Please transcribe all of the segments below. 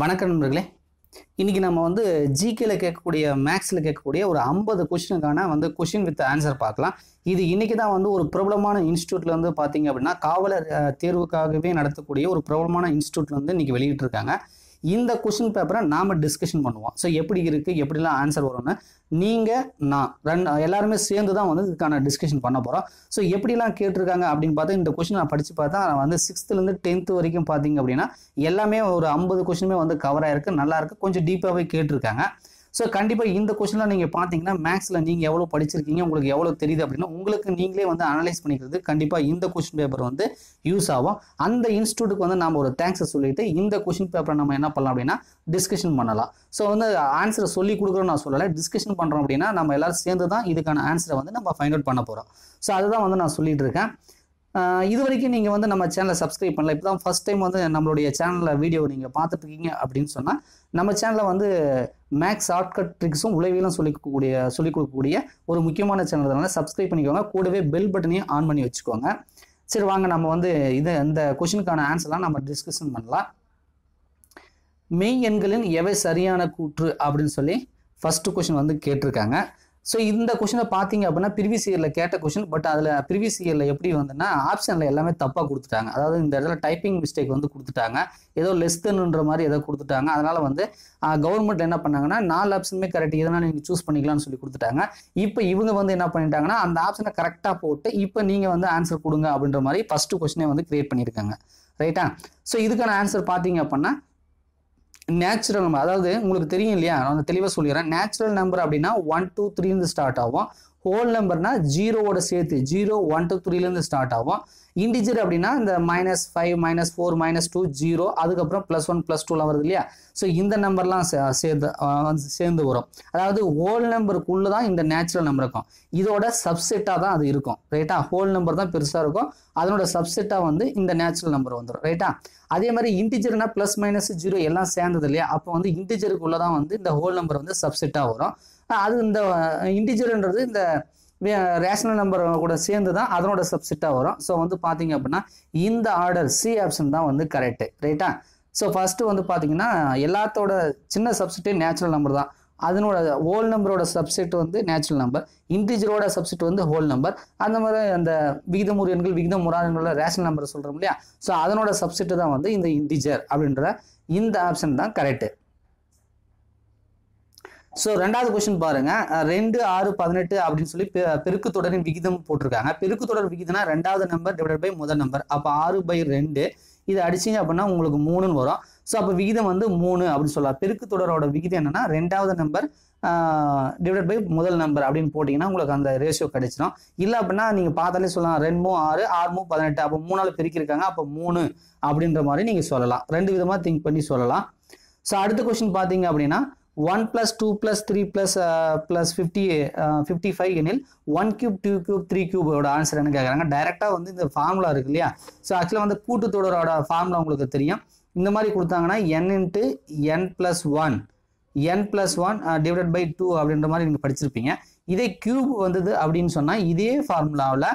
வணக்கம் நண்பர்களே இன்னைக்கு நம்ம வந்து ஜிகேல கேட்கக்கூடிய மேக்ஸில் கேட்கக்கூடிய ஒரு ஐம்பது கொஷினுக்கான வந்து கொஷின் வித் ஆன்சர் பார்க்கலாம் இது இன்றைக்கி தான் வந்து ஒரு பிரபலமான இன்ஸ்டியூட்ல வந்து பார்த்தீங்க அப்படின்னா காவலர் தேர்வுக்காகவே நடத்தக்கூடிய ஒரு பிரபலமான இன்ஸ்டியூட்டில் வந்து வெளியிட்டு வெளியிட்டிருக்காங்க இந்த கொஷின் பேப்பரை நாம் டிஸ்கஷன் பண்ணுவோம் ஸோ எப்படி இருக்குது எப்படிலாம் ஆன்சர் வரும்னு நீங்கள் நான் ரெண்டு எல்லாருமே சேர்ந்து தான் வந்து இதுக்கான டிஸ்கஷன் பண்ண போகிறோம் ஸோ எப்படிலாம் கேட்டிருக்காங்க அப்படின்னு பார்த்தா இந்த கொஷின் நான் படித்து பார்த்தா நான் வந்து சிக்ஸ்த்துலேருந்து டென்த்து வரைக்கும் பார்த்தீங்க அப்படின்னா எல்லாமே ஒரு ஐம்பது கொஷினுமே வந்து கவர் ஆகிருக்கு நல்லா இருக்கு கொஞ்சம் டீப்பாகவே கேட்டிருக்காங்க ஸோ கண்டிப்பாக இந்த கொஸ்டின்லாம் நீங்கள் பார்த்தீங்கன்னா மேக்ஸில் நீங்கள் எவ்வளோ படிச்சிருக்கீங்க உங்களுக்கு எவ்வளோ தெரியுது அப்படின்னா உங்களுக்கு நீங்களே வந்து அனலைஸ் பண்ணிக்கிறது கண்டிப்பாக இந்த கொஸ்டின் பேப்பர் வந்து யூஸ் ஆகும் அந்த இன்ஸ்டியூட்டுக்கு வந்து நம்ம ஒரு தேங்க்ஸை சொல்லிட்டு இந்த கொஸ்டின் பேப்பரை நம்ம என்ன பண்ணலாம் அப்படின்னா டிஸ்கஷன் பண்ணலாம் ஸோ வந்து ஆன்சரை சொல்லி கொடுக்குறோம் நான் சொல்லலை டிஸ்கஷன் பண்ணுறோம் அப்படின்னா நம்ம எல்லோரும் சேர்ந்து தான் இதுக்கான ஆன்சரை வந்து நம்ம ஃபைண்ட் அவுட் பண்ண போகிறோம் ஸோ அதுதான் வந்து நான் சொல்லிட்டு இருக்கேன் இது வரைக்கும் நீங்கள் வந்து நம்ம சேனலை சப்ஸ்கிரைப் பண்ணல இப்போ தான் ஃபஸ்ட் டைம் வந்து நம்மளுடைய சேனலில் வீடியோ நீங்கள் இருக்கீங்க அப்படின்னு சொன்னால் நம்ம சேனலில் வந்து மேக்ஸ் ஷார்ட்கட் ட்ரிக்ஸும் உளவியலும் சொல்லி கொடுக்கக்கூடிய சொல்லிக் கொடுக்கக்கூடிய ஒரு முக்கியமான சேனல் அதனால் சப்ஸ்கிரைப் பண்ணிக்கோங்க கூடவே பெல் பட்டனையும் ஆன் பண்ணி வச்சுக்கோங்க சரி வாங்க நம்ம வந்து இது இந்த கொஷினுக்கான ஆன்சர்லாம் நம்ம டிஸ்கஷன் பண்ணலாம் மெய் எண்களின் எவை சரியான கூற்று அப்படின்னு சொல்லி ஃபஸ்ட்டு கொஷின் வந்து கேட்டிருக்காங்க ஸோ இந்த கொஷினை பார்த்தீங்க அப்படின்னா ப்ரீவியஸ் இயரில் கேட்ட கொஷின் பட் அதில் ப்ரீவியஸ் இயரில் எப்படி வந்துன்னா ஆப்ஷனில் எல்லாமே தப்பாக கொடுத்துட்டாங்க அதாவது இந்த இடத்துல டைப்பிங் மிஸ்டேக் வந்து கொடுத்துட்டாங்க ஏதோ லெஸ் தென்ன்ற மாதிரி ஏதோ கொடுத்துட்டாங்க அதனால் வந்து கவர்மெண்ட் என்ன பண்ணாங்கன்னா நாலு ஆப்ஷனுமே கரெக்ட் இதனால் நீங்கள் சூஸ் பண்ணிக்கலாம்னு சொல்லி கொடுத்துட்டாங்க இப்போ இவங்க வந்து என்ன பண்ணிட்டாங்கன்னா அந்த ஆப்ஷனை கரெக்டாக போட்டு இப்போ நீங்கள் வந்து ஆன்சர் கொடுங்க அப்படின்ற மாதிரி ஃபஸ்ட்டு கொஷினே வந்து கிரியேட் பண்ணியிருக்காங்க ரைட்டா ஸோ இதுக்கான ஆன்சர் பார்த்தீங்க அப்படின்னா நேச்சுரல் நம்பர் அதாவது உங்களுக்கு தெரியும் இல்லையா நான் தெளிவாக சொல்லிடுறேன் நேச்சுரல் நம்பர் அப்படின்னா ஒன் டூ த்ரீலேருந்து ஸ்டார்ட் ஆகும் ஹோல் நம்பர்னா ஜீரோவோட சேர்த்து ஜீரோ ஒன் டூ த்ரீலேருந்து ஸ்டார்ட் ஆகும் இண்டிஜர் அப்படின்னா இந்த minus five minus four minus two zero அதுக்கப்புறம் ப்ளஸ் ஒன் ப்ளஸ் டூலாம் வருது இல்லையா ஸோ இந்த நம்பர்லாம் சேர்ந்து சேர்ந்து வரும் அதாவது ஹோல் நம்பருக்குள்ளே தான் இந்த நேச்சுரல் நம்பர் இருக்கும் இதோட சப்செட்டாக தான் அது இருக்கும் ரைட்டா ஹோல் நம்பர் தான் பெருசாக இருக்கும் அதனோட சப்செட்டாக வந்து இந்த நேச்சுரல் நம்பர் வந்துடும் ரைட்டா அதே மாதிரி இன்டிஜர்னா ப்ளஸ் மைனஸ் ஜீரோ எல்லாம் சேர்ந்தது இல்லையா அப்போ வந்து இன்டிஜருக்குள்ளே தான் வந்து இந்த ஹோல் நம்பர் வந்து சப்செட்டாக வரும் அது இந்த இன்டிஜர்ன்றது இந்த ரேஷனல் நம்பர் கூட சேர்ந்து தான் அதனோட சப்செட்டாக வரும் ஸோ வந்து பார்த்தீங்க அப்படின்னா இந்த ஆர்டர் சி ஆப்ஷன் தான் வந்து கரெக்டு ரைட்டா ஸோ ஃபஸ்ட்டு வந்து பார்த்தீங்கன்னா எல்லாத்தோட சின்ன சப்செட்டே நேச்சுரல் நம்பர் தான் அதனோட ஹோல் நம்பரோட சப்செட் வந்து நேச்சுரல் நம்பர் இன்டிஜரோட சப்செட் வந்து ஹோல் நம்பர் அந்த மாதிரி அந்த விகிதமுறு எண்கள் விகிதமுறா எண்களோட ரேஷனல் நம்பர் சொல்கிறோம் இல்லையா ஸோ அதனோட சப்செட்டு தான் வந்து இந்த இன்டிஜர் அப்படின்ற இந்த ஆப்ஷன் தான் கரெக்டு ஸோ ரெண்டாவது கொஸ்டின் பாருங்க ரெண்டு ஆறு பதினெட்டு அப்படின்னு சொல்லி பெருக்கு தொடரின் விகிதம் போட்டிருக்காங்க பெருக்கு தொடர் விகிதம்னா ரெண்டாவது நம்பர் டிவைட் பை முதல் நம்பர் அப்போ ஆறு பை ரெண்டு இதை அடிச்சிங்க அப்படின்னா உங்களுக்கு மூணுன்னு வரும் ஸோ அப்போ விகிதம் வந்து மூணு அப்படின்னு சொல்லலாம் பெருக்கு தொடரோட விகிதம் என்னன்னா ரெண்டாவது நம்பர் டிவைட் பை முதல் நம்பர் அப்படின்னு போட்டிங்கன்னா உங்களுக்கு அந்த ரேஷியோ கிடைச்சிடும் இல்லை அப்படின்னா நீங்கள் பார்த்தாலே சொல்லலாம் ரெண்டு ஆறு ஆறு மூணு பதினெட்டு அப்போ மூணால் பிரிக்கிருக்காங்க அப்போ மூணு அப்படின்ற மாதிரி நீங்கள் சொல்லலாம் ரெண்டு விதமாக திங்க் பண்ணி சொல்லலாம் ஸோ அடுத்த கொஸ்டின் பார்த்தீங்க அப்படின்னா one plus two plus three plus plus fifty fifty five எனில் ஒன் கியூப் டூ கியூப் த்ரீ கியூபோட ஆன்சர் என்ன கேட்குறாங்க டைரெக்டாக வந்து இந்த ஃபார்முலா இருக்கு இல்லையா ஸோ ஆக்சுவலாக வந்து கூட்டுத்தொடரோட ஃபார்முலா உங்களுக்கு தெரியும் இந்த மாதிரி கொடுத்தாங்கன்னா n into n plus one n plus one divided by two அப்படின்ற மாதிரி நீங்கள் படிச்சிருப்பீங்க இதே கியூப் வந்தது அப்படின்னு சொன்னால் இதே ஃபார்முலாவில்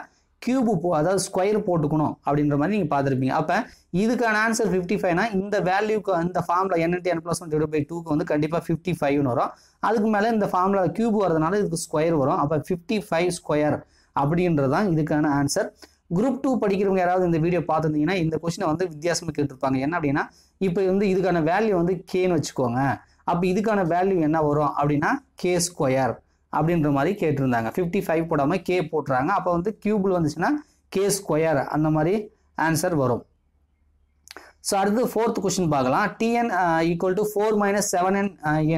கியூபு போ அதாவது ஸ்கொயர் போட்டுக்கணும் அப்படின்ற மாதிரி நீங்கள் பார்த்துருப்பீங்க அப்போ இதுக்கான ஆன்சர் ஃபிஃப்டி ஃபைவ்னா இந்த வேல்யூக்கு இந்த ஃபார்மில் n n plus one divide by டூக்கு வந்து கண்டிப்பாக ஃபிஃப்டி ஃபைவ்னு வரும் அதுக்கு மேலே இந்த ஃபார்மில் கியூப் வரதுனால இதுக்கு ஸ்கொயர் வரும் அப்போ ஃபிஃப்டி ஃபைவ் ஸ்கொயர் அப்படின்றது தான் இதுக்கான ஆன்சர் குரூப் டூ படிக்கிறவங்க யாராவது இந்த வீடியோ பார்த்துருந்தீங்கன்னா இந்த கொஸ்டினை வந்து வித்தியாசமாக கேட்டிருப்பாங்க என்ன அப்படின்னா இப்போ வந்து இதுக்கான வேல்யூ வந்து கேன்னு வச்சுக்கோங்க அப்போ இதுக்கான வேல்யூ என்ன வரும் அப்படின்னா கே ஸ்கொயர் அப்படின்ற மாதிரி கேட்டிருந்தாங்க ஃபிஃப்டி ஃபைவ் போடாமல் கே போட்டுறாங்க அப்போ வந்து கியூபில் வந்துச்சுன்னா கே ஸ்கொயர் அந்த மாதிரி ஆன்சர் வரும் ஸோ அடுத்து ஃபோர்த் கொஸ்டின் பார்க்கலாம் t n equal to four minus seven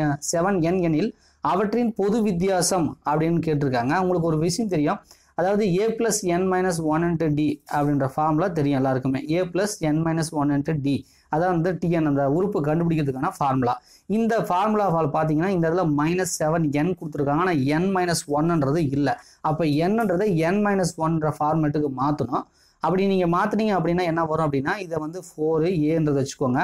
n seven n எனில் அவற்றின் பொது வித்தியாசம் அப்படின்னு கேட்டிருக்காங்க உங்களுக்கு ஒரு விஷயம் தெரியும் அதாவது a plus n minus one into d அப்படின்ற ஃபார்ம்லாம் தெரியும் எல்லாருக்குமே a plus n minus one and d அதான் வந்து டிஎன் அந்த உறுப்பு கண்டுபிடிக்கிறதுக்கான ஃபார்முலா இந்த ஃபார்முலா ஃபால் பார்த்தீங்கன்னா இந்த இதில் மைனஸ் செவன் என் கொடுத்துருக்காங்க ஆனால் என் மைனஸ் ஒன்னுன்றது இல்லை அப்போ என்னன்றதை என் மைனஸ் ஒன்ற ஃபார்மேட்டுக்கு மாற்றணும் அப்படி நீங்கள் மாற்றினீங்க அப்படின்னா என்ன வரும் அப்படின்னா இதை வந்து ஃபோரு ஏன்றது வச்சுக்கோங்க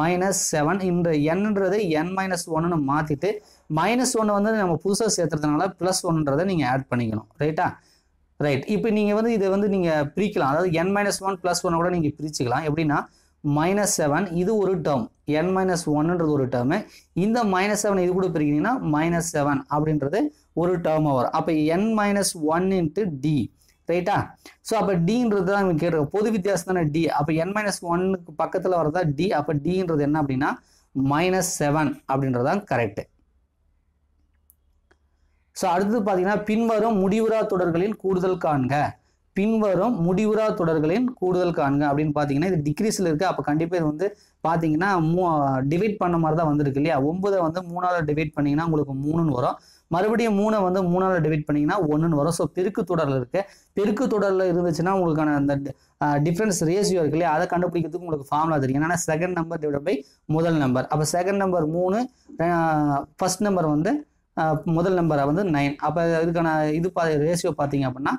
மைனஸ் செவன் இந்த என்ன்றது என் மைனஸ் ஒன்னு மாற்றிட்டு மைனஸ் ஒன்று வந்து நம்ம புதுசாக சேர்த்துறதுனால ப்ளஸ் ஒன்றுன்றதை நீங்கள் ஆட் பண்ணிக்கணும் ரைட்டா ரைட் இப்போ நீங்கள் வந்து இதை வந்து நீங்கள் பிரிக்கலாம் அதாவது என் மைனஸ் ஒன் ப்ளஸ் ஒன்னை கூட நீங்கள் பிரிச்சுக்கலாம் எப்படின்னா மைனஸ் செவன் இது ஒரு டேர்ம் என் மைனஸ் ஒன்னுன்றது ஒரு டேர்மு இந்த மைனஸ் செவன் இது கூட பிரிக்கிறீங்கன்னா மைனஸ் செவன் அப்படின்றது ஒரு டேர்ம் வரும் அப்போ n minus one into d ரைட்டா ஸோ அப்போ டின்றது தான் இவங்க கேட்டிருக்கோம் பொது வித்தியாசம் தானே டி அப்போ என் மைனஸ் ஒன்னுக்கு பக்கத்தில் வரதா டி அப்போ டின்றது என்ன அப்படின்னா மைனஸ் செவன் அப்படின்றது தான் கரெக்டு ஸோ அடுத்தது பார்த்தீங்கன்னா பின்வரும் முடிவுறா தொடர்களில் கூடுதல் காண்க பின்வரும் முடிவுறா தொடர்களின் கூடுதல் காண்க அப்படின்னு பார்த்தீங்கன்னா இது டிக்ரீஸில் இருக்குது அப்போ கண்டிப்பாக இது வந்து பார்த்தீங்கன்னா மூ டிவைட் பண்ண மாதிரி தான் வந்திருக்கு இல்லையா ஒம்பதை வந்து மூணாவில் டிவைட் பண்ணிங்கன்னா உங்களுக்கு மூணுன்னு வரும் மறுபடியும் மூணை வந்து மூணாவில் டிவைட் பண்ணிங்கன்னா ஒன்றுன்னு வரும் ஸோ பெருக்கு தொடரில் இருக்குது பெருக்கு தொடரில் இருந்துச்சுன்னா உங்களுக்கான அந்த டிஃப்ரென்ஸ் ரேஷியோ இருக்கு இல்லையா அதை கண்டுபிடிக்கிறதுக்கு உங்களுக்கு ஃபார்முலா தெரியும் ஏன்னா செகண்ட் நம்பர் டிவைட் பை முதல் நம்பர் அப்போ செகண்ட் நம்பர் மூணு ஃபர்ஸ்ட் நம்பர் வந்து முதல் நம்பரை வந்து நைன் அப்போ இதுக்கான இது பா ரேஷியோ பார்த்தீங்க அப்படின்னா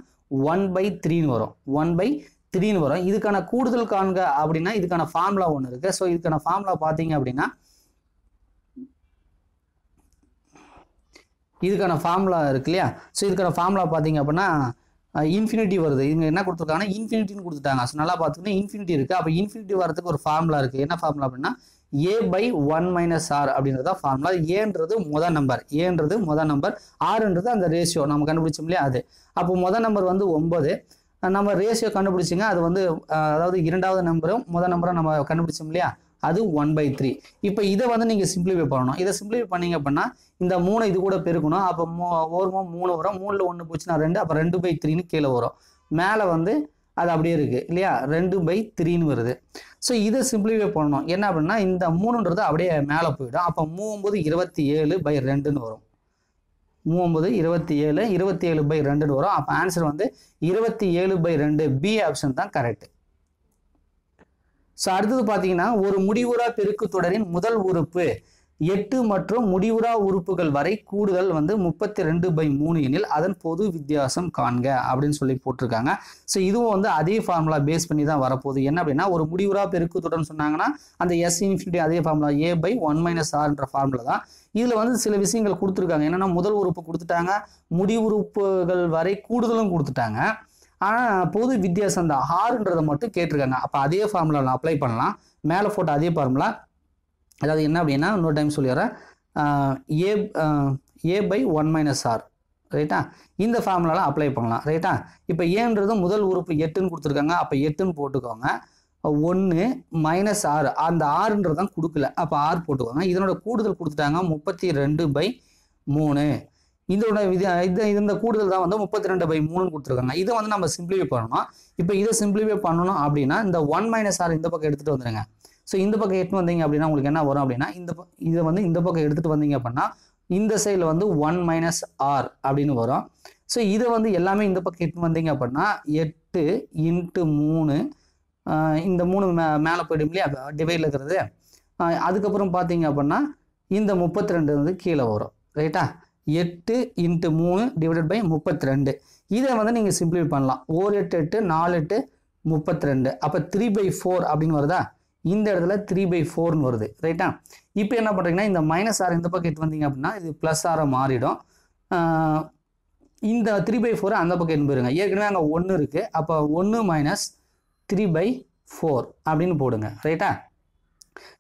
ஒன் பை த்ரீன்னு வரும் ஒன் பை த்ரீன்னு வரும் இதுக்கான கூடுதல் காண்க அப்படின்னா இதுக்கான ஃபார்முலா ஒன்று இருக்குது ஸோ இதுக்கான ஃபார்முலா பார்த்தீங்க அப்படின்னா இதுக்கான ஃபார்முலா இருக்கு இல்லையா ஸோ இதுக்கான ஃபார்முலா பார்த்தீங்க அப்படின்னா இன்ஃபினிட்டி வருது இவங்க என்ன கொடுத்துருக்காங்கன்னா இன்ஃபினிட்டின்னு கொடுத்துட்டாங்க ஸோ நல்லா பார்த்துக்கிட்டா இன்ஃபினிட்டி இருக்குது அப்போ இன்ஃபினிட்டி வரதுக்கு ஒரு ஃபார்முலா இருக்குது என்ன ஃபார்முலா அப்படின்னா a by one minus r அப்படின்றது தான் ஃபார்முலா ஏன்றது முதல் நம்பர் ஏன்றது முதல் நம்பர் ஆறுன்றது அந்த ரேஷியோ நம்ம கண்டுபிடிச்சோம் இல்லையா அது அப்போ முதல் நம்பர் வந்து ஒம்பது நம்ம ரேஷியோ கண்டுபிடிச்சிங்க அது வந்து அதாவது இரண்டாவது நம்பரும் முதல் நம்பரும் நம்ம கண்டுபிடிச்சோம் இல்லையா அது ஒன் பை த்ரீ இப்போ இதை வந்து நீங்கள் சிம்பிளிஃபை பண்ணணும் இதை சிம்பிளிஃபை பண்ணீங்க அப்படின்னா இந்த மூணு இது கூட பெருக்கணும் அப்போ மூ ஓரமோ மூணு வரும் மூணில் ஒன்று போச்சுன்னா ரெண்டு அப்போ ரெண்டு பை த்ரீன்னு கீழே வரும் மேலே வந்து அது அப்படியே இருக்குது இல்லையா ரெண்டு பை த்ரீன்னு வருது ஸோ இதை சிம்பிளிஃபை பண்ணணும் என்ன அப்படின்னா இந்த மூணுன்றது அப்படியே மேலே போயிடும் அப்போ மூவம்போது இருபத்தி ஏழு பை ரெண்டுன்னு வரும் மூம்போது இருபத்தி ஏழு இருபத்தி ஏழு பை ரெண்டுன்னு வரும் அப்போ ஆன்சர் வந்து இருபத்தி ஏழு பை ரெண்டு பி ஆப்ஷன் தான் கரெக்ட் ஸோ அடுத்தது பார்த்தீங்கன்னா ஒரு முடிவுறா பெருக்கு தொடரின் முதல் உறுப்பு எட்டு மற்றும் முடிவுறா உறுப்புகள் வரை கூடுதல் வந்து முப்பத்தி ரெண்டு பை மூணு எனில் அதன் பொது வித்தியாசம் காண்க அப்படின்னு சொல்லி போட்டிருக்காங்க ஸோ இதுவும் வந்து அதே ஃபார்முலா பேஸ் பண்ணி தான் வரப்போகுது என்ன அப்படின்னா ஒரு முடிவுறா பெருக்குத்துடன் சொன்னாங்கன்னா அந்த எஸ் இன்ஃபினிட்டி அதே formula a by one minus ஆர்ன்ற ஃபார்முலா தான் இதில் வந்து சில விஷயங்கள் கொடுத்துருக்காங்க என்னென்னா முதல் உறுப்பு கொடுத்துட்டாங்க முடிவுறுப்புகள் வரை கூடுதலும் கொடுத்துட்டாங்க ஆனால் பொது வித்தியாசம் தான் ஆறுன்றதை மட்டும் கேட்டிருக்காங்க அப்போ அதே ஃபார்முலா அப்ளை பண்ணலாம் மேலே ஃபோட்டோ அதே ஃபார்முலா அதாவது என்ன அப்படின்னா இன்னொரு டைம் சொல்லிடுறேன் a a by one minus r ரைட்டா இந்த ஃபார்முலாலாம் அப்ளை பண்ணலாம் ரைட்டா இப்போ ஏன்றது முதல் உறுப்பு எட்டுன்னு கொடுத்துருக்காங்க அப்போ எட்டுன்னு போட்டுக்கோங்க ஒன்று மைனஸ் ஆறு அந்த ஆறுன்றது தான் கொடுக்கல அப்போ ஆறு போட்டுக்கோங்க இதனோட கூடுதல் கொடுத்துட்டாங்க முப்பத்தி ரெண்டு பை மூணு இதோட இது இது இந்த கூடுதல் தான் வந்து முப்பத்தி ரெண்டு பை மூணுன்னு கொடுத்துருக்காங்க இதை வந்து நம்ம சிம்பிளிஃபை பண்ணணும் இப்போ இதை சிம்பிளிஃபை பண்ணணும் அப்படின்னா இந்த ஒன் மைனஸ் ஆறு இந்த பக்கம் எடுத்துகிட்டு வந்துடுங்க ஸோ இந்த பக்கம் எட்டு வந்தீங்க அப்படின்னா உங்களுக்கு என்ன வரும் அப்படின்னா இந்த இதை வந்து இந்த பக்கம் எடுத்துகிட்டு வந்தீங்க அப்படின்னா இந்த சைடில் வந்து ஒன் மைனஸ் ஆர் அப்படின்னு வரும் ஸோ இதை வந்து எல்லாமே இந்த பக்கம் எட்டு வந்தீங்க அப்படின்னா எட்டு இன்ட்டு மூணு இந்த மூணு மே மேலே போய்டும் இல்லையா டிவைடில் இருக்கிறது அதுக்கப்புறம் பார்த்தீங்க அப்படின்னா இந்த முப்பத்தி ரெண்டு வந்து கீழே வரும் ரைட்டா எட்டு இன்ட்டு மூணு டிவைடட் பை முப்பத்தி ரெண்டு இதை வந்து நீங்கள் சிம்பிளிஃபை பண்ணலாம் ஓர் எட்டு எட்டு நாலு எட்டு முப்பத்தி ரெண்டு அப்போ த்ரீ பை ஃபோர் அப்படின்னு வருதா இந்த இடத்துல த்ரீ பை ஃபோர்னு வருது ரைட்டா இப்போ என்ன பண்ணுறீங்கன்னா இந்த மைனஸ் ஆர் இந்த பக்கம் எடுத்து வந்தீங்க அப்படின்னா இது ப்ளஸ் ஆரை மாறிடும் இந்த த்ரீ பை ஃபோரை அந்த பக்கம் எடுத்து போயிருங்க ஏற்கனவே அங்கே ஒன்று இருக்குது அப்போ ஒன்று மைனஸ் த்ரீ பை ஃபோர் அப்படின்னு போடுங்க ரைட்டா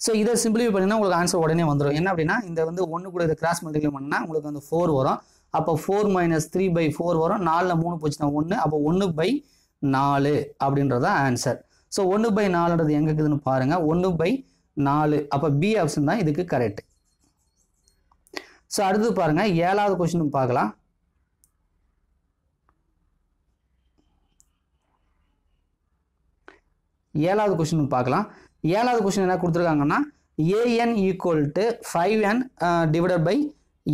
ஸோ இதை சிம்பிளிஃபை பண்ணிங்கன்னா உங்களுக்கு ஆன்சர் உடனே வந்துடும் என்ன அப்படின்னா இந்த வந்து ஒன்று கூட இதை கிராஸ் மல்டிப்ளை பண்ணால் உங்களுக்கு வந்து ஃபோர் வரும் அப்போ four minus three by four வரும் நாலில் மூணு போச்சுன்னா ஒன்று அப்போ ஒன்று பை நாலு அப்படின்றதான் ஆன்சர் ஸோ ஒன்று பை நாலுன்றது எங்கே இருக்குதுன்னு பாருங்கள் ஒன்று பை நாலு அப்போ பி ஆப்ஷன் தான் இதுக்கு கரெக்ட் ஸோ அடுத்து பாருங்கள் ஏழாவது கொஷினும் பார்க்கலாம் ஏழாவது கொஷினும் பார்க்கலாம் ஏழாவது கொஷின் என்ன கொடுத்துருக்காங்கன்னா a n equal to five n divided by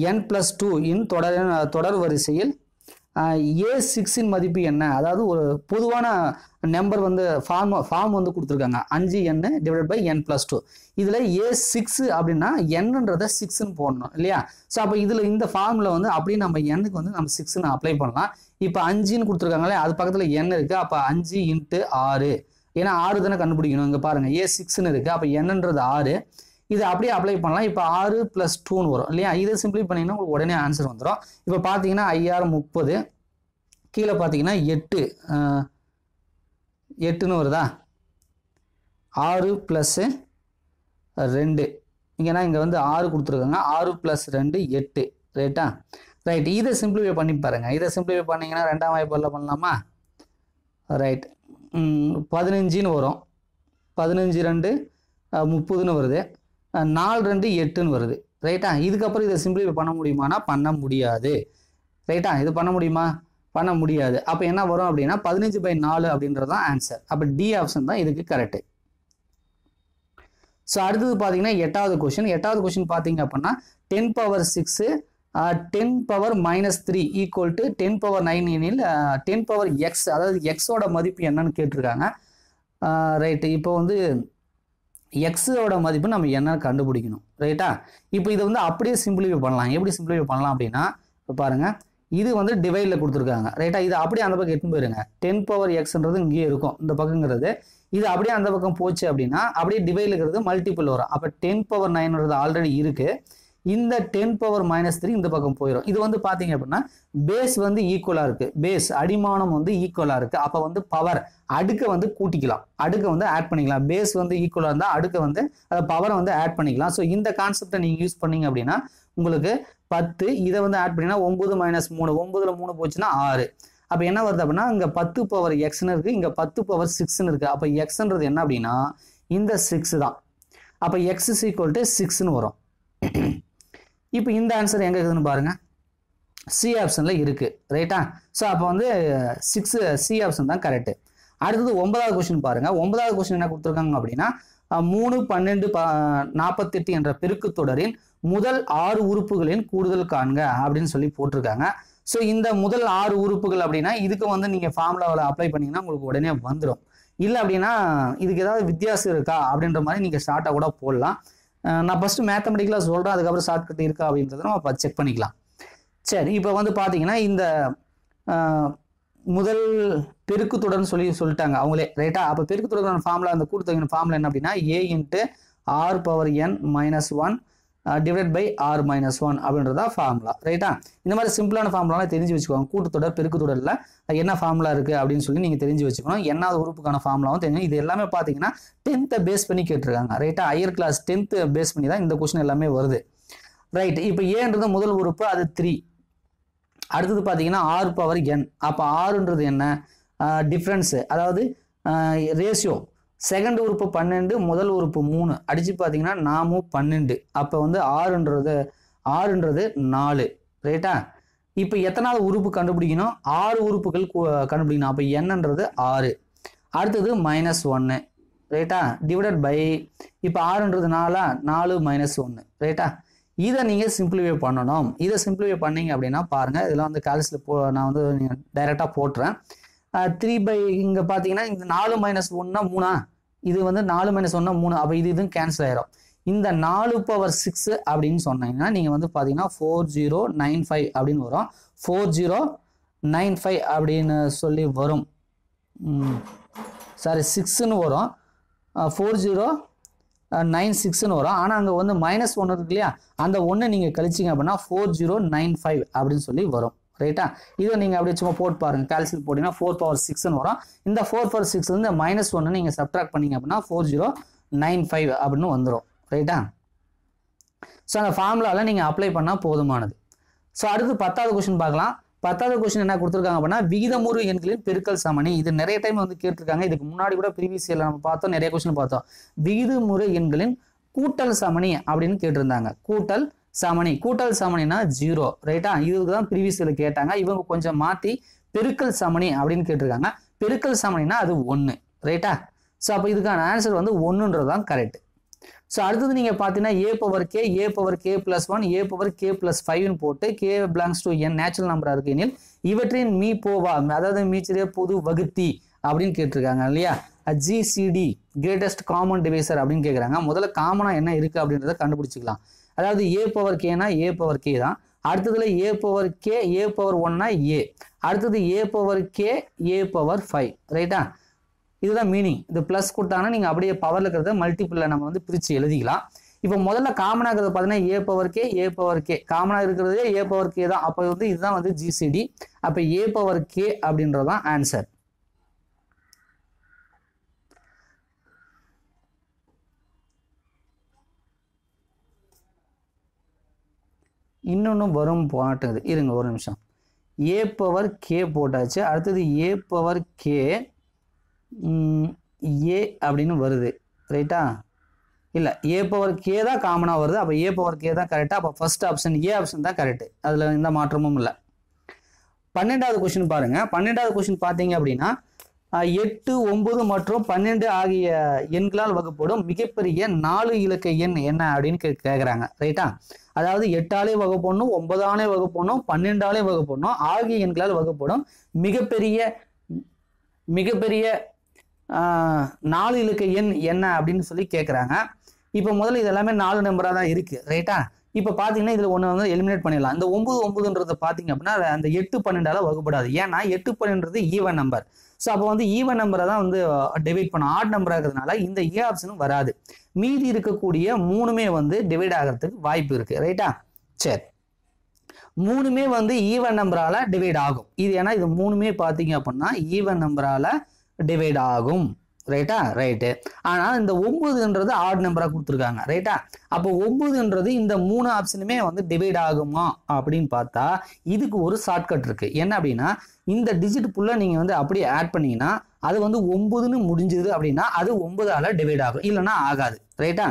n plus two in தொடர் தொடர் வரிசையில் ஏ சிக்ஸின் மதிப்பு என்ன அதாவது ஒரு பொதுவான நம்பர் வந்து ஃபார்ம் ஃபார்ம் வந்து கொடுத்துருக்காங்க அஞ்சு என்ன divide by n plus two இதில் ஏ சிக்ஸ் அப்படின்னா என்னன்றத சிக்ஸ்ன்னு போடணும் இல்லையா ஸோ அப்போ இதில் இந்த ஃபார்மில் வந்து அப்படியே நம்ம எண்ணுக்கு வந்து நம்ம சிக்ஸ்ன்னு அப்ளை பண்ணலாம் இப்போ அஞ்சுன்னு கொடுத்துருக்காங்களே அது பக்கத்தில் என்ன இருக்குது அப்போ அஞ்சு இன்ட்டு ஆறு ஏன்னா ஆறு தானே கண்டுபிடிக்கணும் இங்கே பாருங்கள் ஏ சிக்ஸ்ன்னு இருக்குது அப்போ என்னன்றது ஆறு இது அப்படியே அப்ளை பண்ணலாம் இப்போ ஆறு ப்ளஸ் டூன்னு வரும் இல்லையா இதை சிம்பிளி பண்ணிங்கன்னா உங்களுக்கு உடனே ஆன்சர் வந்துடும் இப்போ பார்த்தீங்கன்னா ஐஆர் முப்பது கீழே பார்த்தீங்கன்னா எட்டு எட்டுன்னு வருதா ஆறு ப்ளஸ்ஸு ரெண்டு இங்கேனா இங்கே வந்து ஆறு கொடுத்துருக்காங்க ஆறு ப்ளஸ் ரெண்டு எட்டு ரைட்டா ரைட் இதை சிம்பிளிஃபை பண்ணி பாருங்கள் இதை சிம்பிளிஃபை பண்ணிங்கன்னா ரெண்டாம் வாய்ப்பாடில் பண்ணலாமா ரைட் பதினஞ்சுன்னு வரும் பதினஞ்சு ரெண்டு முப்பதுன்னு வருது நாலு ரெண்டு எட்டுன்னு வருது ரைட்டா இதுக்கப்புறம் இதை சிம்பிளிஃபை பண்ண முடியுமானா பண்ண முடியாது ரைட்டா இது பண்ண முடியுமா பண்ண முடியாது அப்போ என்ன வரும் அப்படின்னா பதினஞ்சு பை நாலு அப்படின்றது தான் ஆன்சர் அப்போ டி ஆப்ஷன் தான் இதுக்கு கரெக்டு ஸோ அடுத்தது பார்த்தீங்கன்னா எட்டாவது கொஷின் எட்டாவது கொஷின் பார்த்தீங்க அப்படின்னா ten power six ten power minus three equal to ten power nine எனில் டென் பவர் எக்ஸ் அதாவது எக்ஸோட மதிப்பு என்னன்னு கேட்டிருக்காங்க ரைட்டு இப்போ வந்து எக்ஸோட மதிப்பு நம்ம என்ன கண்டுபிடிக்கணும் ரைட்டா இப்போ இதை வந்து அப்படியே சிம்பிளிஃபை பண்ணலாம் எப்படி சிம்பிளிஃபை பண்ணலாம் அப்படின்னா இப்போ பாருங்கள் இது வந்து டிவைடில் கொடுத்துருக்காங்க ரைட்டா இது அப்படியே அந்த பக்கம் எட்டு போயிருங்க டென் பவர் எக்ஸ்ன்றது இங்கேயே இருக்கும் இந்த பக்கங்கிறது இது அப்படியே அந்த பக்கம் போச்சு அப்படின்னா அப்படியே டிவைடில் இருக்கிறது மல்டிபிள் வரும் அப்போ டென் பவர் நைன்றது ஆல்ரெடி இருக்குது இந்த டென் பவர் மைனஸ் த்ரீ இந்த பக்கம் போயிடும் இது வந்து பார்த்தீங்க அப்படின்னா பேஸ் வந்து ஈக்குவலாக இருக்குது பேஸ் அடிமானம் வந்து ஈக்குவலாக இருக்குது அப்போ வந்து பவர் அடுக்கை வந்து கூட்டிக்கலாம் அடுக்கை வந்து ஆட் பண்ணிக்கலாம் பேஸ் வந்து ஈக்குவலாக இருந்தால் அடுக்கை வந்து அதை பவரை வந்து ஆட் பண்ணிக்கலாம் ஸோ இந்த கான்செப்டை நீங்கள் யூஸ் பண்ணீங்க அப்படின்னா உங்களுக்கு பத்து இதை வந்து ஆட் பண்ணிங்கன்னா ஒம்பது மைனஸ் மூணு ஒம்பதுல மூணு போச்சுன்னா ஆறு அப்போ என்ன வருது அப்படின்னா இங்கே பத்து பவர் எக்ஸ்னு இருக்குது இங்கே பத்து பவர் சிக்ஸ்னு இருக்குது அப்போ எக்ஸ்ன்றது என்ன அப்படின்னா இந்த சிக்ஸ் தான் அப்போ எக்ஸ் ஈக்குவல் டு சிக்ஸ்னு வரும் இப்போ இந்த ஆன்சர் எங்கே இருக்குதுன்னு பாருங்கள் சி ஆப்ஷனில் இருக்குது ரைட்டா ஸோ அப்போ வந்து சிக்ஸு சி ஆப்ஷன் தான் கரெக்டு அடுத்தது ஒன்பதாவது கொஸ்டின் பாருங்கள் ஒன்பதாவது கொஸ்டின் என்ன கொடுத்துருக்காங்க அப்படின்னா மூணு பன்னெண்டு ப நாற்பத்தெட்டு என்ற பெருக்கு தொடரின் முதல் ஆறு உறுப்புகளின் கூடுதல் காண்க அப்படின்னு சொல்லி போட்டிருக்காங்க ஸோ இந்த முதல் ஆறு உறுப்புகள் அப்படின்னா இதுக்கு வந்து நீங்கள் ஃபார்முலாவில் அப்ளை பண்ணிங்கன்னா உங்களுக்கு உடனே வந்துடும் இல்லை அப்படின்னா இதுக்கு ஏதாவது வித்தியாசம் இருக்கா அப்படின்ற மாதிரி நீங்கள் ஸ்டார்ட்டாக கூட போடலாம் நான் ஃபஸ்ட்டு மேத்தமெட்டிக்கலாக சொல்கிறேன் அதுக்கப்புறம் கட் இருக்கா அப்படின்றத நம்ம செக் பண்ணிக்கலாம் சரி இப்போ வந்து பார்த்தீங்கன்னா இந்த முதல் பெருக்குத்துடன் சொல்லி சொல்லிட்டாங்க அவங்களே ரைட்டா அப்போ பெருக்குத்துடன் ஃபார்முலா அந்த தொகையின் ஃபார்முலா என்ன அப்படின்னா a into r power n minus one divide by r minus one அப்படின்றதா ஃபார்முலா ரைட்டா இந்த மாதிரி சிம்பிளான ஃபார்முலாலாம் தெரிஞ்சு வச்சுக்கோங்க கூட்டத்தொடர் பெருக்குத்தொடரில் என்ன ஃபார்முலா இருக்குது அப்படின்னு சொல்லி நீங்கள் தெரிஞ்சு வச்சுக்கணும் என்ன உறுப்புக்கான ஃபார்முலாவும் தெரியும் இது எல்லாமே பார்த்தீங்கன்னா டென்த்தை பேஸ் பண்ணி கேட்டிருக்காங்க ரைட்டா ஹையர் கிளாஸ் டென்த்து பேஸ் பண்ணி தான் இந்த கொஸ்டின் எல்லாமே வருது ரைட் இப்போ ஏன்றது முதல் உறுப்பு அது த்ரீ அடுத்தது பார்த்தீங்கன்னா ஆறு பவர் என் அப்போ ஆறுன்றது என்ன டிஃப்ரென்ஸு அதாவது ரேஷியோ செகண்ட் உறுப்பு பன்னெண்டு முதல் உறுப்பு மூணு அடித்து பார்த்தீங்கன்னா நாமும் பன்னெண்டு அப்போ வந்து ஆறுன்றது ஆறுன்றது நாலு ரைட்டா இப்போ எத்தனாவது உறுப்பு கண்டுபிடிக்கணும் ஆறு உறுப்புகள் கண்டுபிடிக்கணும் அப்போ என்னன்றது ஆறு அடுத்தது மைனஸ் ஒன்று ரைட்டா டிவைடட் பை இப்போ ஆறுன்றது நாலா நாலு மைனஸ் ஒன்று ரைட்டா இதை நீங்கள் சிம்பிளிஃபை பண்ணணும் இதை சிம்பிளிஃபை பண்ணீங்க அப்படின்னா பாருங்கள் இதெல்லாம் வந்து கால்சில் போ நான் வந்து நீங்கள் டைரெக்டாக போட்டுறேன் த்ரீ பை இங்கே பார்த்தீங்கன்னா இந்த நாலு மைனஸ் ஒன்னா மூணா இது வந்து நாலு மைனஸ் ஒன்னா மூணு அப்போ இது இதுவும் கேன்சல் ஆயிரும் இந்த நாலு பவர் சிக்ஸ் அப்படின்னு சொன்னீங்கன்னா நீங்கள் வந்து பார்த்தீங்கன்னா ஃபோர் ஜீரோ நைன் ஃபைவ் அப்படின்னு வரும் ஃபோர் ஜீரோ நைன் ஃபைவ் அப்படின்னு சொல்லி வரும் சாரி சிக்ஸ்னு வரும் ஃபோர் ஜீரோ நைன் சிக்ஸ்னு வரும் ஆனால் அங்கே வந்து மைனஸ் ஒன்று இருக்கு இல்லையா அந்த ஒன்று நீங்கள் கழிச்சிங்க அப்படின்னா ஃபோர் ஜீரோ நைன் ஃபைவ் அப்படின்னு சொல்லி வரும் ரைட்டா இதை நீங்கள் அப்படியே சும்மா போட்டு பாருங்கள் கால்சியல் போட்டிங்கன்னா ஃபோர் பவர் சிக்ஸ்னு வரும் இந்த ஃபோர் பவர் சிக்ஸ்லேருந்து மைனஸ் ஒன்று நீங்கள் சப்ட்ராக்ட் பண்ணிங்க அப்படின்னா ஃபோர் ஜீரோ நைன் ஃபைவ் அப்படின்னு வந்துடும் ரைட்டா ஸோ அந்த ஃபார்முலாவில் நீங்கள் அப்ளை பண்ணால் போதுமானது ஸோ அடுத்து பத்தாவது கொஷின் பார்க்கலாம் பத்தாவது கொஸ்டின் என்ன கொடுத்துருக்காங்க அப்படின்னா விகிதமுறு எண்களின் பெருக்கல் சமணி இது நிறைய டைம் வந்து கேட்டிருக்காங்க இதுக்கு முன்னாடி கூட ப்ரீவியஸ் இயரில் நம்ம பார்த்தோம் நிறைய கொஸ்டின் பார்த்தோம் விகிதமுறு எண்களின் கூட்டல் சமணி அப்படின்னு கேட்டிருந்தாங்க கூட்டல் சமணி கூட்டல் சமணினா ஜீரோ ரைட்டா இதுக்கு தான் ப்ரீவியஸ்ல கேட்டாங்க இவங்க கொஞ்சம் மாற்றி பெருக்கல் சமணி அப்படின்னு கேட்டிருக்காங்க பெருக்கல் சமணினா அது ஒன்று ரைட்டா ஸோ அப்போ இதுக்கான ஆன்சர் வந்து ஒன்றுன்றது தான் கரெக்ட் ஸோ அடுத்தது நீங்கள் பார்த்தீங்கன்னா a power k a power k plus one a power k plus ஃபைவ்னு போட்டு k belongs to n natural நம்பராக இருக்கு எனில் இவற்றின் மீ போவா அதாவது மீச்சிறிய பொது வகுத்தி அப்படின்னு கேட்டிருக்காங்க இல்லையா ஜிசிடி கிரேட்டஸ்ட் காமன் டிவைசர் அப்படின்னு கேட்குறாங்க முதல்ல காமனாக என்ன இருக்குது அப்படின்றத கண்டுபிடிச்சிக்கலாம் அதாவது ஏ பவர் கேனா ஏ பவர் கே தான் அடுத்ததுல a power k a power ஒன்னா ஏ அடுத்தது a power k a power five ரைட்டா இதுதான் மீனிங் இது ப்ளஸ் கொடுத்தாங்கன்னா நீங்கள் அப்படியே பவரில் இருக்கிறத மல்டிபிள்ல நம்ம வந்து பிரித்து எழுதிக்கலாம் இப்போ முதல்ல காமனாக இருக்கிறது பார்த்தீங்கன்னா a power k a power k காமனாக இருக்கிறதே ஏ பவர் கே தான் அப்போ வந்து இதுதான் வந்து ஜிசிடி அப்போ ஏ பவர் கே அப்படின்றது தான் ஆன்சர் இன்னொன்றும் வரும் மாட்டேங்குது இருங்க ஒரு நிமிஷம் ஏ பவர் கே போட்டாச்சு அடுத்தது ஏ பவர் கே ஏ அப்படின்னு வருது ரைட்டா இல்லை ஏ பவர் கே தான் காமனாக வருது அப்போ ஏ பவர் கே தான் கரெக்டாக அப்போ ஃபஸ்ட் ஆப்ஷன் ஏ ஆப்ஷன் தான் கரெக்டு அதில் எந்த மாற்றமும் இல்லை பன்னெண்டாவது கொஷின் பாருங்கள் பன்னெண்டாவது கொஷின் பார்த்தீங்க அப்படின்னா எட்டு ஒம்பது மற்றும் பன்னெண்டு ஆகிய எண்களால் வகுப்படும் மிகப்பெரிய நாலு இலக்க எண் என்ன அப்படின்னு கேட்குறாங்க ரைட்டா அதாவது எட்டாலே வகுப்பொண்ணும் ஒன்பதாலே வகுப்பொண்ணும் பன்னெண்டாலே வகுப்பொண்ணும் ஆகிய எண்களால் வகுப்படும் மிகப்பெரிய மிகப்பெரிய நாலு இலக்க எண் என்ன அப்படின்னு சொல்லி கேட்குறாங்க இப்போ முதல்ல இதெல்லாமே நாலு நம்பராக தான் இருக்குது ரைட்டா இப்போ பார்த்தீங்கன்னா இதில் ஒன்று வந்து எலிமினேட் பண்ணிடலாம் இந்த ஒம்பது ஒம்பதுன்றது பார்த்தீங்க அப்படின்னா அந்த எட்டு பன்னெண்டால் வகுப்படாது ஏன்னா எட்டு பன்னெண்டுறது ஈவன் நம்பர் ஸோ அப்போ வந்து ஈவன் நம்பரை தான் வந்து டிவைட் பண்ணும் ஆட் நம்பராக இருக்கிறதுனால இந்த ஏ ஆப்ஷனும் வராது மீதி இருக்கக்கூடிய மூணுமே வந்து டிவைட் ஆகிறதுக்கு வாய்ப்பு இருக்குது ரைட்டா சரி மூணுமே வந்து ஈவன் நம்பரால் டிவைட் ஆகும் இது ஏன்னா இது மூணுமே பார்த்தீங்க அப்படின்னா ஈவன் நம்பரால் டிவைட் ஆகும் ரைட்டா ரைட்டு ஆனால் இந்த ஒம்பதுன்றது ஆட் நம்பராக கொடுத்துருக்காங்க ரைட்டா அப்போ ஒம்பதுன்றது இந்த மூணு ஆப்ஷனுமே வந்து டிவைட் ஆகுமா அப்படின்னு பார்த்தா இதுக்கு ஒரு ஷார்ட்கட் இருக்குது என்ன அப்படின்னா இந்த டிஜிட் புள்ள நீங்கள் வந்து அப்படியே ஆட் பண்ணீங்கன்னா அது வந்து ஒம்பதுன்னு முடிஞ்சது அப்படின்னா அது ஒம்பதால் டிவைட் ஆகும் இல்லைன்னா ஆகாது ரைட்டா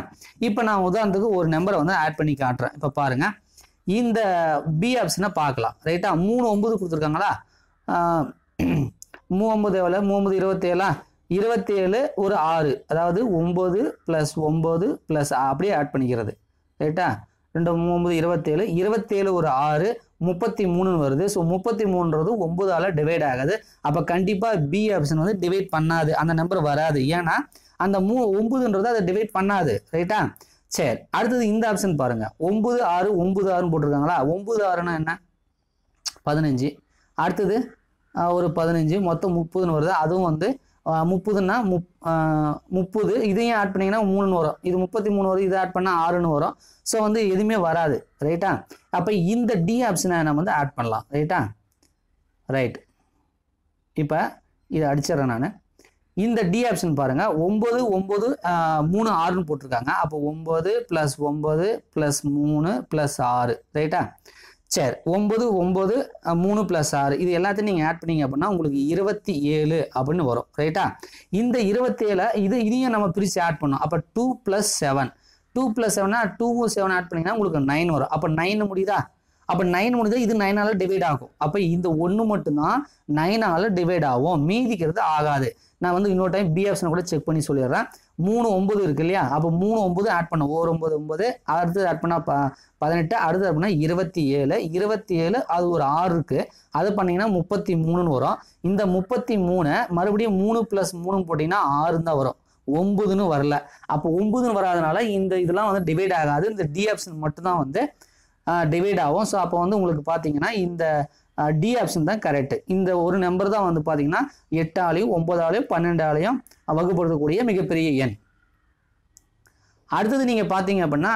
இப்போ நான் உதாரணத்துக்கு ஒரு நம்பரை வந்து ஆட் பண்ணி காட்டுறேன் இப்போ பாருங்கள் இந்த பி ஆப்ஷனை பார்க்கலாம் ரைட்டா மூணு ஒம்பது கொடுத்துருக்காங்களா மூ ஒம்பது எவ்வளோ மூ ஒம்பது இருபத்தேழா இருபத்தேழு ஒரு ஆறு அதாவது ஒம்பது ப்ளஸ் ஒம்பது ப்ளஸ் அப்படியே ஆட் பண்ணிக்கிறது ரைட்டா ரெண்டு ஒம்பது இருபத்தேழு இருபத்தேழு ஒரு ஆறு முப்பத்தி மூணுன்னு வருது ஸோ முப்பத்தி மூணுன்றது ஒம்பதால் டிவைட் ஆகாது அப்போ கண்டிப்பாக பி ஆப்ஷன் வந்து டிவைட் பண்ணாது அந்த நம்பர் வராது ஏன்னா அந்த மூ ஒம்பதுன்றது அதை டிவைட் பண்ணாது ரைட்டா சரி அடுத்தது இந்த ஆப்ஷன் பாருங்கள் ஒம்பது ஆறு ஒம்பது ஆறுன்னு போட்டிருக்காங்களா ஒம்பது ஆறுன்னா என்ன பதினஞ்சு அடுத்தது ஒரு பதினஞ்சு மொத்தம் முப்பதுன்னு வருது அதுவும் வந்து முப்பதுன்னா முப் முப்பது இதையும் ஆட் பண்ணிங்கன்னா மூணுன்னு வரும் இது முப்பத்தி மூணு வரும் இதை ஆட் பண்ணால் ஆறுன்னு வரும் ஸோ வந்து எதுவுமே வராது ரைட்டா அப்போ இந்த டி ஆப்ஷனை நம்ம வந்து ஆட் பண்ணலாம் ரைட்டா ரைட் இப்போ இதை அடிச்சிடறேன் நான் இந்த டி ஆப்ஷன் பாருங்கள் ஒம்பது ஒம்பது மூணு ஆறுன்னு போட்டிருக்காங்க அப்போ ஒம்பது ப்ளஸ் ஒம்பது ப்ளஸ் மூணு ப்ளஸ் ஆறு ரைட்டா சரி ஒம்பது ஒம்பது மூணு ப்ளஸ் ஆறு இது எல்லாத்தையும் நீங்கள் ஆட் பண்ணீங்க அப்படின்னா உங்களுக்கு இருபத்தி ஏழு அப்படின்னு வரும் ரைட்டா இந்த இருபத்தேழை இது இதையும் நம்ம பிரித்து ஆட் பண்ணோம் அப்போ two plus seven two plus செவனா டூவும் செவன் ஆட் பண்ணிங்கன்னா உங்களுக்கு நைன் வரும் அப்போ நைன் முடியுதா அப்போ நைன் முடிஞ்சால் இது நைனால் டிவைட் ஆகும் அப்போ இந்த ஒன்று மட்டும்தான் நைனால் டிவைட் ஆகும் மீதிக்கிறது ஆகாது நான் வந்து இன்னொரு டைம் பி கூட செக் பண்ணி சொல்லிடுறேன் மூணு ஒம்பது இருக்கு இல்லையா அப்போ மூணு ஒம்பது ஆட் பண்ண ஓர் ஒம்பது ஒம்பது அடுத்தது ஆட் பண்ணால் ப பதினெட்டு அடுத்து ஆட் பண்ணால் இருபத்தி ஏழு இருபத்தி ஏழு அது ஒரு ஆறு இருக்குது அது பண்ணிங்கன்னா முப்பத்தி மூணுன்னு வரும் இந்த முப்பத்தி மூணு மறுபடியும் மூணு ப்ளஸ் மூணுன்னு போட்டிங்கன்னா ஆறு தான் வரும் ஒம்பதுன்னு வரல அப்போ ஒம்பதுன்னு வராதனால இந்த இதெல்லாம் வந்து டிவைட் ஆகாது இந்த டி ஆப்ஷன் மட்டும்தான் வந்து டிவைட் ஆகும் ஸோ அப்போ வந்து உங்களுக்கு பார்த்தீங்கன்னா இந்த டி ஆப்ஷன் தான் கரெக்ட் இந்த ஒரு நம்பர் தான் வந்து பார்த்தீங்கன்னா எட்டாலையும் ஒன்பதாலையும் பன்னெண்டாலையும் வகுப்படுத்தக்கூடிய மிகப்பெரிய எண் அடுத்தது நீங்கள் பார்த்தீங்க அப்படின்னா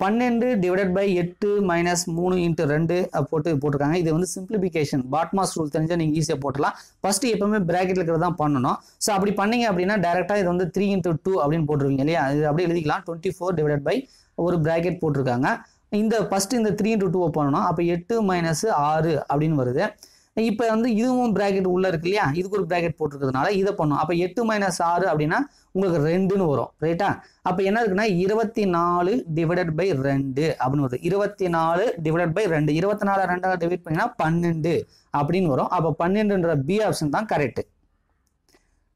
பன்னெண்டு டிவைடட் பை எட்டு மைனஸ் மூணு இன்ட்டு ரெண்டு போட்டு போட்டிருக்காங்க இது வந்து சிம்பிளிஃபிகேஷன் பாட்மாஸ் ரூல் தெரிஞ்சால் நீங்கள் ஈஸியாக போட்டலாம் ஃபஸ்ட்டு எப்பவுமே பிராக்கெட்ல இருக்கிறது தான் பண்ணணும் ஸோ அப்படி பண்ணீங்க அப்படின்னா டேரெக்டாக இது வந்து த்ரீ இன்ட்டு டூ அப்படின்னு போட்டிருக்கீங்க இல்லையா இது அப்படியே எழுதிக்கலாம் டுவெண்ட்டி ஃபோர் டிவைடட் பை ஒரு பிராக்கெட் போட்டிருக்காங்க இந்த ஃபஸ்ட்டு இந்த த்ரீ இன்ட்டு டூவை பண்ணணும் அப்போ எட்டு மைனஸ் ஆறு அப்படின்னு வருது இப்போ வந்து இதுவும் ப்ராக்கெட் உள்ளே இருக்கு இல்லையா இதுக்கு ஒரு ப்ராக்கெட் போட்டிருக்கிறதுனால இதை பண்ணோம் அப்போ எட்டு மைனஸ் ஆறு அப்படின்னா உங்களுக்கு ரெண்டுன்னு வரும் ரைட்டா அப்போ என்ன இருக்குன்னா இருபத்தி நாலு டிவைடட் பை ரெண்டு அப்படின்னு வருது இருபத்தி நாலு டிவைடட் பை ரெண்டு இருபத்தி நாலு ரெண்டாவது டிவைட் பண்ணிங்கன்னா பன்னெண்டு அப்படின்னு வரும் அப்போ பன்னெண்டுன்ற பி ஆப்ஷன் தான் கரெக்டு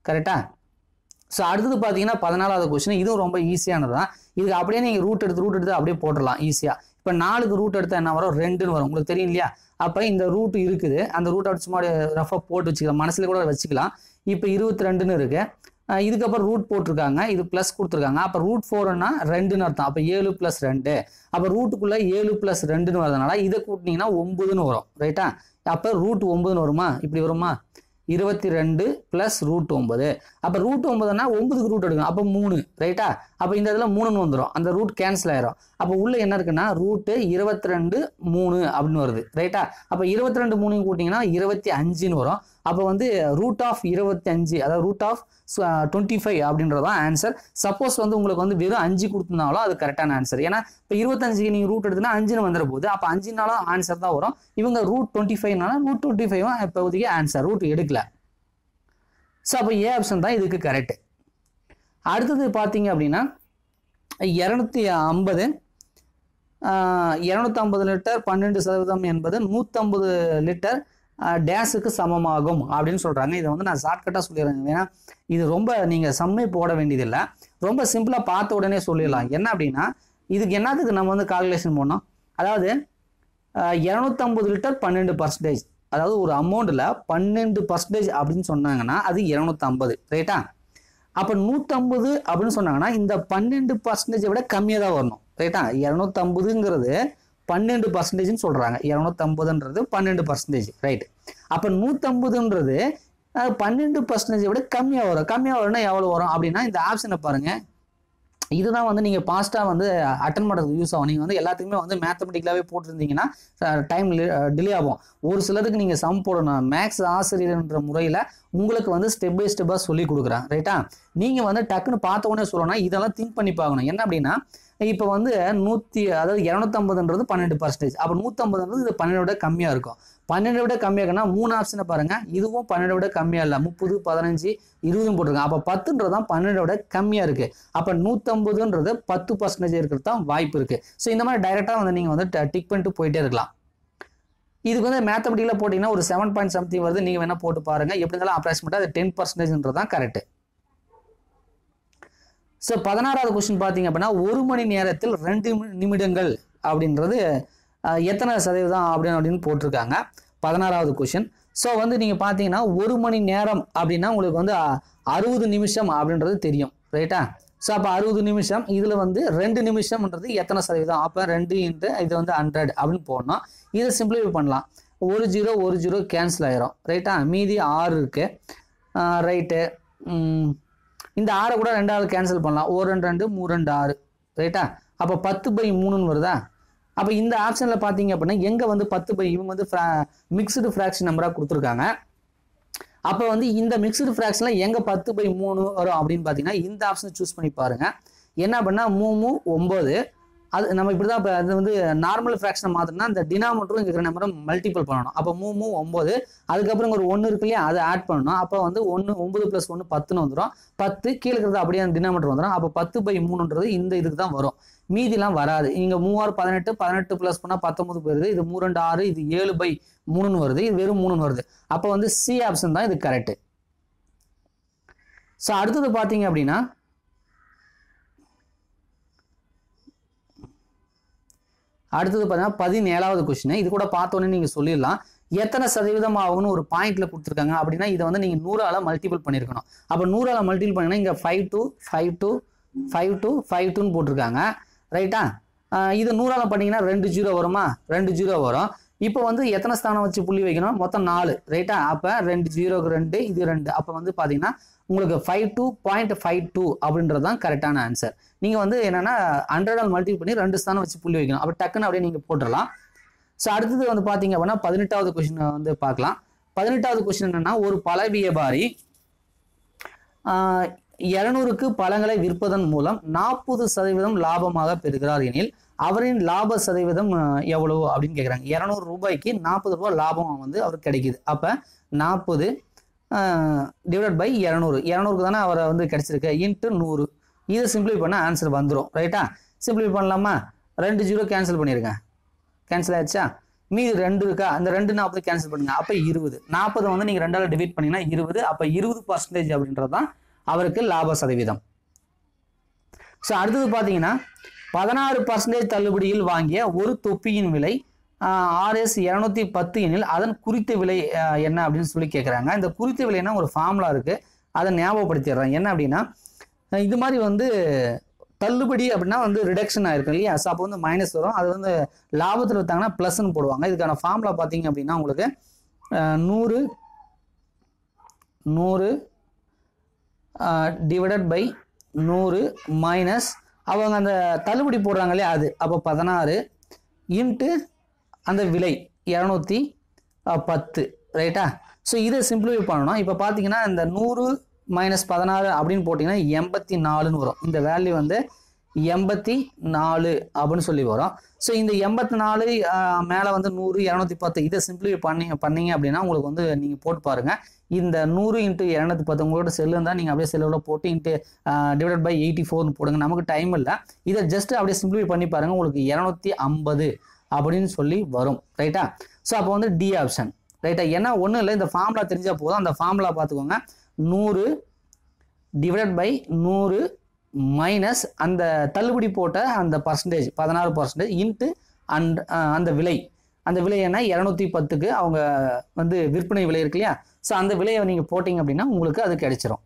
கரெக்டா ஸோ அடுத்தது பார்த்தீங்கன்னா பதினாலாவது கொஸ்டின் இதுவும் ரொம்ப ஈஸியானது தான் இது அப்படியே நீங்கள் ரூட் எடுத்து ரூட் எடுத்து அப்படியே போட்டுடலாம் ஈஸியாக இப்போ நாலுக்கு ரூட் எடுத்தா என்ன வரும் ரெண்டுன்னு வரும் உங்களுக்கு தெரியும் இல்லையா அப்போ இந்த ரூட் இருக்குது அந்த ரூட் அப்படி சும்மா ரஃபாக போட்டு வச்சுக்கலாம் மனசில் கூட வச்சுக்கலாம் இப்போ இருபத்தி ரெண்டுன்னு இருக்குது இதுக்கப்புறம் ரூட் போட்டிருக்காங்க இது ப்ளஸ் கொடுத்துருக்காங்க அப்போ ரூட் ஃபோர்னா ரெண்டுன்னு அர்த்தம் அப்போ ஏழு ப்ளஸ் ரெண்டு அப்போ ரூட்டுக்குள்ளே ஏழு ப்ளஸ் ரெண்டுன்னு வரதுனால இதை கூட்டினீங்கன்னா ஒம்பதுன்னு வரும் ரைட்டா அப்போ ரூட் ஒம்பதுன்னு வருமா இப்படி வருமா இருபத்தி ரெண்டு ப்ளஸ் ரூட் ஒன்பது அப்போ ரூட் ஒன்பதுனா ஒம்பதுக்கு ரூட் எடுக்கணும் அப்போ மூணு ரைட்டா அப்போ இந்த இதில் மூணுன்னு வந்துடும் அந்த ரூட் கேன்சல் ஆயிரும் அப்போ உள்ளே என்ன இருக்குன்னா ரூட்டு இருபத்தி ரெண்டு மூணு அப்படின்னு வருது ரைட்டா அப்போ இருபத்தி ரெண்டு மூணு கூட்டிங்கன்னா இருபத்தி அஞ்சுன்னு வரும் அப்போ வந்து ரூட் ஆஃப் இருபத்தஞ்சு அதாவது ரூட் ஆஃப் டுவெண்ட்டி ஃபைவ் அப்படின்றதான் ஆன்சர் சப்போஸ் வந்து உங்களுக்கு வந்து வெறும் அஞ்சு கொடுத்துருந்தாலும் அது கரெக்டான ஆன்சர் ஏன்னா இப்போ இருபத்தஞ்சுக்கு நீங்கள் ரூட் எடுத்துனா அஞ்சுன்னு வந்துட போகுது அப்போ அஞ்சுனாலும் ஆன்சர் தான் வரும் இவங்க ரூட் டுவெண்ட்டி ஃபைவ்னால ரூட் டுவெண்ட்டி ஃபைவ் இப்போதைக்கு ஆன்சர் ரூட் எடுக்கல ஸோ அப்போ ஏ ஆப்ஷன் தான் இதுக்கு கரெக்ட் அடுத்தது பார்த்தீங்க அப்படின்னா இரநூத்தி ஐம்பது இரநூத்தம்பது லிட்டர் பன்னெண்டு சதவீதம் என்பது நூற்றம்பது லிட்டர் டேஸுக்கு சமமாகும் அப்படின்னு சொல்கிறாங்க இதை வந்து நான் ஷார்ட்கட்டாக சொல்லிடுறேன் ஏன்னா இது ரொம்ப நீங்கள் செம்மை போட வேண்டியதில்லை ரொம்ப சிம்பிளாக பார்த்த உடனே சொல்லிடலாம் என்ன அப்படின்னா இதுக்கு என்னத்துக்கு நம்ம வந்து கால்குலேஷன் பண்ணோம் அதாவது இரநூத்தம்பது லிட்டர் பன்னெண்டு பர்சன்டேஜ் அதாவது ஒரு அமௌண்ட்டில் பன்னெண்டு பர்சன்டேஜ் அப்படின்னு சொன்னாங்கன்னா அது இரநூத்தம்பது ரைட்டா அப்போ நூற்றம்பது அப்படின்னு சொன்னாங்கன்னா இந்த பன்னெண்டு பர்சன்டேஜை விட கம்மியாக தான் வரணும் ரைட்டா இரநூத்தம்பதுங்கிறது பன்னெண்டு பர்சன்டேஜ்னு சொல்கிறாங்க இரநூத்தம்பதுன்றது பன்னெண்டு பர்சன்டேஜ் ரைட் அப்போ நூற்றம்பதுன்றது பன்னெண்டு பர்சன்டேஜ் விட கம்மியாக வரும் கம்மியாக வரும்னா எவ்வளோ வரும் அப்படின்னா இந்த ஆப்ஷனை பாருங்கள் இதுதான் வந்து நீங்கள் பாஸ்ட்டாக வந்து அட்டன் பண்ணுறதுக்கு யூஸ் ஆகும் நீங்கள் வந்து எல்லாத்துக்குமே வந்து மேத்தமெட்டிக்கலாகவே போட்டிருந்தீங்கன்னா டைம் டிலே ஆகும் ஒரு சிலருக்கு நீங்கள் சம் போடணும் மேக்ஸ் ஆசிரியர்ன்ற முறையில் உங்களுக்கு வந்து ஸ்டெப் பை ஸ்டெப்பாக சொல்லி கொடுக்குறேன் ரைட்டா நீங்கள் வந்து டக்குன்னு பார்த்த உடனே சொல்லணும்னா இதெல்லாம் திங்க் பண்ணி பார்க்கணும் என்ன அப்படின்னா இப்போ வந்து நூற்றி அதாவது இரநூத்தம்பதுன்றது பன்னெண்டு பர்சன்டேஜ் அப்போ நூற்றம்பதுன்றது இது பன்னெண்டு விட கம்மியாக இருக்கும் பன்னெண்டு விட கம்மியாக இருக்குன்னா மூணு ஆப்ஷனை பாருங்கள் இதுவும் பன்னெண்டு விட கம்மியாக இல்லை முப்பது பதினஞ்சு இருபதும் போட்டிருக்காங்க அப்போ பத்துன்றது தான் பன்னெண்டு விட கம்மியாக இருக்குது அப்போ நூற்றம்பதுன்றது பத்து பர்சன்டேஜ் இருக்கிறது தான் வாய்ப்பு இருக்குது ஸோ இந்த மாதிரி டைரெக்டாக வந்து நீங்கள் வந்து டிக் பண்ணிட்டு போயிட்டே இருக்கலாம் இதுக்கு வந்து மேத்தமெட்டிக்கில் போட்டிங்கன்னா ஒரு செவன் பாயிண்ட் சம்திங் வருது நீங்கள் வேணால் போட்டு பாருங்கள் எப்படி இருந்தாலும் அப்ராக்சிமேட்டாக அது டென் பர்சன்டேஜ்ன்றது தான் கரெக்ட்டு ஸோ பதினாறாவது கொஸ்டின் பார்த்தீங்க அப்படின்னா ஒரு மணி நேரத்தில் ரெண்டு நிமிடங்கள் அப்படின்றது எத்தனை சதவீதம் அப்படின்னு அப்படின்னு போட்டிருக்காங்க பதினாறாவது கொஷின் ஸோ வந்து நீங்கள் பார்த்தீங்கன்னா ஒரு மணி நேரம் அப்படின்னா உங்களுக்கு வந்து அறுபது நிமிஷம் அப்படின்றது தெரியும் ரைட்டா ஸோ அப்போ அறுபது நிமிஷம் இதில் வந்து ரெண்டு நிமிஷம்ன்றது எத்தனை சதவீதம் அப்போ ரெண்டு இன்ட்டு இது வந்து ஹண்ட்ரட் அப்படின்னு போடணும் இதை சிம்பிளிஃபை பண்ணலாம் ஒரு ஜீரோ ஒரு ஜீரோ கேன்சல் ஆயிரும் ரைட்டா மீதி ஆறு இருக்குது ரைட்டு இந்த ஆறை கூட ரெண்டாவது கேன்சல் பண்ணலாம் ஓ ரெண்டு ரெண்டு மூணு ரெண்டு ஆறு ரைட்டா அப்போ பத்து பை மூணுன்னு வருதா அப்போ இந்த ஆப்ஷனில் பார்த்தீங்க அப்படின்னா எங்கே வந்து பத்து பை இவங்க வந்து மிக்சடு ஃப்ராக்ஷன் நம்பராக கொடுத்துருக்காங்க அப்போ வந்து இந்த மிக்சடு ஃப்ராக்ஷனில் எங்கே பத்து பை மூணு வரும் அப்படின்னு பார்த்தீங்கன்னா இந்த ஆப்ஷனை சூஸ் பண்ணி பாருங்கள் என்ன பண்ணால் மூணு ஒம்பது அது நம்ம இப்படி தான் இப்போ அது வந்து நார்மல் ஃப்ராக்ஷனை மாற்றினா இந்த டினாமீட்டரும் இங்கே இருக்கிற நம்பரும் மல்டிபிள் பண்ணணும் அப்போ மூ மூ ஒம்பது அதுக்கப்புறம் ஒரு ஒன்று இருக்கு இல்லையா அதை ஆட் பண்ணணும் அப்போ வந்து ஒன்று ஒம்பது ப்ளஸ் ஒன்று பத்துன்னு வந்துடும் பத்து கீழே இருக்கிறது அப்படியே அந்த டினாமீட்டர் வந்துடும் அப்போ பத்து பை மூணுன்றது இந்த இதுக்கு தான் வரும் மீதிலாம் வராது இங்கே மூவாறு பதினெட்டு பதினெட்டு ப்ளஸ் பண்ணால் பத்தொம்பது போயிருது இது மூணு ரெண்டு ஆறு இது ஏழு பை மூணுன்னு வருது இது வெறும் மூணுன்னு வருது அப்போ வந்து சி ஆப்ஷன் தான் இது கரெக்டு ஸோ அடுத்தது பார்த்தீங்க அப்படின்னா அடுத்தது பார்த்தீங்கன்னா பதினேழாவது கொஸ்டின் இது கூட பார்த்தோன்னே நீங்கள் சொல்லிடலாம் எத்தனை சதவீதம் ஆகும்னு ஒரு பாயிண்ட்ல கொடுத்துருக்காங்க அப்படின்னா இதை வந்து நீங்கள் நூறால மல்டிபிள் பண்ணியிருக்கணும் அப்போ நூறால மல்டிபிள் பண்ணீங்கன்னா இங்கே five two five two five two five டூன்னு போட்டிருக்காங்க ரைட்டா இது நூறால பண்ணீங்கன்னா ரெண்டு ஜீரோ வருமா ரெண்டு ஜீரோ வரும் இப்போ வந்து எத்தனை ஸ்தானம் வச்சு புள்ளி வைக்கணும் மொத்தம் நாலு ரைட்டா அப்போ ரெண்டு ஜீரோக்கு ரெண்டு இது ரெண்டு அப்போ வந்து பார்த்தீங்கன்னா உங்களுக்கு five two point five two அப்படின்றது தான் கரெக்டான ஆன்சர் நீங்கள் வந்து என்னென்னா ஆல் மல்டிபிள் பண்ணி ரெண்டு ஸ்தானம் வச்சு புள்ளி வைக்கணும் அப்படி டக்குன்னு அப்படியே நீங்கள் போட்டுடலாம் ஸோ அடுத்தது வந்து பார்த்தீங்க அப்படின்னா பதினெட்டாவது கொஷினை வந்து பார்க்கலாம் பதினெட்டாவது கொஷின் என்னென்னா ஒரு பல வியாபாரி இரநூறுக்கு பழங்களை விற்பதன் மூலம் நாற்பது சதவீதம் லாபமாக பெறுகிறார் எனில் அவரின் லாப சதவீதம் எவ்வளவு அப்படின்னு கேட்குறாங்க இரநூறு ரூபாய்க்கு நாற்பது ரூபாய் லாபம் வந்து அவருக்கு கிடைக்குது அப்போ நாற்பது டிவைட் பை இரநூறு இரநூறுக்கு தானே அவரை வந்து கிடச்சிருக்கு இன்ட்டு நூறு இதை சிம்பிளிஃபை பண்ணால் ஆன்சர் வந்துடும் ரைட்டா சிம்பிளிஃபை பண்ணலாமா ரெண்டு ஜீரோ கேன்சல் பண்ணியிருக்கேன் கேன்சல் ஆயிடுச்சா மீது ரெண்டு இருக்கா அந்த ரெண்டு நாற்பது கேன்சல் பண்ணுங்க அப்போ இருபது நாற்பது வந்து நீங்கள் ரெண்டாவது டிவைட் பண்ணீங்கன்னா இருபது அப்போ இருபது பர்சன்டேஜ் அப்படின்றது தான் அவருக்கு லாப சதவீதம் ஸோ அடுத்தது பார்த்தீங்கன்னா பதினாறு பர்சன்டேஜ் தள்ளுபடியில் வாங்கிய ஒரு தொப்பியின் விலை ஆர்எஸ் இரநூத்தி பத்து எனில் அதன் குறித்த விலை என்ன அப்படின்னு சொல்லி கேட்குறாங்க இந்த குறித்த விலைனா ஒரு ஃபார்முலா இருக்குது அதை ஞாபகப்படுத்திடுறேன் என்ன அப்படின்னா இது மாதிரி வந்து தள்ளுபடி அப்படின்னா வந்து ரிடக்ஷன் ஆயிருக்கும் இல்லையா ஸோ அப்போ வந்து மைனஸ் வரும் அது வந்து லாபத்தில் விற்றாங்கன்னா ப்ளஸ்ன்னு போடுவாங்க இதுக்கான ஃபார்முலா பார்த்தீங்க அப்படின்னா உங்களுக்கு நூறு நூறு டிவைடட் பை நூறு மைனஸ் அவங்க அந்த தள்ளுபடி போடுறாங்க இல்லையா அது அப்போ பதினாறு இன்ட்டு அந்த விலை இரநூத்தி பத்து ரைட்டா ஸோ இதை சிம்பிளிஃபை பண்ணணும் இப்போ பார்த்தீங்கன்னா இந்த நூறு மைனஸ் பதினாறு அப்படின்னு போட்டிங்கன்னா எண்பத்தி நாலுன்னு வரும் இந்த வேல்யூ வந்து எண்பத்தி நாலு அப்படின்னு சொல்லி வரும் ஸோ இந்த எண்பத்தி நாலு மேலே வந்து நூறு இரநூத்தி பத்து இதை சிம்பிளிஃபை பண்ணி பண்ணீங்க அப்படின்னா உங்களுக்கு வந்து நீங்கள் போட்டு பாருங்கள் இந்த நூறு இன்ட்டு இரநூத்தி பத்து உங்களோட செல்லு இருந்தால் நீங்கள் அப்படியே செல்லோட போட்டு இன்ட்டு டிவைட் பை எயிட்டி ஃபோர்னு போடுங்க நமக்கு டைம் இல்லை இதை ஜஸ்ட் அப்படியே சிம்பிளிஃபை பண்ணி பாருங்கள் உங்களுக்கு இரநூத்தி ஐம்பது அப்படின்னு சொல்லி வரும் ரைட்டா ஸோ அப்போ வந்து டி ஆப்ஷன் ரைட்டா ஏன்னா ஒன்றும் இல்லை இந்த ஃபார்முலா தெரிஞ்சால் போதும் அந்த ஃபார்முலா பார்த்துக்கோங்க நூறு டிவைடட் பை நூறு மைனஸ் அந்த தள்ளுபடி போட்ட அந்த பர்சன்டேஜ் பதினாறு பர்சன்டேஜ் இன்ட்டு அண்ட் அந்த விலை அந்த விலை என்ன இரநூத்தி பத்துக்கு அவங்க வந்து விற்பனை விலை இருக்கு இல்லையா ஸோ அந்த விலையை நீங்கள் போட்டிங்க அப்படின்னா உங்களுக்கு அது கிடைச்சிரும்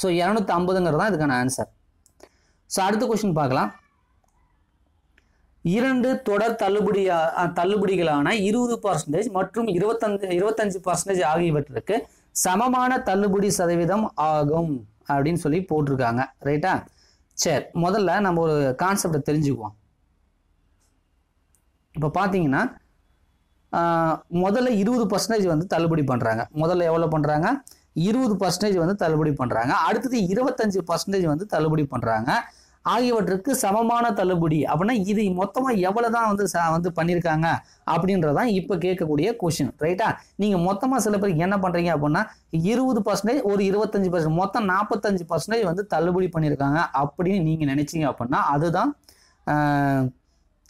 ஸோ இரநூத்தி ஐம்பதுங்கிறது தான் இதுக்கான ஆன்சர் ஸோ அடுத்த கொஷின் பார்க்கலாம் இரண்டு தொடர் தள்ளுபடியா தள்ளுபடிகளான இருபது பர்சன்டேஜ் மற்றும் இருபத்தஞ்சு இருபத்தஞ்சு பர்சன்டேஜ் ஆகியவற்றுக்கு சமமான தள்ளுபடி சதவீதம் ஆகும் அப்படின்னு சொல்லி போட்டிருக்காங்க ரைட்டா சரி முதல்ல நம்ம ஒரு கான்செப்டை தெரிஞ்சுக்குவோம் இப்போ பார்த்தீங்கன்னா முதல்ல இருபது பர்சன்டேஜ் வந்து தள்ளுபடி பண்ணுறாங்க முதல்ல எவ்வளோ பண்ணுறாங்க இருபது பர்சன்டேஜ் வந்து தள்ளுபடி பண்ணுறாங்க அடுத்தது இருபத்தஞ்சு பர்சன்டேஜ் வந்து தள்ளுபடி பண்ணுறாங்க ஆகியவற்றுக்கு சமமான தள்ளுபடி அப்படின்னா இது மொத்தமாக எவ்வளோ தான் வந்து வந்து பண்ணியிருக்காங்க அப்படின்றதான் இப்போ கேட்கக்கூடிய கொஷின் ரைட்டா நீங்கள் மொத்தமாக சில பேருக்கு என்ன பண்ணுறீங்க அப்படின்னா இருபது பர்சன்டேஜ் ஒரு இருபத்தஞ்சு பர்சன்ட் மொத்தம் நாற்பத்தஞ்சு பர்சன்டேஜ் வந்து தள்ளுபடி பண்ணியிருக்காங்க அப்படின்னு நீங்கள் நினைச்சிங்க அப்படின்னா அதுதான்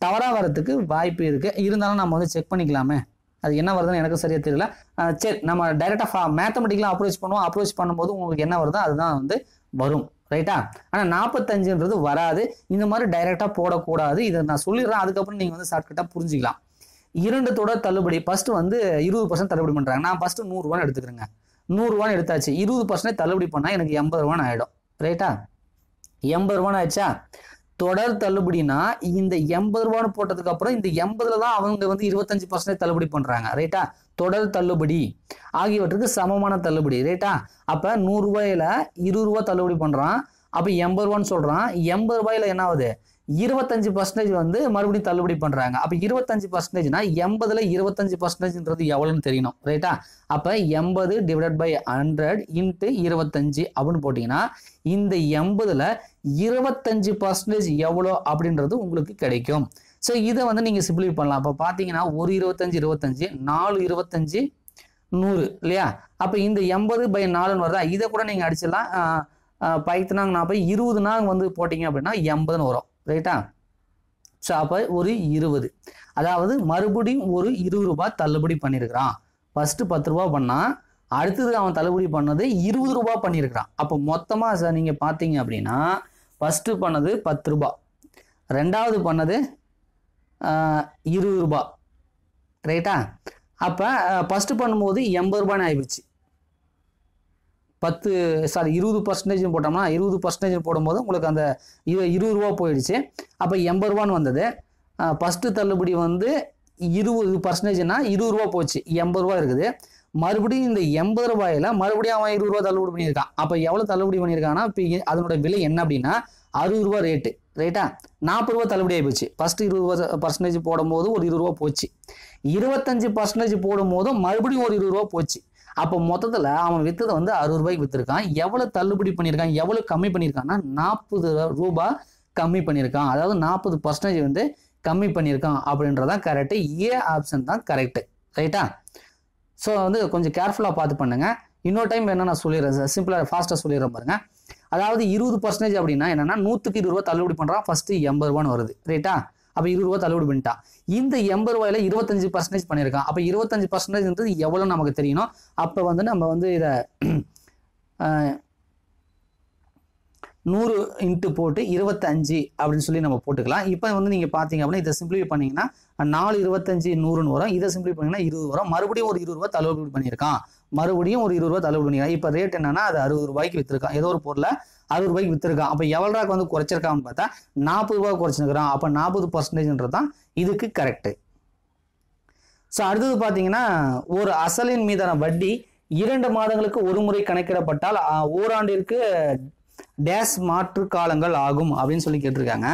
தவறாக வரத்துக்கு வாய்ப்பு இருக்குது இருந்தாலும் நம்ம வந்து செக் பண்ணிக்கலாமே அது என்ன வருதுன்னு எனக்கு சரியாக தெரியல சரி நம்ம டைரெக்டாக மேத்தமெட்டிக்கலாம் அப்ரோச் பண்ணுவோம் அப்ரோச் பண்ணும்போது உங்களுக்கு என்ன வருதோ அதுதான் வந்து வரும் ரைட்டா ஆனால் நாற்பத்தஞ்சுன்றது வராது இந்த மாதிரி டைரெக்டாக போடக்கூடாது இதை நான் சொல்லிடுறேன் அதுக்கப்புறம் நீங்கள் வந்து ஷார்ட்கட்டாக புரிஞ்சிக்கலாம் இரண்டு தொடர் தள்ளுபடி ஃபஸ்ட்டு வந்து இருபது பர்சன்ட் தள்ளுபடி பண்ணுறாங்க நான் ஃபஸ்ட்டு நூறுரூவான்னு எடுத்துக்கிறேங்க நூறுரூவான்னு எடுத்தாச்சு இருபது பர்சன்ட் தள்ளுபடி பண்ணால் எனக்கு எண்பது ரூபான்னு ஆகிடும் ரைட்டா எண்பது ரூபான்னு ஆச்சா தொடர் தள்ளுபடினா இந்த எண்பது ரூபான்னு போட்டதுக்கு அப்புறம் இந்த எண்பதுல தான் அவங்க வந்து இருபத்தஞ்சு பர்சன்டேஜ் தள்ளுபடி பண்றாங்க ரைட்டா தொடர் தள்ளுபடி ஆகியவற்றுக்கு சமமான தள்ளுபடி ரைட்டா அப்போ நூறுரூவாயில் இருபது ரூபா தள்ளுபடி பண்ணுறான் அப்போ எண்பது ரூபான்னு சொல்கிறான் எண்பது ரூபாயில் என்ன ஆகுது இருபத்தஞ்சு பர்சன்டேஜ் வந்து மறுபடியும் தள்ளுபடி பண்ணுறாங்க அப்போ இருபத்தஞ்சு பர்சன்டேஜ்னா எண்பதில் இருபத்தஞ்சு பர்சன்டேஜ்ன்றது எவ்வளோன்னு தெரியணும் ரைட்டா அப்போ எண்பது டிவைட் பை ஹண்ட்ரட் இன்ட்டு இருபத்தஞ்சு அப்படின்னு போட்டிங்கன்னா இந்த எண்பதில் இருபத்தஞ்சு பர்சன்டேஜ் எவ்வளோ அப்படின்றது உங்களுக்கு கிடைக்கும் ஸோ இதை வந்து நீங்கள் சிம்பிளி பண்ணலாம் அப்போ பார்த்தீங்கன்னா ஒரு இருபத்தஞ்சு இருபத்தஞ்சு நாலு இருபத்தஞ்சு நூறு இல்லையா அப்போ இந்த எண்பது பை நாலுன்னு வருதா இதை கூட நீங்கள் அடிச்சிடலாம் பைத்தனாங்க நான் போய் இருபது நாங்க வந்து போட்டிங்க அப்படின்னா எண்பதுன்னு வரும் ரைட்டா ஸோ அப்போ ஒரு இருபது அதாவது மறுபடியும் ஒரு இருபது ரூபாய் தள்ளுபடி பண்ணியிருக்கிறான் ஃபஸ்ட்டு பத்து ரூபா பண்ணால் அடுத்தது அவன் தள்ளுபடி பண்ணது இருபது ரூபா பண்ணியிருக்கிறான் அப்போ மொத்தமாக சார் நீங்கள் பார்த்தீங்க அப்படின்னா ஃபஸ்ட்டு பண்ணது பத்து ரூபா ரெண்டாவது பண்ணது இருபது ரூபா ரைட்டா அப்போ ஃபஸ்ட்டு பண்ணும்போது எண்பது ரூபான்னு ஆகிடுச்சு பத்து சாரி இருபது பர்சன்டேஜ்னு போட்டோம்னா இருபது பர்சன்டேஜ் போடும்போது உங்களுக்கு அந்த இரு இருபது ரூபா போயிடுச்சு அப்போ எண்பது ரூபான்னு வந்தது ஃபஸ்ட்டு தள்ளுபடி வந்து இருபது பர்சன்டேஜ்னா இருபது ரூபா போச்சு எண்பது ரூபா இருக்குது மறுபடியும் இந்த எண்பது ரூபாயில் மறுபடியும் அவன் இருபது ரூபா தள்ளுபடி பண்ணியிருக்கான் அப்போ எவ்வளோ தள்ளுபடி பண்ணியிருக்கான்னா இப்போ அதனோட விலை என்ன அப்படின்னா அறுபது ரூபா ரேட்டு ரைட்டா நாற்பது ரூபா தள்ளுபடி ஆகிப்போச்சு ஃபஸ்ட்டு இருபது ரூபா பர்சன்டேஜ் போடும்போது ஒரு இருபது ரூபா போச்சு இருபத்தஞ்சு பர்சன்டேஜ் போடும்போதும் மறுபடியும் ஒரு இருபது ரூபா போச்சு அப்போ மொத்தத்தில் அவன் விற்றதை வந்து அறுபது ரூபாய்க்கு விற்றுருக்கான் எவ்வளோ தள்ளுபடி பண்ணியிருக்கான் எவ்வளோ கம்மி பண்ணியிருக்கான்னா நாற்பது ரூபா கம்மி பண்ணியிருக்கான் அதாவது நாற்பது பர்சன்டேஜ் வந்து கம்மி பண்ணியிருக்கான் அப்படின்றதான் கரெக்டு ஏ ஆப்ஷன் தான் கரெக்டு ரைட்டா ஸோ வந்து கொஞ்சம் கேர்ஃபுல்லாக பார்த்து பண்ணுங்கள் இன்னொரு டைம் என்ன நான் சொல்லிடுறேன் சிம்பிளாக ஃபாஸ்ட்டாக சொல்லிடுறேன் பாருங்கள் அதாவது இருபது பர்சன்டேஜ் அப்படின்னா என்னன்னா நூற்றுக்கு இருபது ரூபா தள்ளுபடி பண்ணுறான் ஃபஸ்ட்டு எண்பது ரூபான்னு வருது ரைட்டா அப்போ இருபது ரூபா தள்ளுபடி பண்ணிட்டான் இந்த எண்பது ரூபாயில இருபத்தஞ்சு பர்சன்டேஜ் பண்ணியிருக்கான் அப்போ இருபத்தஞ்சு பர்சன்டேஜ்ன்றது எவ்வளோ நமக்கு தெரியணும் அப்போ வந்து நம்ம வந்து இதை நூறு இன்ட்டு போட்டு இருபத்தஞ்சு அப்படின்னு சொல்லி நம்ம போட்டுக்கலாம் இப்போ வந்து நீங்கள் பார்த்தீங்க அப்படின்னா இதை சிம்பிளிஃபை பண்ணிங்கன்னா நாலு இருபத்தஞ்சு நூறுன்னு வரும் இதை சிம்பிளிஃபை பண்ணிங்கன்னா இருபது வரும் மறுபடியும் ஒரு இருபது ரூபா தள்ளுபடி பண்ணியிருக்கான் மறுபடியும் ஒரு இருபது ரூபா தள்ளுபடி இப்போ ரேட் என்னன்னா அது அறுபது ரூபாய்க்கு விற்றுருக்கான் ஏதோ ஒரு பொருளை அறுபது ரூபாய்க்கு விற்றுருக்கான் அப்போ எவ்வளோக்கு வந்து குறைச்சிருக்கான்னு பார்த்தா நாற்பது ரூபா குறைச்சிருக்கிறான் அப்போ நாற்பது பர்சன்டேஜ்ன்றது தான் இதுக்கு கரெக்டு ஸோ அடுத்தது பார்த்தீங்கன்னா ஒரு அசலின் மீதான வட்டி இரண்டு மாதங்களுக்கு ஒரு முறை கணக்கிடப்பட்டால் ஓராண்டிற்கு டேஸ் மாற்று காலங்கள் ஆகும் அப்படின்னு சொல்லி கேட்டிருக்காங்க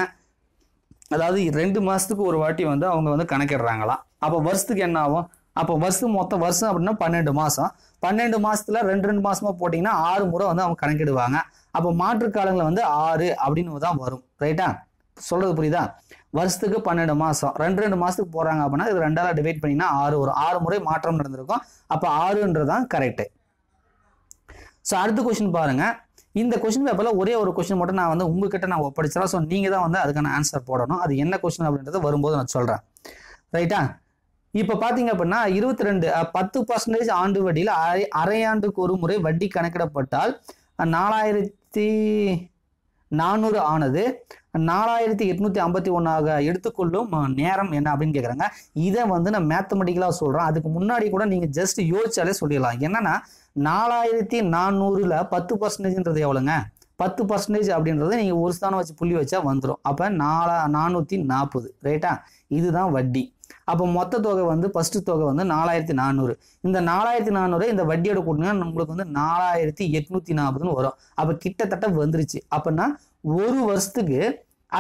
அதாவது ரெண்டு மாதத்துக்கு ஒரு வாட்டி வந்து அவங்க வந்து கணக்கிடுறாங்களாம் அப்போ வருஷத்துக்கு என்ன ஆகும் அப்போ வருஷம் மொத்தம் வருஷம் அப்படின்னா பன்னெண்டு மாதம் பன்னெண்டு மாதத்தில் ரெண்டு ரெண்டு மாதமாக போட்டிங்கன்னா ஆறு முறை வந்து அவங்க கணக்கிடுவாங்க அப்போ மாற்று காலங்களில் வந்து ஆறு அப்படின்னு தான் வரும் ரைட்டா சொல்கிறது புரியுதா வருஷத்துக்கு பன்னெண்டு மாதம் ரெண்டு ரெண்டு மாதத்துக்கு போகிறாங்க அப்படின்னா இது ரெண்டாவது டிவைட் பண்ணிங்கன்னா ஆறு வரும் ஆறு முறை மாற்றம் நடந்திருக்கும் அப்போ ஆறுன்றது தான் கரெக்டு ஸோ அடுத்த கொஷின் பாருங்கள் இந்த கொஸ்டின் பேப்பரில் ஒரே ஒரு கொஸ்டின் மட்டும் நான் வந்து உங்ககிட்ட நான் ஒப்படைச்சிடலாம் ஸோ நீங்கள் தான் வந்து அதுக்கான ஆன்சர் போடணும் அது என்ன கொஸ்டின் அப்படின்றத வரும்போது நான் சொல்கிறேன் ரைட்டா இப்போ பார்த்தீங்க அப்படின்னா இருபத்தி ரெண்டு பத்து பர்சன்டேஜ் ஆண்டு வட்டியில் அரை அரையாண்டுக்கு ஒரு முறை வட்டி கணக்கிடப்பட்டால் நாலாயிரத்தி நானூறு ஆனது நாலாயிரத்தி எட்நூத்தி ஐம்பத்தி ஒன்னாக எடுத்துக்கொள்ளும் நேரம் என்ன அப்படின்னு கேட்குறாங்க இதை வந்து நான் மேத்தமெட்டிக்கலாக சொல்கிறேன் அதுக்கு முன்னாடி கூட நீங்கள் ஜஸ்ட் யோசிச்சாலே சொல்லிடலாம் என்னன்னா நாலாயிரத்தி நானூறுல பத்து பர்சன்டேஜ்ன்றது எவ்வளோங்க பத்து பர்சன்டேஜ் அப்படின்றத நீங்கள் ஒரு ஸ்தானம் வச்சு புள்ளி வச்சா வந்துடும் அப்போ நாலா நானூற்றி நாற்பது ரைட்டா இதுதான் வட்டி அப்போ மொத்த தொகை வந்து ஃபஸ்ட்டு தொகை வந்து நாலாயிரத்தி நானூறு இந்த நாலாயிரத்தி நானூறு இந்த வட்டியோட கூட்டினா நம்மளுக்கு வந்து நாலாயிரத்தி எட்நூத்தி நாற்பதுன்னு வரும் அப்போ கிட்டத்தட்ட வந்துருச்சு அப்படின்னா ஒரு வருஷத்துக்கு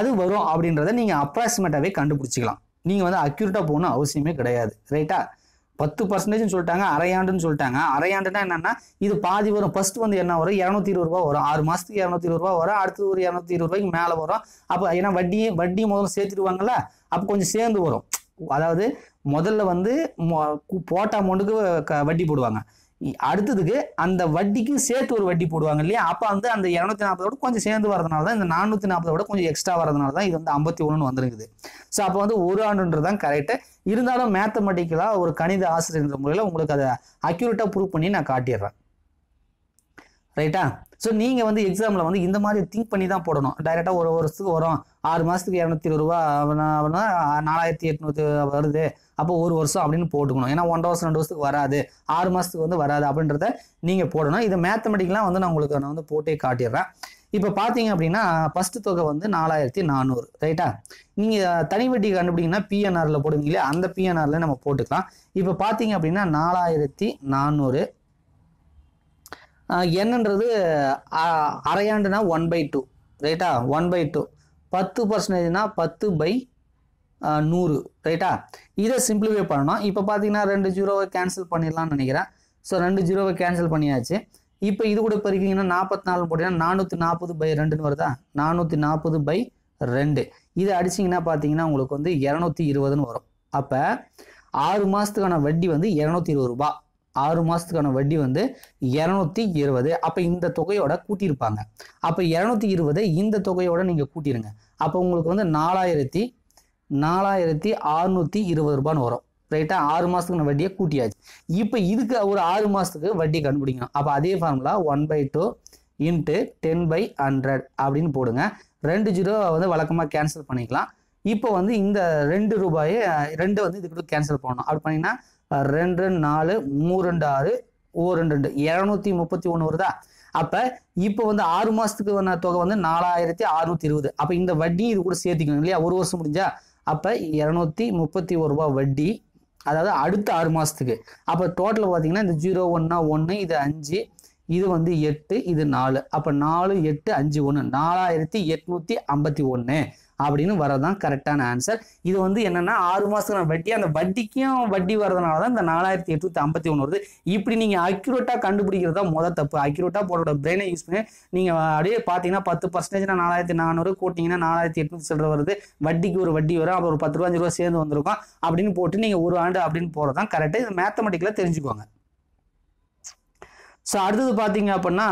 அது வரும் அப்படின்றத நீங்கள் அப்ராக்சிமேட்டாகவே கண்டுபிடிச்சிக்கலாம் நீங்கள் வந்து அக்யூரேட்டாக போகணும் அவசியமே கிடையாது ரைட்டா பத்து பர்சன்டேஜ்னு சொல்லிட்டாங்க அரையாண்டுன்னு சொல்லிட்டாங்க அரையாண்டுனா என்னன்னா இது பாதி வரும் ஃபர்ஸ்ட் வந்து என்ன வரும் இரநூத்தி இருபது ரூபா வரும் ஆறு மாசத்துக்கு இரநூத்தி இருபது ரூபா வரும் அடுத்து ஒரு இரநூத்தி இருபது ரூபாய்க்கு மேலே வரும் அப்போ ஏன்னா வட்டியும் வட்டியும் முதல்ல சேர்த்துருவாங்கல்ல அப்போ கொஞ்சம் சேர்ந்து வரும் அதாவது முதல்ல வந்து போட்ட அமௌண்ட்டுக்கு வட்டி போடுவாங்க அடுத்ததுக்கு அந்த வட்டிக்கும் சேர்த்து ஒரு வட்டி போடுவாங்க இல்லையா அப்போ வந்து அந்த இரநூத்தி நாற்பதோட கொஞ்சம் சேர்ந்து வரதுனால தான் இந்த நானூற்றி நாற்பதோட கொஞ்சம் எக்ஸ்ட்ரா வரதுனால தான் இது வந்து ஐம்பத்தி ஒன்றுன்னு வந்துருக்குது ஸோ அப்போ வந்து ஒரு ஆண்டுன்றது தான் கரெக்டு இருந்தாலும் மேத்தமெட்டிக்கலாக ஒரு கணித ஆசிரியர் முறையில் உங்களுக்கு அதை அக்யூரேட்டாக ப்ரூவ் பண்ணி நான் காட்டிடுறேன் ரைட்டா ஸோ நீங்கள் வந்து எக்ஸாமில் வந்து இந்த மாதிரி திங்க் பண்ணி தான் போடணும் டைரெக்டாக ஒரு வருஷத்துக்கு வரும் ஆறு மாதத்துக்கு இரநூத்தி இருபது ரூபா அப்படின்னா நாலாயிரத்தி எட்நூற்றி வருது அப்போ ஒரு வருஷம் அப்படின்னு போட்டுக்கணும் ஏன்னா ஒன்றரை வருஷம் ரெண்டு வருஷத்துக்கு வராது ஆறு மாதத்துக்கு வந்து வராது அப்படின்றத நீங்கள் போடணும் இதை மேத்தமெட்டிக்கலாம் வந்து நான் உங்களுக்கு நான் வந்து போட்டே காட்டிடுறேன் இப்போ பார்த்தீங்க அப்படின்னா ஃபஸ்ட்டு தொகை வந்து நாலாயிரத்தி நானூறு ரைட்டா நீங்கள் தனி வட்டி கண்டுபிடிங்கன்னா பிஎன்ஆரில் போடுவீங்களே இல்லையா அந்த பிஎன்ஆரில் நம்ம போட்டுக்கலாம் இப்போ பார்த்தீங்க அப்படின்னா நாலாயிரத்தி நானூறு என்னன்றது அரையாண்டுனா ஒன் பை டூ ரைட்டா ஒன் பை டூ பத்து பர்சன்டேஜ்னால் பத்து பை நூறு ரைட்டா இதை சிம்பிளிஃபை பண்ணணும் இப்போ பார்த்தீங்கன்னா ரெண்டு ஜீரோவை கேன்சல் பண்ணிடலாம்னு நினைக்கிறேன் ஸோ ரெண்டு ஜீரோவை கேன்சல் பண்ணியாச்சு இப்போ இது கூட பறிக்கிங்கன்னா நாற்பத்தி நாலு போட்டிங்கன்னா நானூற்றி நாற்பது பை ரெண்டுன்னு வருதா நானூற்றி நாற்பது பை ரெண்டு இதை அடிச்சிங்கன்னா பார்த்தீங்கன்னா உங்களுக்கு வந்து இரநூத்தி இருபதுன்னு வரும் அப்போ ஆறு மாதத்துக்கான வட்டி வந்து இரநூத்தி இருபது ரூபா ஆறு மாதத்துக்கான வட்டி வந்து இரநூத்தி இருபது அப்போ இந்த தொகையோட கூட்டியிருப்பாங்க அப்போ இரநூத்தி இருபது இந்த தொகையோட நீங்கள் கூட்டிடுங்க அப்போ உங்களுக்கு வந்து நாலாயிரத்தி நாலாயிரத்தி அறுநூத்தி இருபது ரூபான்னு வரும் ரைட்டா ஆறு மாதத்துக்கு வட்டியை கூட்டியாச்சு இப்போ இதுக்கு ஒரு ஆறு மாதத்துக்கு வட்டி கண்டுபிடிக்கணும் அப்போ அதே formula one by two into ten by hundred அப்படின்னு போடுங்க ரெண்டு ஜீரோ வந்து வழக்கமாக கேன்சல் பண்ணிக்கலாம் இப்போ வந்து இந்த ரெண்டு ரூபாயை ரெண்டு வந்து இதுக்கு கேன்சல் பண்ணணும் அப்படி பண்ணிங்கன்னா ரெண்டு நாலு மூணு ரெண்டு ஆறு ஓ ரெண்டு ரெண்டு இரநூத்தி முப்பத்தி ஒன்று வருதா அப்போ இப்போ வந்து ஆறு மாதத்துக்கு வந்த தொகை வந்து நாலாயிரத்தி அறுநூத்தி இருபது அப்போ இந்த வட்டி இது கூட சேர்த்துக்கணும் இல்லையா ஒரு வருஷம் முடிஞ்சா அப்போ இரநூத்தி முப்பத்தி ஒரு ரூபா வட்டி அதாவது அடுத்த ஆறு மாதத்துக்கு அப்போ டோட்டல் பார்த்தீங்கன்னா இந்த ஜீரோ ஒன்னா ஒன்று இது அஞ்சு இது வந்து எட்டு இது நாலு அப்போ நாலு எட்டு அஞ்சு ஒன்று நாலாயிரத்தி எட்நூற்றி ஐம்பத்தி ஒன்று அப்படின்னு வரதான் கரெக்டான ஆன்சர் இது வந்து என்னன்னா ஆறு மாதத்துக்கான வட்டி அந்த வட்டிக்கும் வட்டி வரதுனால தான் இந்த நாலாயிரத்தி எட்நூத்தி ஐம்பத்தி ஒன்று வருது இப்படி நீங்கள் அக்யூரேட்டாக கண்டுபிடிக்கிறதா முதல் தப்பு அக்யூரேட்டா போட பிரெயினை யூஸ் பண்ணி நீங்கள் அப்படியே பார்த்தீங்கன்னா பத்து பர்சன்டேஜ் நாலாயிரத்தி நானூறு கூட்டிங்கன்னா நாலாயிரத்தி எட்நூத்தி சில்லற வருது வட்டிக்கு ஒரு வட்டி வரும் அப்புறம் ஒரு பத்து ரூபா அஞ்சு ரூபா சேர்ந்து வந்திருக்கும் அப்படின்னு போட்டு நீங்கள் ஒரு ஆண்டு அப்படின்னு போகிறது தான் கரெக்டாக இது மேத்தமெட்டிக்கலா தெரிஞ்சுக்கோங்க ஸோ அடுத்தது பார்த்தீங்க அப்படின்னா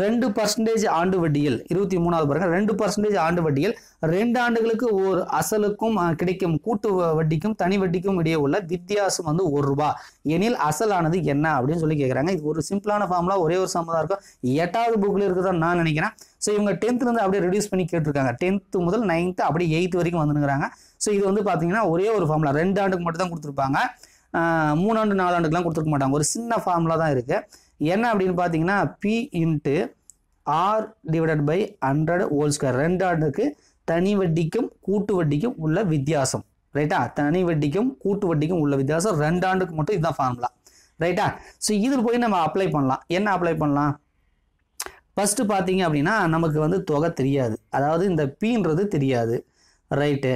ரெண்டு பர்சன்டேஜ் ஆண்டு வட்டியில் இருபத்தி மூணாவது பாருங்க ரெண்டு பர்சன்டேஜ் ஆண்டு வட்டியில் ரெண்டு ஆண்டுகளுக்கு ஒரு அசலுக்கும் கிடைக்கும் கூட்டு வட்டிக்கும் தனி வட்டிக்கும் இடையே உள்ள வித்தியாசம் வந்து ஒரு ரூபா எனில் அசலானது என்ன அப்படின்னு சொல்லி கேட்குறாங்க இது ஒரு சிம்பிளான ஃபார்முலா ஒரே ஒரு சம் இருக்கும் எட்டாவது புக்கில் இருக்கிறதா நான் நினைக்கிறேன் ஸோ இவங்க இருந்து அப்படியே ரெடியூஸ் பண்ணி கேட்டிருக்காங்க டென்த்து முதல் நைன்த்து அப்படியே எயித்து வரைக்கும் வந்துருக்கிறாங்க ஸோ இது வந்து பார்த்தீங்கன்னா ஒரே ஒரு ஃபார்முலா ரெண்டு ஆண்டுக்கு மட்டும் தான் கொடுத்துருப்பாங்க மூணாண்டு நாலாண்டுக்குலாம் கொடுத்துருக்க மாட்டாங்க ஒரு சின்ன ஃபார்முலா தான் இருக்குது என்ன அப்படின்னு பார்த்தீங்கன்னா p into r divided by hundred whole square ரெண்டு ஆண்டுக்கு தனி வட்டிக்கும் கூட்டு வட்டிக்கும் உள்ள வித்தியாசம் ரைட்டா தனி வட்டிக்கும் கூட்டு வட்டிக்கும் உள்ள வித்தியாசம் ரெண்டு ஆண்டுக்கு மட்டும் இதுதான் ஃபார்முலா ரைட்டா ஸோ இதில் போய் நம்ம அப்ளை பண்ணலாம் என்ன அப்ளை பண்ணலாம் ஃபஸ்ட்டு பார்த்தீங்க அப்படின்னா நமக்கு வந்து தொகை தெரியாது அதாவது இந்த பீன்றது தெரியாது ரைட்டு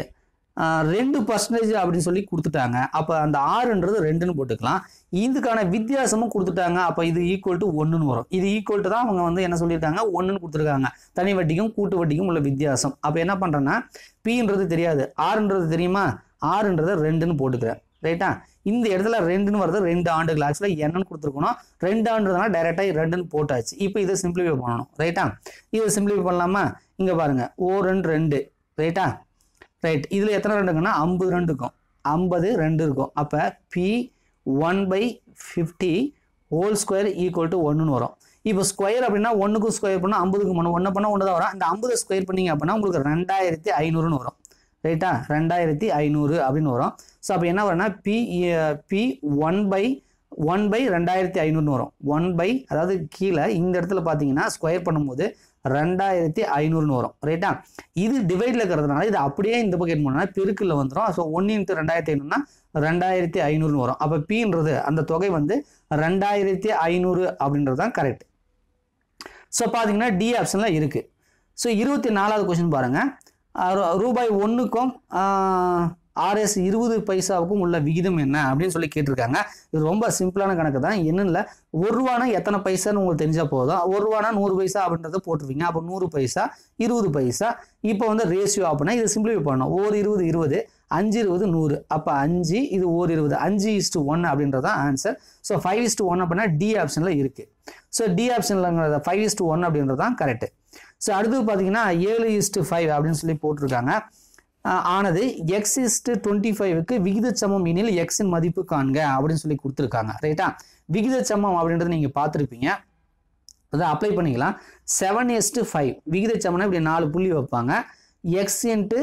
ரெண்டு பர்சன்டேஜ் அப்படின்னு சொல்லி கொடுத்துட்டாங்க அப்போ அந்த ஆறுன்றது ரெண்டுன்னு போட்டுக்கலாம் இதுக்கான வித்தியாசமும் கொடுத்துட்டாங்க அப்போ இது ஈக்குவல் டு ஒன்றுன்னு வரும் இது ஈக்குவல் டு தான் அவங்க வந்து என்ன சொல்லியிருக்காங்க ஒன்றுன்னு கொடுத்துருக்காங்க தனி வட்டிக்கும் கூட்டு வட்டிக்கும் உள்ள வித்தியாசம் அப்போ என்ன பண்ணுறேன்னா பின்றது தெரியாது ஆறுன்றது தெரியுமா ஆறுன்றதை ரெண்டுன்னு போட்டுக்கிறேன் ரைட்டா இந்த இடத்துல ரெண்டுன்னு வருது ரெண்டு ஆண்டுகள் ஆக்சுவலாக என்னன்னு கொடுத்துருக்கணும் ரெண்டு ஆண்டுனா டைரெக்டாக ரெண்டுன்னு போட்டாச்சு இப்போ இதை சிம்பிளிஃபை பண்ணணும் ரைட்டா இதை சிம்பிளிஃபை பண்ணலாமா இங்கே பாருங்கள் ஓ ரெண்டு ரெண்டு ரைட்டா ரைட் இதில் எத்தனை ரெண்டு இருக்குன்னா ஐம்பது ரெண்டு இருக்கும் ஐம்பது ரெண்டு இருக்கும் அப்போ p one by fifty whole square equal to ஒன்றுன்னு வரும் இப்போ ஸ்கொயர் அப்படின்னா ஒன்றுக்கும் ஸ்கொயர் பண்ணால் ஐம்பதுக்கு பண்ணும் ஒன்று பண்ணால் ஒன்று தான் வரும் அந்த ஐம்பது ஸ்கொயர் பண்ணிங்க அப்படின்னா உங்களுக்கு ரெண்டாயிரத்தி ஐநூறுன்னு வரும் ரைட்டா ரெண்டாயிரத்தி ஐநூறு அப்படின்னு வரும் ஸோ அப்போ என்ன வரும்னா p p one by one by ரெண்டாயிரத்தி ஐநூறுன்னு வரும் ஒன் பை அதாவது கீழே இந்த இடத்துல பார்த்தீங்கன்னா ஸ்கொயர் பண்ணும்போது ரெண்டாயிரத்தி ஐநூறுன்னு வரும் ரைட்டா இது டிவைடில் இருக்கிறதுனால இது அப்படியே இந்த பக்கம் எட் பண்ணால் வந்துடும் ஸோ ஒன்று இன்ட்டு ரெண்டாயிரத்தி ஐநூறுனா ரெண்டாயிரத்தி ஐநூறுனு வரும் அப்போ பீன்றது அந்த தொகை வந்து ரெண்டாயிரத்தி ஐநூறு அப்படின்றது தான் கரெக்ட் ஸோ பார்த்தீங்கன்னா டி ஆப்ஷனில் இருக்குது ஸோ இருபத்தி நாலாவது கொஸ்டின் பாருங்கள் ரூபாய் ஒன்றுக்கும் ஆர்எஸ் இருபது பைசாவுக்கும் உள்ள விகிதம் என்ன அப்படின்னு சொல்லி கேட்டிருக்காங்க இது ரொம்ப சிம்பிளான கணக்கு தான் என்னென்ன ஒரு ரூபானா எத்தனை பைசான்னு உங்களுக்கு தெரிஞ்சால் போதும் ஒரு ரூபானா நூறு பைசா அப்படின்றத போட்டுருவீங்க அப்போ நூறு பைசா இருபது பைசா இப்போ வந்து ரேஷியோ அப்படின்னா இதை சிம்பிளிஃபை பண்ணணும் ஓர் இருபது இருபது அஞ்சு இருபது நூறு அப்போ அஞ்சு இது ஓர் இருபது அஞ்சு இஸ்டு ஒன் அப்படின்றதான் answer so five is to one அப்படின்னா டி ஆப்ஷனில் இருக்குது ஸோ டி ஆப்ஷனில் ஃபைவ் இஸ்டு ஒன் அப்படின்றதான் தான் கரெக்ட் ஸோ அடுத்து பார்த்தீங்கன்னா ஏழு இஸ்டு ஃபைவ் அப்படின்னு சொல்லி போட்டிருக்காங்க ஆனது எக்ஸ் இஸ்ட் டுவெண்ட்டி ஃபைவுக்கு விகிதச்சமம் எனில் எக்ஸின் மதிப்பு காண்க அப்படின்னு சொல்லி கொடுத்துருக்காங்க ரைட்டா விகிதச்சமம் அப்படின்றத நீங்கள் பார்த்துருப்பீங்க அதை அப்ளை பண்ணிக்கலாம் செவன் எஸ்டு ஃபைவ் சமம்னா இப்படி நாலு புள்ளி வைப்பாங்க x into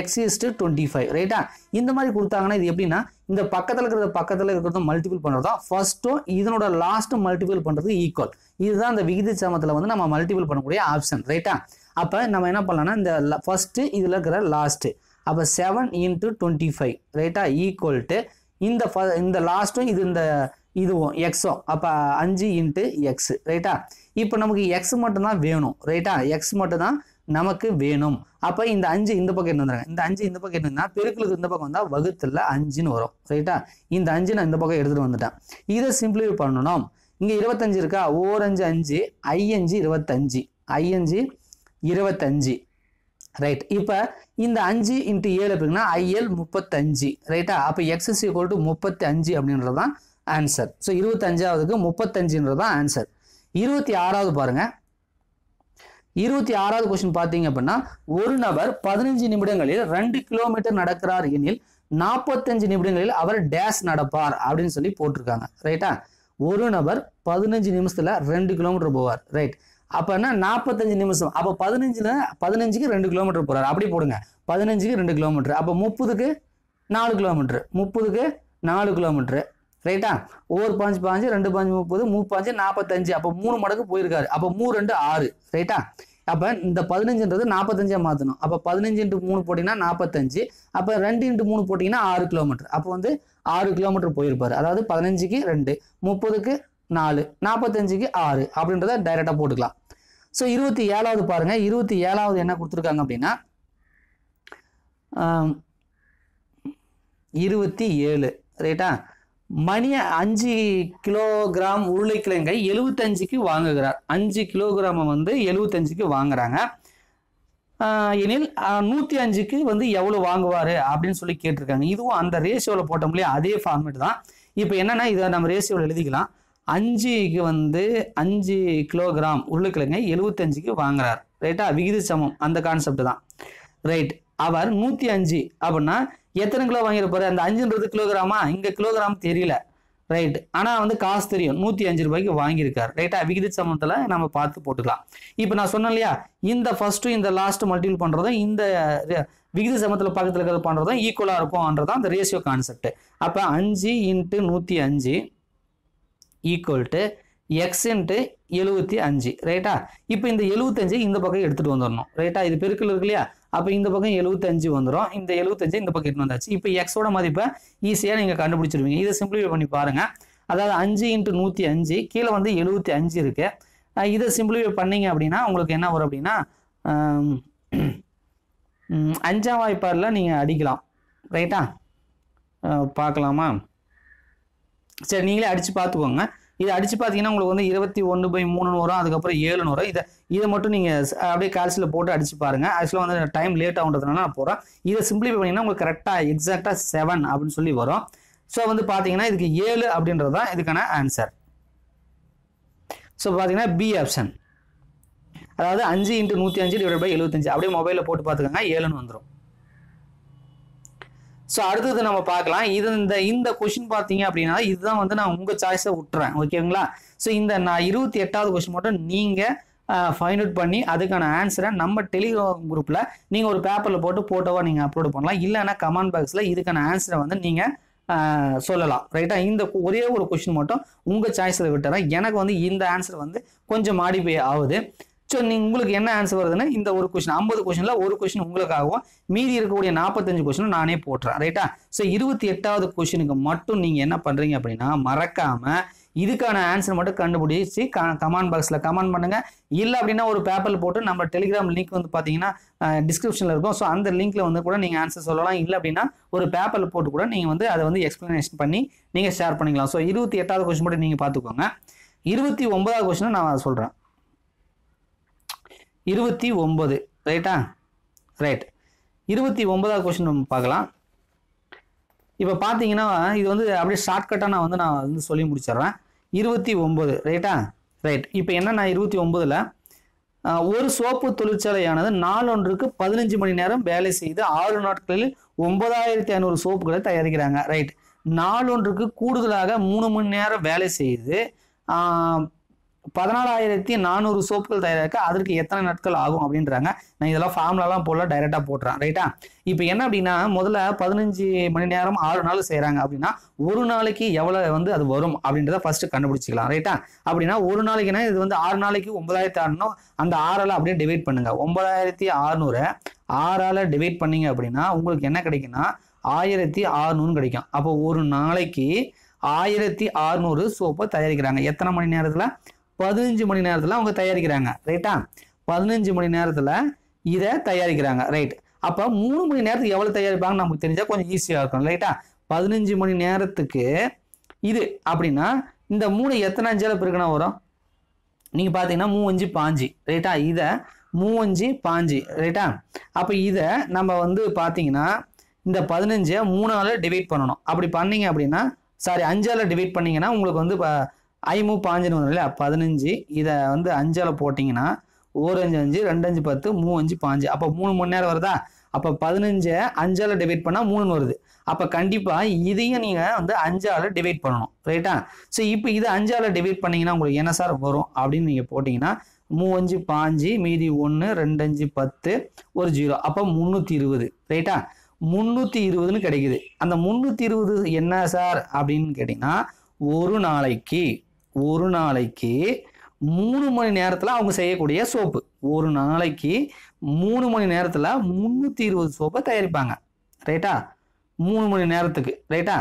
x is to twenty five ரைட்டா இந்த மாதிரி கொடுத்தாங்கன்னா இது எப்படின்னா இந்த பக்கத்தில் இருக்கிறத பக்கத்தில் இருக்கிறதும் மல்டிபிள் பண்ணுறதா ஃபர்ஸ்ட்டும் இதனோட லாஸ்ட்டும் மல்டிபிள் பண்ணுறது ஈக்குவல் இதுதான் அந்த விகிதச்சமத்தில் வந்து நம்ம மல்டிபிள் பண்ணக்கூடிய ஆப்ஷன் ரைட்டா அப்போ நம்ம என்ன பண்ணலாம்னா இந்த ஃபஸ்ட்டு இதில் இருக்கிற லாஸ்ட்டு அப்போ செவன் இன்ட்டு டுவெண்ட்டி ஃபைவ் ரைட்டா ஈக்குவல் டு இந்த ஃப இந்த லாஸ்ட்டும் இது இந்த இதுவும் எக்ஸும் அப்போ அஞ்சு இன்ட்டு எக்ஸு ரைட்டா இப்போ நமக்கு எக்ஸ் மட்டும்தான் வேணும் ரைட்டா எக்ஸ் மட்டும்தான் நமக்கு வேணும் அப்போ இந்த அஞ்சு இந்த பக்கம் என்ன வந்துருங்க இந்த அஞ்சு இந்த பக்கம் என்னன்னா பெருக்களுக்கு இந்த பக்கம் வந்தால் வகுத்தில் அஞ்சுன்னு வரும் ரைட்டா இந்த அஞ்சு நான் இந்த பக்கம் எடுத்துகிட்டு வந்துட்டேன் இதை சிம்பிளிஃபை பண்ணணும் இங்கே இருபத்தஞ்சு இருக்கா ஓர் அஞ்சு அஞ்சு இருபத்தஞ்சு ஐ இருபத்தஞ்சு ரைட் இப்போ இந்த அஞ்சு இன்ட்டு ஏழு அப்படின்னா ஐஎல் முப்பத்தஞ்சு ரைட்டா அப்போ எக்ஸஸ் ஈக்குவல் டு முப்பத்தி அஞ்சு அப்படின்றது தான் ஆன்சர் ஸோ இருபத்தஞ்சாவதுக்கு முப்பத்தஞ்சுன்றது தான் ஆன்சர் இருபத்தி ஆறாவது பாருங்க இருபத்தி ஆறாவது கொஸ்டின் பார்த்தீங்க அப்படின்னா ஒரு நபர் பதினஞ்சு நிமிடங்களில் ரெண்டு கிலோமீட்டர் நடக்கிறார் எனில் நாற்பத்தஞ்சு நிமிடங்களில் அவர் டேஷ் நடப்பார் அப்படின்னு சொல்லி போட்டிருக்காங்க ரைட்டா ஒரு நபர் பதினஞ்சு நிமிஷத்தில் ரெண்டு கிலோமீட்டர் போவார் ரைட் அப்போனா நாற்பத்தஞ்சு நிமிஷம் அப்போ பதினஞ்சில் பதினஞ்சுக்கு ரெண்டு கிலோமீட்டர் போகிறார் அப்படி போடுங்க பதினஞ்சுக்கு ரெண்டு கிலோமீட்டர் அப்போ முப்பதுக்கு நாலு கிலோமீட்ரு முப்பதுக்கு நாலு கிலோமீட்டரு ரைட்டா ஒவ்வொரு பாஞ்சு பாஞ்சு ரெண்டு பாஞ்சு முப்பது மூணு பாஞ்சு நாற்பத்தஞ்சு அப்போ மூணு மடங்கு போயிருக்காரு அப்போ மூணு ரெண்டு ஆறு ரைட்டா அப்போ இந்த பதினஞ்சுன்றது நாற்பத்தஞ்சாக மாற்றணும் அப்போ பதினஞ்சு இன்ட்டு மூணு போட்டிங்கன்னா நாற்பத்தஞ்சு அப்போ ரெண்டு இன்ட்டு மூணு போட்டிங்கன்னா ஆறு கிலோமீட்டர் அப்போ வந்து ஆறு கிலோமீட்டர் போயிருப்பார் அதாவது பதினஞ்சுக்கு ரெண்டு முப்பதுக்கு நாலு நாற்பத்தஞ்சுக்கு ஆறு அப்படின்றத டைரெக்டாக போட்டுக்கலாம் ஸோ இருபத்தி ஏழாவது பாருங்கள் இருபத்தி ஏழாவது என்ன கொடுத்துருக்காங்க அப்படின்னா இருபத்தி ஏழு ரைட்டா மணி அஞ்சு கிலோகிராம் உருளைக்கிழங்கை எழுபத்தஞ்சுக்கு வாங்குகிறார் அஞ்சு கிலோகிராமை வந்து எழுபத்தஞ்சுக்கு வாங்குறாங்க எனில் நூற்றி அஞ்சுக்கு வந்து எவ்வளோ வாங்குவார் அப்படின்னு சொல்லி கேட்டிருக்காங்க இதுவும் அந்த ரேஷியோவில் போட்ட முடியாது அதே ஃபார்மேட் தான் இப்போ என்னென்னா இதை நம்ம ரேஷியோவில் எழுதிக்கலாம் அஞ்சுக்கு வந்து அஞ்சு கிலோகிராம் உருளைக்கிழங்கை எழுபத்தஞ்சுக்கு வாங்குறார் ரைட்டா விகித சமம் அந்த கான்செப்ட் தான் ரைட் அவர் நூற்றி அஞ்சு அப்படின்னா எத்தனை கிலோ வாங்கியிருப்பாரு அந்த அஞ்சுன்றது கிலோகிராமா இங்கே கிலோகிராம் தெரியல ரைட் ஆனால் வந்து காசு தெரியும் நூற்றி அஞ்சு ரூபாய்க்கு வாங்கியிருக்காரு ரைட்டா விகித சமத்தில் நம்ம பார்த்து போட்டுக்கலாம் இப்போ நான் சொன்னேன் இல்லையா இந்த ஃபஸ்ட்டு இந்த லாஸ்ட் மல்டிபிள் பண்ணுறதும் இந்த விகித சமத்தில் பக்கத்தில் இருக்கிறது பண்ணுறதும் ஈக்குவலாக இருக்கும்ன்றது தான் அந்த ரேஷியோ கான்செப்ட் அப்போ அஞ்சு இன்ட்டு நூற்றி அஞ்சு ஈக்குவல் டு எக்ஸ் இன்ட்டு எழுபத்தி அஞ்சு ரைட்டா இப்போ இந்த எழுபத்தஞ்சு இந்த பக்கம் எடுத்துகிட்டு வந்துடணும் ரைட்டா இது பெருக்கில் இருக்கு இல்லையா அப்போ இந்த பக்கம் எழுபத்தஞ்சு வந்துடும் இந்த எழுபத்தஞ்சு இந்த பக்கம் எடுத்து வந்தாச்சு இப்போ எக்ஸோட மதிப்பை ஈஸியாக நீங்கள் கண்டுபிடிச்சிருவீங்க இதை சிம்பிளிஃபை பண்ணி பாருங்கள் அதாவது அஞ்சு இன்ட்டு நூற்றி அஞ்சு கீழே வந்து எழுபத்தி அஞ்சு இருக்குது இதை சிம்பிளிஃபை பண்ணீங்க அப்படின்னா உங்களுக்கு என்ன வரும் அப்படின்னா அஞ்சாம் வாய்ப்பாடில் நீங்கள் அடிக்கலாம் ரைட்டா பார்க்கலாமா சரி நீங்களே அடித்து பார்த்துக்கோங்க இதை அடித்து பார்த்தீங்கன்னா உங்களுக்கு வந்து இருபத்தி ஒன்று பை மூணுன்னு வரும் அதுக்கப்புறம் ஏழுன்னு வரும் இதை இதை மட்டும் நீங்கள் அப்படியே கால்சியில் போட்டு அடிச்சு பாருங்கள் ஆக்சுவலாக வந்து டைம் லேட் ஆகுன்றதுனால நான் போகிறேன் இதை சிம்பிளிஃபை பண்ணிங்கன்னா உங்களுக்கு கரெக்டாக எக்ஸாக்டாக செவன் அப்படின்னு சொல்லி வரும் ஸோ வந்து பார்த்தீங்கன்னா இதுக்கு ஏழு அப்படின்றது தான் இதுக்கான ஆன்சர் ஸோ பார்த்தீங்கன்னா பி ஆப்ஷன் அதாவது அஞ்சு இன்ட்டு நூற்றி அஞ்சு டிவைட் பை எழுபத்தஞ்சு அப்படியே மொபைலில் போட்டு பார்த்துக்கோங்க ஏழுன்னு வந்துடும் ஸோ அடுத்தது நம்ம பார்க்கலாம் இது இந்த இந்த கொஷின் பார்த்தீங்க அப்படின்னா இதுதான் வந்து நான் உங்கள் சாய்ஸை விட்டுறேன் ஓகேங்களா ஸோ இந்த நான் இருபத்தி எட்டாவது கொஷின் மட்டும் நீங்கள் ஃபைண்ட் அவுட் பண்ணி அதுக்கான ஆன்சரை நம்ம டெலிகிராம் குரூப்பில் நீங்கள் ஒரு பேப்பரில் போட்டு ஃபோட்டோவாக நீங்கள் அப்லோட் பண்ணலாம் இல்லைன்னா கமெண்ட் பாக்ஸில் இதுக்கான ஆன்சரை வந்து நீங்கள் சொல்லலாம் ரைட்டா இந்த ஒரே ஒரு கொஷின் மட்டும் உங்கள் சாய்ஸில் விட்டுறேன் எனக்கு வந்து இந்த ஆன்சர் வந்து கொஞ்சம் மாடிஃபை ஆகுது ஸோ நீ உங்களுக்கு என்ன ஆன்சர் வருதுன்னா இந்த ஒரு கொஷின் ஐம்பது கொஷனில் ஒரு கொஷின் உங்களுக்காகவும் மீதி இருக்கக்கூடிய நாற்பத்தஞ்சு கொஷனும் நானே போட்டுறேன் ரைட்டா ஸோ இருபத்தி எட்டாவது கொஷனுக்கு மட்டும் நீங்கள் என்ன பண்ணுறீங்க அப்படின்னா மறக்காமல் இதுக்கான ஆன்சர் மட்டும் கண்டுபிடிச்சி கமெண்ட் பாக்ஸில் கமெண்ட் பண்ணுங்கள் இல்லை அப்படின்னா ஒரு பேப்பரில் போட்டு நம்ம டெலிகிராம் லிங்க் வந்து பார்த்தீங்கன்னா டிஸ்கிரிப்ஷனில் இருக்கும் ஸோ அந்த லிங்க்கில் வந்து கூட நீங்கள் ஆன்சர் சொல்லலாம் இல்லை அப்படின்னா ஒரு பேப்பரில் போட்டு கூட நீங்கள் வந்து அதை வந்து எக்ஸ்ப்ளனேஷன் பண்ணி நீங்கள் ஷேர் பண்ணிக்கலாம் ஸோ இருபத்தி எட்டாவது கொஷின் மட்டும் நீங்கள் பார்த்துக்கோங்க இருபத்தி ஒன்பதாவது கொஸ்டினும் நான் சொல்கிறேன் இருபத்தி ஒம்பது ரைட்டா ரைட் இருபத்தி ஒன்பதாவது கொஷின் நம்ம பார்க்கலாம் இப்போ பார்த்தீங்கன்னா இது வந்து அப்படியே ஷார்ட்கட்டாக நான் வந்து நான் வந்து சொல்லி முடிச்சிடுறேன் இருபத்தி ஒம்பது ரைட்டா ரைட் இப்போ என்ன நான் இருபத்தி ஒம்பதில் ஒரு சோப்பு தொழிற்சாலையானது நாளொன்றுக்கு பதினஞ்சு மணி நேரம் வேலை செய்து ஆறு நாட்களில் ஒன்பதாயிரத்தி ஐநூறு சோப்புகளை தயாரிக்கிறாங்க ரைட் நாளொன்றுக்கு கூடுதலாக மூணு மணி நேரம் வேலை செய்து பதினாலாயிரத்தி நானூறு சோப்புகள் தயாரிக்க அதற்கு எத்தனை நாட்கள் ஆகும் அப்படின்றாங்க நான் இதெல்லாம் ஃபார்ம்லலாம் போல டைரெக்டாக போட்டுறேன் ரைட்டா இப்போ என்ன அப்படின்னா முதல்ல பதினஞ்சு மணி நேரம் ஆறு நாள் செய்கிறாங்க அப்படின்னா ஒரு நாளைக்கு எவ்வளோ வந்து அது வரும் அப்படின்றத ஃபஸ்ட்டு கண்டுபிடிச்சிக்கலாம் ரைட்டா அப்படின்னா ஒரு நாளைக்குன்னா இது வந்து ஆறு நாளைக்கு ஒன்பதாயிரத்தி ஆறுனோ அந்த ஆறால் அப்படியே டிவைட் பண்ணுங்கள் ஒன்பதாயிரத்தி ஆறுநூறு ஆறால் டிவைட் பண்ணீங்க அப்படின்னா உங்களுக்கு என்ன கிடைக்குன்னா ஆயிரத்தி ஆறுநூறுன்னு கிடைக்கும் அப்போ ஒரு நாளைக்கு ஆயிரத்தி ஆறுநூறு சோப்பை தயாரிக்கிறாங்க எத்தனை மணி நேரத்தில் பதினஞ்சு மணி நேரத்தில் அவங்க தயாரிக்கிறாங்க ரைட்டா பதினஞ்சு மணி நேரத்தில் இதை தயாரிக்கிறாங்க ரைட் அப்போ மூணு மணி நேரத்துக்கு எவ்வளோ தயாரிப்பாங்கன்னு நமக்கு தெரிஞ்சால் கொஞ்சம் ஈஸியாக இருக்கும் ரைட்டா பதினஞ்சு மணி நேரத்துக்கு இது அப்படின்னா இந்த மூணு எத்தனை அஞ்சால் பிறகுனா வரும் நீங்கள் பார்த்தீங்கன்னா மூவஞ்சு பாஞ்சு ரைட்டா இதை மூவஞ்சு பாஞ்சு ரைட்டா அப்போ இதை நம்ம வந்து பார்த்தீங்கன்னா இந்த பதினஞ்சை மூணால் டிவைட் பண்ணணும் அப்படி பண்ணீங்க அப்படின்னா சாரி அஞ்சால் டிவைட் பண்ணிங்கன்னா உங்களுக்கு வந்து ஐமு பாஞ்சுன்னு வரும் இல்லையா பதினஞ்சு இதை வந்து அஞ்சால் போட்டிங்கன்னா ஒரு அஞ்சு அஞ்சு ரெண்டு அஞ்சு பத்து மூ அஞ்சு பாஞ்சு அப்போ மூணு மணி நேரம் வருதா அப்போ பதினஞ்சு அஞ்சால் டிவைட் பண்ணால் மூணுன்னு வருது அப்போ கண்டிப்பாக இதையும் நீங்கள் வந்து அஞ்சால் டிவைட் பண்ணணும் ரைட்டா ஸோ இப்போ இது அஞ்சால் டிவைட் பண்ணிங்கன்னா உங்களுக்கு என்ன சார் வரும் அப்படின்னு நீங்கள் போட்டிங்கன்னா மூவஞ்சு பாஞ்சு மீதி ஒன்று ரெண்டஞ்சு பத்து ஒரு ஜீரோ அப்போ முந்நூற்றி இருபது ரைட்டா முந்நூற்றி இருபதுன்னு கிடைக்குது அந்த முந்நூற்றி இருபது என்ன சார் அப்படின்னு கேட்டிங்கன்னா ஒரு நாளைக்கு ஒரு நாளைக்கு மூணு மணி நேரத்தில் அவங்க செய்யக்கூடிய சோப்பு ஒரு நாளைக்கு மூணு மணி நேரத்தில் முந்நூற்றி இருபது சோப்பை தயாரிப்பாங்க ரைட்டா மூணு மணி நேரத்துக்கு ரைட்டா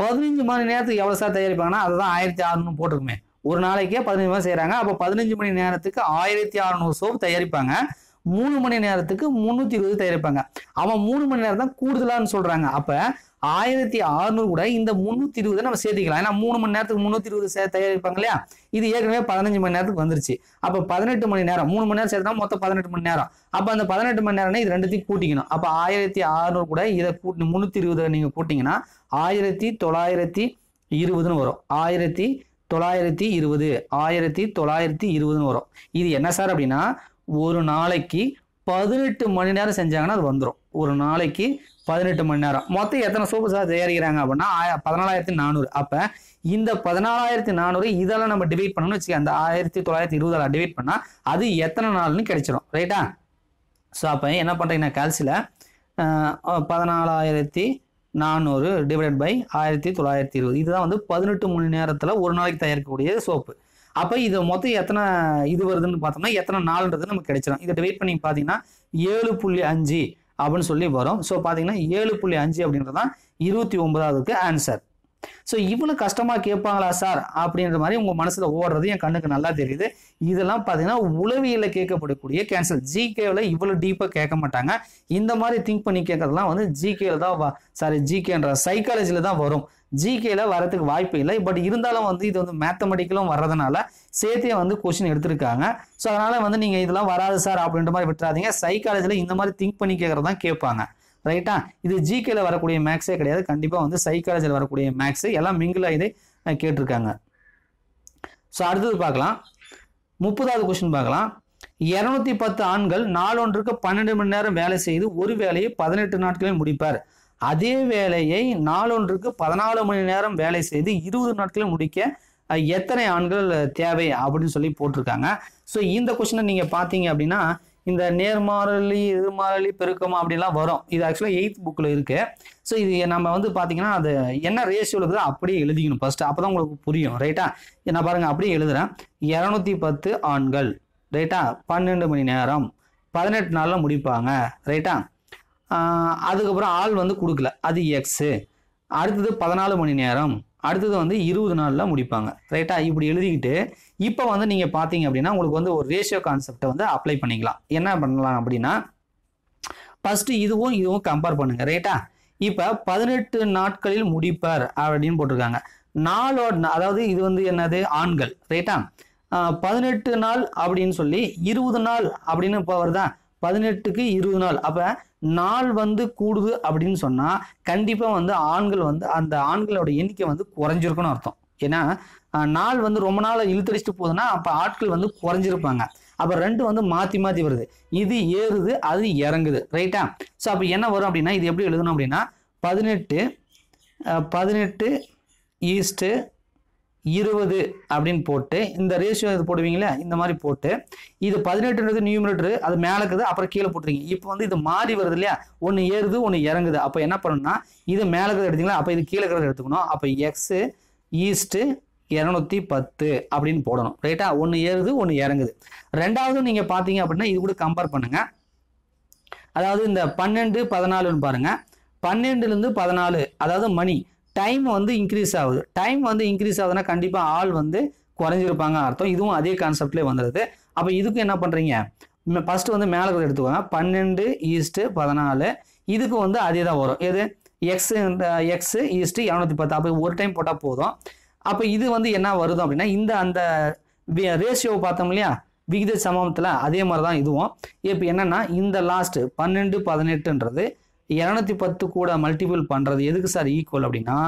பதினஞ்சு மணி நேரத்துக்கு எவ்வளோ சார் தயாரிப்பாங்கன்னா அதுதான் ஆயிரத்தி அறுநூறு போட்டுருக்குமே ஒரு நாளைக்கே பதினஞ்சு மணி செய்கிறாங்க அப்போ பதினஞ்சு மணி நேரத்துக்கு ஆயிரத்தி அறநூறு சோப்பு தயாரிப்பாங்க மூணு மணி நேரத்துக்கு முந்நூற்றி இருபது தயாரிப்பாங்க அவன் மூணு மணி நேரம் தான் கூடுதலான்னு சொல்கிறாங்க அப்போ ஆயிரத்தி அறுநூறு கூட இந்த முந்நூத்தி இருபது நம்ம சேர்த்துக்கலாம் ஏன்னா மூணு மணி நேரத்துக்கு முந்நூத்தி இருபது தயாரிப்பாங்க இல்லையா இது ஏற்கனவே பதினஞ்சு மணி நேரத்துக்கு வந்துருச்சு அப்ப பதினெட்டு மணி நேரம் மூணு மணி நேரம் சேர்த்தா மொத்தம் பதினெட்டு மணி நேரம் அப்ப அந்த பதினெட்டு மணி நேரம்னா இது ரெண்டுத்தையும் கூட்டிக்கணும் அப்ப ஆயிரத்தி அறுநூறு கூட இதை கூட்டி முன்னூத்தி இருபது நீங்க கூட்டிங்கன்னா ஆயிரத்தி தொள்ளாயிரத்தி இருபதுன்னு வரும் ஆயிரத்தி தொள்ளாயிரத்தி இருபது ஆயிரத்தி தொள்ளாயிரத்தி இருபதுன்னு வரும் இது என்ன சார் அப்படின்னா ஒரு நாளைக்கு பதினெட்டு மணி நேரம் செஞ்சாங்கன்னா அது வந்துடும் ஒரு நாளைக்கு பதினெட்டு மணி நேரம் மொத்தம் எத்தனை சோப்பு சார் தயாரிக்கிறாங்க அப்படின்னா பதினாலாயிரத்தி நானூறு அப்போ இந்த பதினாலாயிரத்தி நானூறு இதெல்லாம் நம்ம டிவைட் பண்ணணும்னு வச்சுக்க அந்த ஆயிரத்தி தொள்ளாயிரத்தி இருபதால் டிவைட் பண்ணால் அது எத்தனை நாள்னு கிடைச்சிடும் ரைட்டா ஸோ அப்போ என்ன பண்ணுறீங்கன்னா கால்சில பதினாலாயிரத்தி நானூறு டிவைடட் பை ஆயிரத்தி தொள்ளாயிரத்தி இருபது இதுதான் வந்து பதினெட்டு மணி நேரத்தில் ஒரு நாளைக்கு தயாரிக்கக்கூடிய சோப்பு அப்போ இது மொத்தம் எத்தனை இது வருதுன்னு பார்த்தோம்னா எத்தனை நாள்ன்றது நமக்கு கிடைச்சிடும் இதை டிவைட் பண்ணி பார்த்தீங்கன்னா ஏழு புள்ளி அஞ்சு அப்படின்னு சொல்லி வரும் ஸோ பார்த்தீங்கன்னா ஏழு புள்ளி அஞ்சு அப்படின்றது தான் இருபத்தி ஒன்பதாவதுக்கு ஆன்சர் ஸோ இவ்வளோ கஷ்டமாக கேட்பாங்களா சார் அப்படின்ற மாதிரி உங்கள் மனசில் ஓடுறது என் கண்ணுக்கு நல்லா தெரியுது இதெல்லாம் பார்த்தீங்கன்னா உளவியில் கேட்கப்படக்கூடிய கேன்சல் ஜிகேவில் இவ்வளோ டீப்பாக கேட்க மாட்டாங்க இந்த மாதிரி திங்க் பண்ணி கேட்கறதுலாம் வந்து ஜிகேல தான் சாரி ஜிகேன்ற சைக்காலஜியில் தான் வரும் ஜிகேல வரதுக்கு வாய்ப்பு இல்லை பட் இருந்தாலும் வந்து இது வந்து மேத்தமெட்டிக்கலும் வர்றதுனால சேர்த்தே வந்து கொஷின் எடுத்திருக்காங்க ஸோ அதனால வந்து நீங்கள் இதெல்லாம் வராது சார் அப்படின்ற மாதிரி விட்டுறாதீங்க சைக்காலஜில இந்த மாதிரி திங்க் பண்ணி கேட்கறது தான் கேட்பாங்க ரைட்டா இது ஜிகேல வரக்கூடிய மேக்ஸே கிடையாது கண்டிப்பாக வந்து சைக்காலஜில வரக்கூடிய மேக்ஸ் எல்லாம் மிங்கிள் இதை கேட்டிருக்காங்க ஸோ அடுத்தது பார்க்கலாம் முப்பதாவது கொஸ்டின் பார்க்கலாம் இருநூத்தி பத்து ஆண்கள் நாலொன்றுக்கு பன்னெண்டு மணி நேரம் வேலை செய்து ஒரு வேலையை பதினெட்டு நாட்களில் முடிப்பார் அதே வேலையை நாளொன்றுக்கு பதினாலு மணி நேரம் வேலை செய்து இருபது நாட்களில் முடிக்க எத்தனை ஆண்கள் தேவை அப்படின்னு சொல்லி போட்டிருக்காங்க ஸோ இந்த கொஸ்டினை நீங்கள் பார்த்தீங்க அப்படின்னா இந்த நேர்மாறலி இருமாறலி பெருக்கமா அப்படின்லாம் வரும் இது ஆக்சுவலாக எயித் புக்கில் இருக்கு ஸோ இது நம்ம வந்து பார்த்தீங்கன்னா அது என்ன ரேஷியோவில் இருக்குதோ அப்படியே எழுதிக்கணும் ஃபர்ஸ்ட் அப்போ தான் உங்களுக்கு புரியும் ரைட்டா என்ன பாருங்கள் அப்படியே எழுதுகிறேன் இரநூத்தி பத்து ஆண்கள் ரைட்டா பன்னெண்டு மணி நேரம் பதினெட்டு நாளில் முடிப்பாங்க ரைட்டா அதுக்கப்புறம் ஆள் வந்து கொடுக்கல அது எக்ஸு அடுத்தது பதினாலு மணி நேரம் அடுத்தது வந்து இருபது நாளில் முடிப்பாங்க ரைட்டா இப்படி எழுதிக்கிட்டு இப்போ வந்து நீங்கள் பார்த்தீங்க அப்படின்னா உங்களுக்கு வந்து ஒரு ரேஷியோ கான்செப்டை வந்து அப்ளை பண்ணிக்கலாம் என்ன பண்ணலாம் அப்படின்னா ஃபஸ்ட்டு இதுவும் இதுவும் கம்பேர் பண்ணுங்கள் ரைட்டா இப்போ பதினெட்டு நாட்களில் முடிப்பார் அப்படின்னு போட்டிருக்காங்க நாளோட அதாவது இது வந்து என்னது ஆண்கள் ரைட்டா பதினெட்டு நாள் அப்படின்னு சொல்லி இருபது நாள் அப்படின்னு இப்போ வருதா பதினெட்டுக்கு இருபது நாள் அப்போ நாள் வந்து கூடுது அப்படின்னு சொன்னால் கண்டிப்பாக வந்து ஆண்கள் வந்து அந்த ஆண்களோட எண்ணிக்கை வந்து குறைஞ்சிருக்குன்னு அர்த்தம் ஏன்னா நாள் வந்து ரொம்ப நாள் இழுத்தடிச்சிட்டு போகுதுன்னா அப்போ ஆட்கள் வந்து குறைஞ்சிருப்பாங்க அப்போ ரெண்டு வந்து மாற்றி மாற்றி வருது இது ஏறுது அது இறங்குது ரைட்டா ஸோ அப்போ என்ன வரும் அப்படின்னா இது எப்படி எழுதணும் அப்படின்னா பதினெட்டு பதினெட்டு ஈஸ்ட்டு இருபது அப்படின்னு போட்டு இந்த ரேஷியோ இது போடுவீங்களே இந்த மாதிரி போட்டு இது பதினெட்டுன்றது நியூமினேட்டரு அது மேலே இருக்குது அப்புறம் கீழே போட்டுருங்க இப்போ வந்து இது மாறி வருது இல்லையா ஒன்று ஏறுது ஒன்று இறங்குது அப்போ என்ன பண்ணணும்னா இது மேலே இருக்கிறத எடுத்தீங்களா அப்போ இது கீழே இருக்கிறத எடுத்துக்கணும் அப்போ எக்ஸு ஈஸ்ட்டு இரநூத்தி பத்து அப்படின்னு போடணும் ரைட்டா ஒன்று ஏறுது ஒன்று இறங்குது ரெண்டாவது நீங்கள் பார்த்தீங்க அப்படின்னா இது கூட கம்பேர் பண்ணுங்கள் அதாவது இந்த பன்னெண்டு பதினாலுன்னு பாருங்கள் பன்னெண்டுலேருந்து பதினாலு அதாவது மணி டைம் வந்து இன்க்ரீஸ் ஆகுது டைம் வந்து இன்க்ரீஸ் ஆகுதுன்னா கண்டிப்பாக ஆள் வந்து குறைஞ்சிருப்பாங்க அர்த்தம் இதுவும் அதே கான்செப்ட்லேயே வந்துடுது அப்போ இதுக்கு என்ன பண்ணுறீங்க ஃபஸ்ட்டு வந்து மேலே எடுத்துக்கோங்க பன்னெண்டு ஈஸ்ட்டு பதினாலு இதுக்கு வந்து அதே தான் வரும் எது எக்ஸ் எக்ஸு ஈஸ்ட்டு இரநூத்தி பத்து அப்போ ஒரு டைம் போட்டால் போதும் அப்போ இது வந்து என்ன வருது அப்படின்னா இந்த அந்த ரேஷியோவை பார்த்தோம் இல்லையா விகித சமமத்தில் அதே மாதிரி தான் இதுவும் இப்போ என்னென்னா இந்த லாஸ்ட்டு பன்னெண்டு பதினெட்டுன்றது இரநூத்தி பத்து கூட மல்டிபிள் பண்ணுறது எதுக்கு சார் ஈக்குவல் அப்படின்னா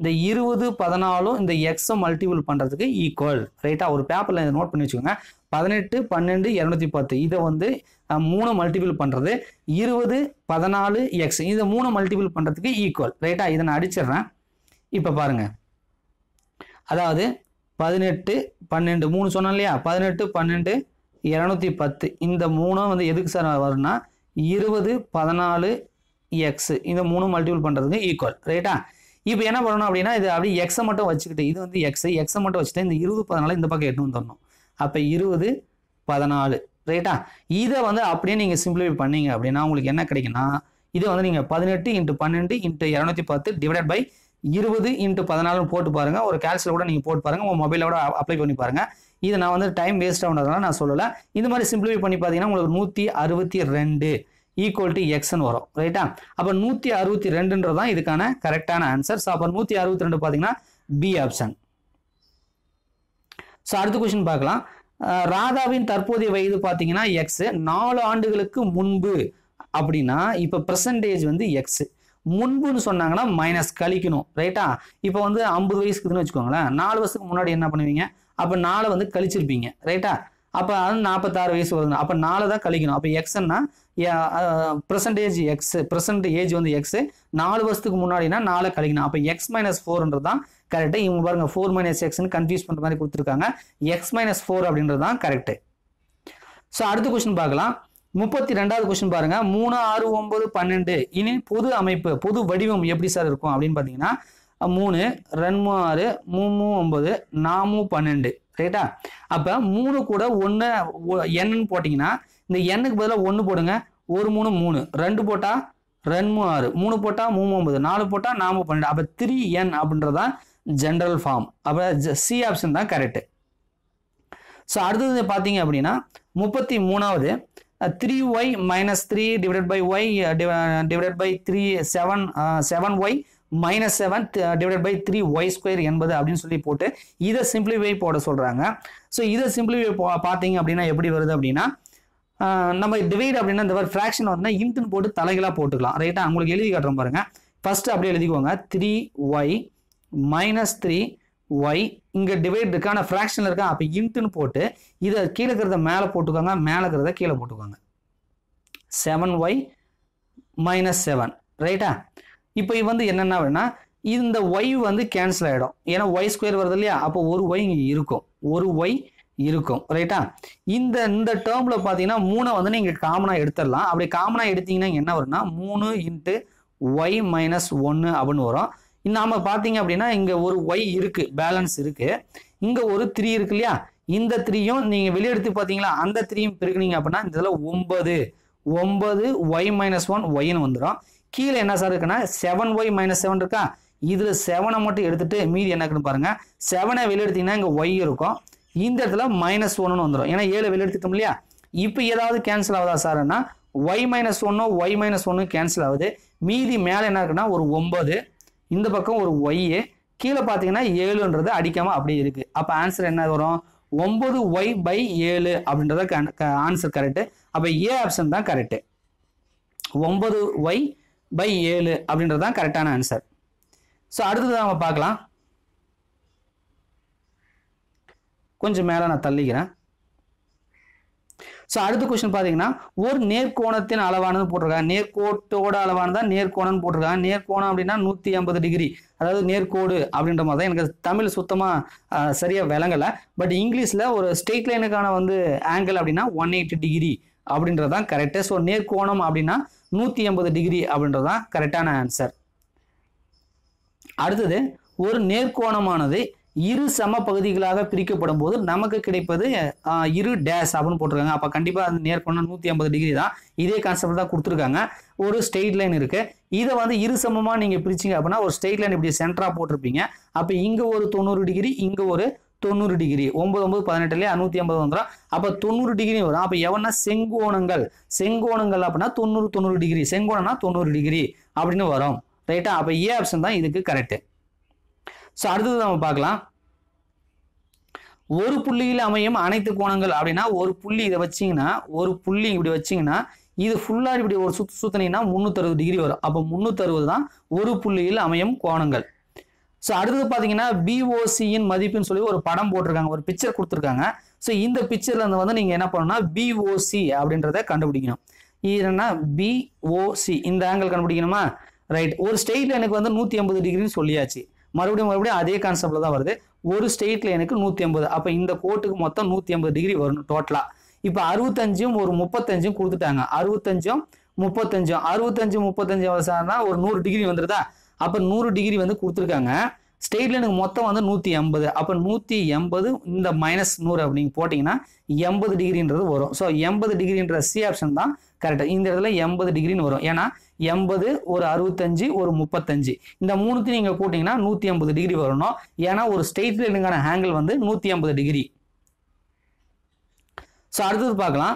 இந்த இருபது பதினாலும் இந்த எக்ஸை மல்டிபிள் பண்ணுறதுக்கு ஈக்குவல் ரைட்டா ஒரு பேப்பரில் இதை நோட் பண்ணி வச்சுக்கோங்க பதினெட்டு பன்னெண்டு இரநூத்தி பத்து இதை வந்து மூணு மல்டிபிள் பண்ணுறது இருபது பதினாலு எக்ஸ் இதை மூணு மல்டிபிள் பண்ணுறதுக்கு ஈக்குவல் ரைட்டா இதை நான் அடிச்சிடுறேன் இப்போ பாருங்கள் அதாவது பதினெட்டு பன்னெண்டு மூணு சொன்னோம் இல்லையா பதினெட்டு பன்னெண்டு இரநூத்தி பத்து இந்த மூணும் வந்து எதுக்கு சார் வரும்னா இருபது பதினாலு x இந்த மூணு மல்டிபிள் பண்ணுறதுக்கு ஈக்குவல் ரைட்டா இப்போ என்ன பண்ணணும் அப்படின்னா இது அப்படியே எக்ஸை மட்டும் வச்சுக்கிட்டு இது வந்து எக்ஸ் எக்ஸை மட்டும் வச்சுட்டு இந்த இருபது பதினாலு இந்த பக்கம் எட்டு வந்துடணும் அப்போ இருபது பதினாலு ரைட்டா இதை வந்து அப்படியே நீங்கள் சிம்பிளிஃபை பண்ணீங்க அப்படின்னா உங்களுக்கு என்ன கிடைக்குன்னா இதை வந்து நீங்கள் பதினெட்டு இன்ட்டு பன்னெண்டு இன்ட்டு இரநூத்தி பத்து டிவைட் பை இருபது இன்ட்டு பதினாலு போட்டு பாருங்கள் ஒரு கேல்சியில் கூட நீங்கள் போட்டு பாருங்கள் உங்கள் மொபைலில் கூட அப்ளை பண்ணி பாருங்கள் இதை நான் வந்து டைம் வேஸ்ட் ஆகுனதுனால நான் சொல்லலை இந்த மாதிரி சிம்பிளிஃபை பண்ணி பார்த்தீங்கன்னா உங்களுக்கு நூற்றி அறுபத்தி ரெண்டு ஈக்குவல் டு எக்ஸ்ன்னு வரும் ரைட்டா அப்போ நூற்றி அறுபத்தி ரெண்டுன்றது தான் இதுக்கான கரெக்டான ஆன்சர் ஸோ அப்போ நூற்றி அறுபத்தி ரெண்டு பார்த்தீங்கன்னா பி ஆப்ஷன் ஸோ அடுத்த கொஷின் பார்க்கலாம் ராதாவின் தற்போதைய வயது பார்த்தீங்கன்னா எக்ஸ் நாலு ஆண்டுகளுக்கு முன்பு அப்படின்னா இப்போ பெர்சன்டேஜ் வந்து எக்ஸு முன்புன்னு சொன்னாங்கன்னா மைனஸ் கழிக்கணும் ரைட்டா இப்போ வந்து ஐம்பது வயசுக்குதுன்னு வச்சுக்கோங்களேன் நாலு வருஷத்துக்கு முன்னாடி என்ன பண்ணுவீங்க அப்போ நாளை வந்து கழிச்சிருப்பீங்க ரைட்டா அப்போ அது நாற்பத்தாறு வயசு வருது அப்போ நாலு தான் கழிக்கணும் அப்போ எக்ஸ்ன்னா பிரசன்டேஜ் எக்ஸ் பிரசன்ட் ஏஜ் வந்து எக்ஸ் நாலு வருஷத்துக்கு முன்னாடினா நாலு கழிக்கணும் அப்போ எக்ஸ் மைனஸ் ஃபோர்ன்றது தான் கரெக்டு இவங்க பாருங்க ஃபோர் மைனஸ் எக்ஸ்னு கன்ஃபியூஸ் பண்ணுற மாதிரி கொடுத்துருக்காங்க எக்ஸ் மைனஸ் ஃபோர் அப்படின்றது தான் கரெக்டு ஸோ அடுத்த கொஸ்டின் பார்க்கலாம் முப்பத்தி ரெண்டாவது கொஸ்டின் பாருங்க மூணு ஆறு ஒன்பது பன்னெண்டு இனி பொது அமைப்பு பொது வடிவம் எப்படி சார் இருக்கும் அப்படின்னு பார்த்தீங்கன்னா மூணு ரெண்டு ஆறு மூணு ஒன்பது நாமு பன்னெண்டு ரைட்டா அப்போ மூணு கூட ஒன்று என்னன்னு போட்டிங்கன்னா இந்த எண்ணுக்கு பதிலாக ஒன்று போடுங்க ஒரு மூணு மூணு ரெண்டு போட்டால் ரெண்டு ஆறு மூணு போட்டால் மூணு ஒன்பது நாலு போட்டால் நாம பன்னெண்டு அப்போ த்ரீ என் அப்படின்றதான் ஜென்ரல் ஃபார்ம் அப்போ சி ஆப்ஷன் தான் கரெக்டு ஸோ அடுத்தது பார்த்தீங்க அப்படின்னா முப்பத்தி மூணாவது three y minus three divide by y divide by three seven seven y minus seven divide by three y square என்பது அப்படின்னு சொல்லி போட்டு இதை சிம்பிளிஃபை போட சொல்கிறாங்க ஸோ இதை சிம்பிளிஃபை பார்த்தீங்க அப்படின்னா எப்படி வருது அப்படின்னா நம்ம டிவைட் அப்படின்னா இந்த மாதிரி ஃப்ராக்ஷன் வந்து இன்ட்டுன்னு போட்டு தலைகளாக போட்டுக்கலாம் ரைட்டா உங்களுக்கு எழுதி காட்டுறோம் பாருங்கள் ஃபஸ்ட்டு அப்படியே எழுதிக்கோங்க three y minus three y இங்கே டிவைட் இருக்கான ஃப்ராக்ஷன் இருக்கா அப்போ இன்ட்டுன்னு போட்டு இதை கீழே இருக்கிறத மேலே போட்டுக்கோங்க மேலே இருக்கிறத கீழே போட்டுக்கோங்க செவன் ஒய் மைனஸ் செவன் ரைட்டா இப்போ வந்து என்னென்ன வேணா இந்த ஒய் வந்து கேன்சல் ஆகிடும் ஏன்னா ஒய் ஸ்கொயர் வருது இல்லையா அப்போ ஒரு ஒய் இங்கே இருக்கும் ஒரு ஒய் இருக்கும் ரைட்டா இந்த இந்த டேர்ம்ல பார்த்தீங்கன்னா மூணை வந்து நீங்கள் காமனாக எடுத்துடலாம் அப்படி காமனாக எடுத்தீங்கன்னா என்ன வரும்னா மூணு இன்ட்டு ஒய் மைனஸ் ஒன்று அப்படின்னு வரும் நாம பார்த்தீங்க அப்படின்னா இங்கே ஒரு ஒய் இருக்கு பேலன்ஸ் இருக்கு இங்கே ஒரு த்ரீ இருக்கு இல்லையா இந்த த்ரீயும் நீங்கள் வெளியெடுத்து பார்த்தீங்களா அந்த த்ரீயும் பிரிக்கினீங்க அப்படின்னா இந்த இதில் ஒன்பது ஒன்பது ஒய் மைனஸ் ஒன் ஒய்னு வந்துடும் கீழே என்ன சார் இருக்குன்னா செவன் ஒய் மைனஸ் செவன் இருக்கா இதில் செவனை மட்டும் எடுத்துட்டு மீதி என்ன பாருங்க செவனை வெளியெடுத்தீங்கன்னா இங்கே ஒய் இருக்கும் இந்த இடத்துல மைனஸ் ஒன்னு வந்துடும் ஏன்னா ஏழு வெளியே எடுத்துட்டோம் இல்லையா இப்போ ஏதாவது கேன்சல் ஆகுதா சார்னா ஒய் மைனஸ் ஒன்னு ஒய் மைனஸ் ஒன்னு கேன்சல் ஆகுது மீதி மேலே என்ன இருக்குன்னா ஒரு ஒன்பது இந்த பக்கம் ஒரு ஒய்யு கீழே பார்த்தீங்கன்னா ஏழுன்றது அடிக்காமல் அப்படியே இருக்குது அப்போ ஆன்சர் என்ன வரும் ஒம்பது ஒய் பை ஏழு அப்படின்றத ஆன்சர் கரெக்டு அப்போ ஏ ஆப்ஷன் தான் கரெக்டு ஒம்பது ஒய் பை ஏழு அப்படின்றது தான் கரெக்டான ஆன்சர் ஸோ அடுத்தது நம்ம பார்க்கலாம் கொஞ்சம் மேலே நான் தள்ளிக்கிறேன் ஸோ அடுத்த கொஸ்டின் பார்த்தீங்கன்னா ஒரு நேர்கோணத்தின் அளவானது போட்டிருக்காங்க நேர்கோட்டோட அளவானது தான் நேர்கோணம்னு போட்டிருக்காங்க நேர்கோணம் அப்படின்னா நூற்றி ஐம்பது டிகிரி அதாவது நேர்கோடு அப்படின்ற மாதிரி தான் எனக்கு தமிழ் சுத்தமாக சரியாக விளங்கலை பட் இங்கிலீஷில் ஒரு ஸ்ட்ரெயிட் லைனுக்கான வந்து ஆங்கிள் அப்படின்னா ஒன் எயிட்டி டிகிரி அப்படின்றது தான் கரெக்டு ஸோ நேர்கோணம் அப்படின்னா நூற்றி ஐம்பது டிகிரி அப்படின்றது தான் கரெக்டான ஆன்சர் அடுத்தது ஒரு நேர்கோணமானது இரு சம பகுதிகளாக பிரிக்கப்படும் போது நமக்கு கிடைப்பது இரு டேஸ் அப்படின்னு போட்டிருக்காங்க அப்போ கண்டிப்பாக அந்த நேர்கோணம் நூற்றி ஐம்பது டிகிரி தான் இதே கான்செப்ட் தான் கொடுத்துருக்காங்க ஒரு ஸ்டெயிட் லைன் இருக்குது இதை வந்து இரு சமமாக நீங்கள் பிரிச்சிங்க அப்படின்னா ஒரு ஸ்டெயிட் லைன் இப்படி சென்டராக போட்டிருப்பீங்க அப்போ இங்கே ஒரு தொண்ணூறு டிகிரி இங்கே ஒரு தொண்ணூறு டிகிரி ஒன்பது ஒன்பது பதினெட்டுலேயே நூற்றி ஐம்பது வந்துடும் அப்போ தொண்ணூறு டிகிரி வரும் அப்போ எவனா செங்கோணங்கள் செங்கோணங்கள் அப்படின்னா தொண்ணூறு தொண்ணூறு டிகிரி செங்கோணம்னா தொண்ணூறு டிகிரி அப்படின்னு வரும் ரைட்டா அப்போ ஏ ஆப்ஷன் தான் இதுக்கு கரெக்ட் ஸோ அடுத்தது நம்ம பார்க்கலாம் ஒரு புள்ளியில் அமையும் அனைத்து கோணங்கள் அப்படின்னா ஒரு புள்ளி இதை வச்சிங்கன்னா ஒரு புள்ளி இப்படி வச்சிங்கன்னா இது ஃபுல்லாக இப்படி ஒரு சுத்து சுத்தினீங்கன்னா முந்நூற்றறுபது டிகிரி வரும் அப்போ முந்நூற்றறுபது தான் ஒரு புள்ளியில் அமையும் கோணங்கள் ஸோ அடுத்தது பார்த்தீங்கன்னா பிஓசியின் மதிப்புன்னு சொல்லி ஒரு படம் போட்டிருக்காங்க ஒரு பிக்சர் கொடுத்துருக்காங்க ஸோ இந்த பிக்சர்ல இருந்து வந்து நீங்கள் என்ன பண்ணணும்னா பிஓசி அப்படின்றத கண்டுபிடிக்கணும் என்னன்னா பிஓசி இந்த ஆங்கிள் கண்டுபிடிக்கணுமா ரைட் ஒரு ஸ்டெயிட் எனக்கு வந்து நூற்றி ஐம்பது டிகிரின்னு சொல்லியாச்சு மறுபடியும் மறுபடியும் அதே கான்செப்டில் தான் வருது ஒரு ஸ்டேட்டில் எனக்கு நூற்றி ஐம்பது அப்போ இந்த கோட்டுக்கு மொத்தம் நூற்றி ஐம்பது டிகிரி வரணும் டோட்டலாக இப்போ அறுபத்தஞ்சும் ஒரு முப்பத்தஞ்சும் கொடுத்துட்டாங்க அறுபத்தஞ்சும் முப்பத்தஞ்சும் அறுபத்தஞ்சு முப்பத்தஞ்சு வயசானா ஒரு நூறு டிகிரி வந்துருதா அப்போ நூறு டிகிரி வந்து கொடுத்துருக்காங்க ஸ்டேட்டில் எனக்கு மொத்தம் வந்து நூற்றி எண்பது அப்போ நூற்றி எண்பது இந்த மைனஸ் நூறு அப்படிங்க போட்டிங்கன்னா எண்பது டிகிரின்றது வரும் ஸோ எண்பது டிகிரின்ற சி ஆப்ஷன் தான் கரெக்டாக இந்த இடத்துல எண்பது டிகிரின்னு வரும் ஏன்னா எண்பது ஒரு அறுபத்தஞ்சு ஒரு முப்பத்தஞ்சு இந்த மூணுத்தையும் நீங்கள் கூட்டிங்கன்னா நூற்றி ஐம்பது டிகிரி வரணும் ஏன்னா ஒரு ஸ்டெயிட் லைனுக்கான ஹேங்கிள் வந்து நூற்றி ஐம்பது டிகிரி ஸோ அடுத்தது பார்க்கலாம்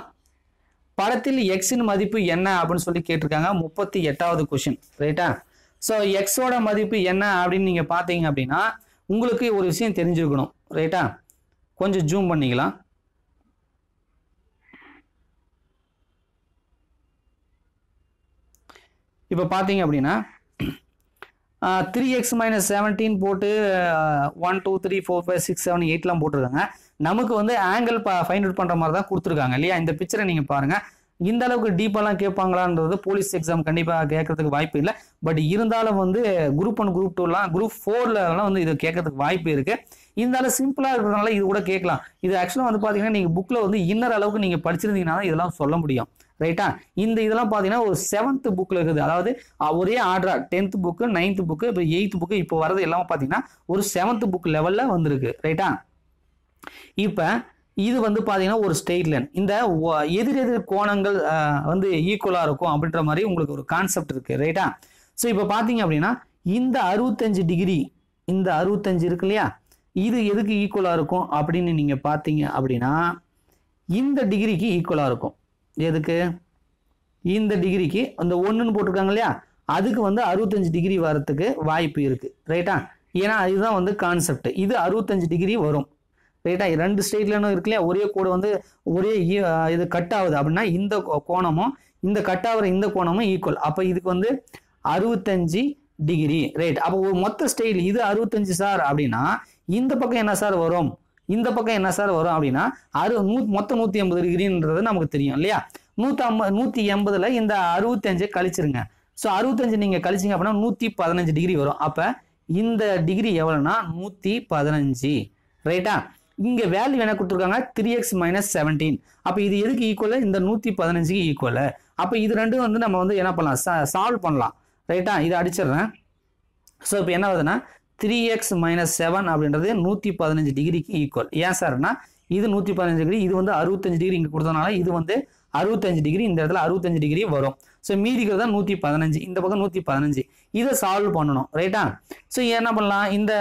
படத்தில் எக்ஸின் மதிப்பு என்ன அப்படின்னு சொல்லி கேட்டிருக்காங்க முப்பத்தி எட்டாவது கொஷின் ரைட்டா ஸோ எக்ஸோட மதிப்பு என்ன அப்படின்னு நீங்கள் பார்த்தீங்க அப்படின்னா உங்களுக்கு ஒரு விஷயம் தெரிஞ்சுக்கணும் ரைட்டா கொஞ்சம் ஜூம் பண்ணிக்கலாம் இப்போ பார்த்தீங்க அப்படின்னா த்ரீ எக்ஸ் மைனஸ் செவன்டீன் போட்டு one two three four five six seven எயிட்லாம் போட்டிருக்காங்க நமக்கு வந்து ஆங்கிள் ப ஃபைண்ட் அவுட் பண்ணுற மாதிரி தான் கொடுத்துருக்காங்க இல்லையா இந்த பிக்சரை நீங்கள் பாருங்கள் இந்த அளவுக்கு டீப்பெல்லாம் கேட்பாங்களான்றது போலீஸ் எக்ஸாம் கண்டிப்பாக கேட்கறதுக்கு வாய்ப்பு இல்லை பட் இருந்தாலும் வந்து குரூப் ஒன் குரூப் டூலாம் குரூப் ஃபோர்லலாம் வந்து இது கேட்கறதுக்கு வாய்ப்பு இருக்குது இருந்தாலும் சிம்பிளாக இருக்கிறதுனால இது கூட கேட்கலாம் இது ஆக்சுவலாக வந்து பார்த்தீங்கன்னா நீங்கள் புக்கில் வந்து இன்னர் அளவுக்கு நீங்கள் படிச்சிருந்தீங்கன்னா இதெல்லாம் சொல்ல முடியும் ரைட்டா இந்த இதெல்லாம் பார்த்தீங்கன்னா ஒரு செவன்த் புக்கில் இருக்குது அதாவது ஒரே ஆர்டரா டென்த் புக்கு நைன்த் புக்கு இப்போ எயித்து புக்கு இப்போ வரது எல்லாமே பார்த்தீங்கன்னா ஒரு செவன்த் புக் லெவலில் வந்திருக்கு ரைட்டா இப்போ இது வந்து பார்த்தீங்கன்னா ஒரு ஸ்டெயிட் லைன் இந்த எதிரெதிர் கோணங்கள் வந்து ஈக்குவலாக இருக்கும் அப்படின்ற மாதிரி உங்களுக்கு ஒரு கான்செப்ட் இருக்குது ரைட்டா ஸோ இப்போ பார்த்தீங்க அப்படின்னா இந்த அறுபத்தஞ்சு டிகிரி இந்த அறுபத்தஞ்சு இருக்கு இல்லையா இது எதுக்கு ஈக்குவலாக இருக்கும் அப்படின்னு நீங்கள் பார்த்தீங்க அப்படின்னா இந்த டிகிரிக்கு ஈக்குவலாக இருக்கும் எதுக்கு இந்த டிகிரிக்கு அந்த ஒன்றுன்னு போட்டிருக்காங்க இல்லையா அதுக்கு வந்து அறுபத்தஞ்சு டிகிரி வரத்துக்கு வாய்ப்பு இருக்குது ரைட்டா ஏன்னா இதுதான் வந்து கான்செப்ட் இது அறுபத்தஞ்சு டிகிரி வரும் ரைட்டா ரெண்டு ஸ்டேட்லன்னு இருக்கு இல்லையா ஒரே கோடு வந்து ஒரே இது கட் ஆகுது அப்படின்னா இந்த கோணமும் இந்த கட் ஆகிற இந்த கோணமும் ஈக்குவல் அப்போ இதுக்கு வந்து அறுபத்தஞ்சு டிகிரி ரைட் அப்போ மொத்த ஸ்டைல் இது அறுபத்தஞ்சு சார் அப்படின்னா இந்த பக்கம் என்ன சார் வரும் இந்த பக்கம் என்ன சார் வரும் அப்படின்னா அறு நூ மொத்தம் நூற்றி ஐம்பது டிகிரின்றது நமக்கு தெரியும் இல்லையா நூற்றம்ப நூற்றி எண்பதில் இந்த அறுபத்தஞ்சு கழிச்சிருங்க ஸோ அறுபத்தஞ்சு நீங்கள் கழிச்சிங்க அப்படின்னா நூற்றி பதினஞ்சு டிகிரி வரும் அப்போ இந்த டிகிரி எவ்வளோனா நூற்றி பதினஞ்சு ரைட்டா இங்கே வேல்யூ என்ன கொடுத்துருக்காங்க த்ரீ எக்ஸ் மைனஸ் செவன்டீன் அப்போ இது எதுக்கு ஈக்குவலு இந்த நூற்றி பதினஞ்சுக்கு ஈக்குவலு அப்போ இது ரெண்டும் வந்து நம்ம வந்து என்ன பண்ணலாம் சால்வ் பண்ணலாம் ரைட்டா இதை அடிச்சிடுறேன் ஸோ இப்போ என்ன ஆகுதுன்னா த்ரீ எக்ஸ் மைனஸ் செவன் அப்படின்றது நூற்றி பதினஞ்சு டிகிரிக்கு ஈக்குவல் ஏன் சார்னா இது நூற்றி பதினஞ்சு டிகிரி இது வந்து அறுபத்தஞ்சு டிகிரி இங்கே கொடுத்தனால இது வந்து அறுபத்தஞ்சு டிகிரி இந்த இடத்துல அறுபத்தஞ்சு டிகிரி வரும் ஸோ மீதிக்கிறது தான் நூற்றி பதினஞ்சு இந்த பக்கம் நூற்றி பதினஞ்சு இதை சால்வ் பண்ணணும் ரைட்டா ஸோ என்ன பண்ணலாம் இந்த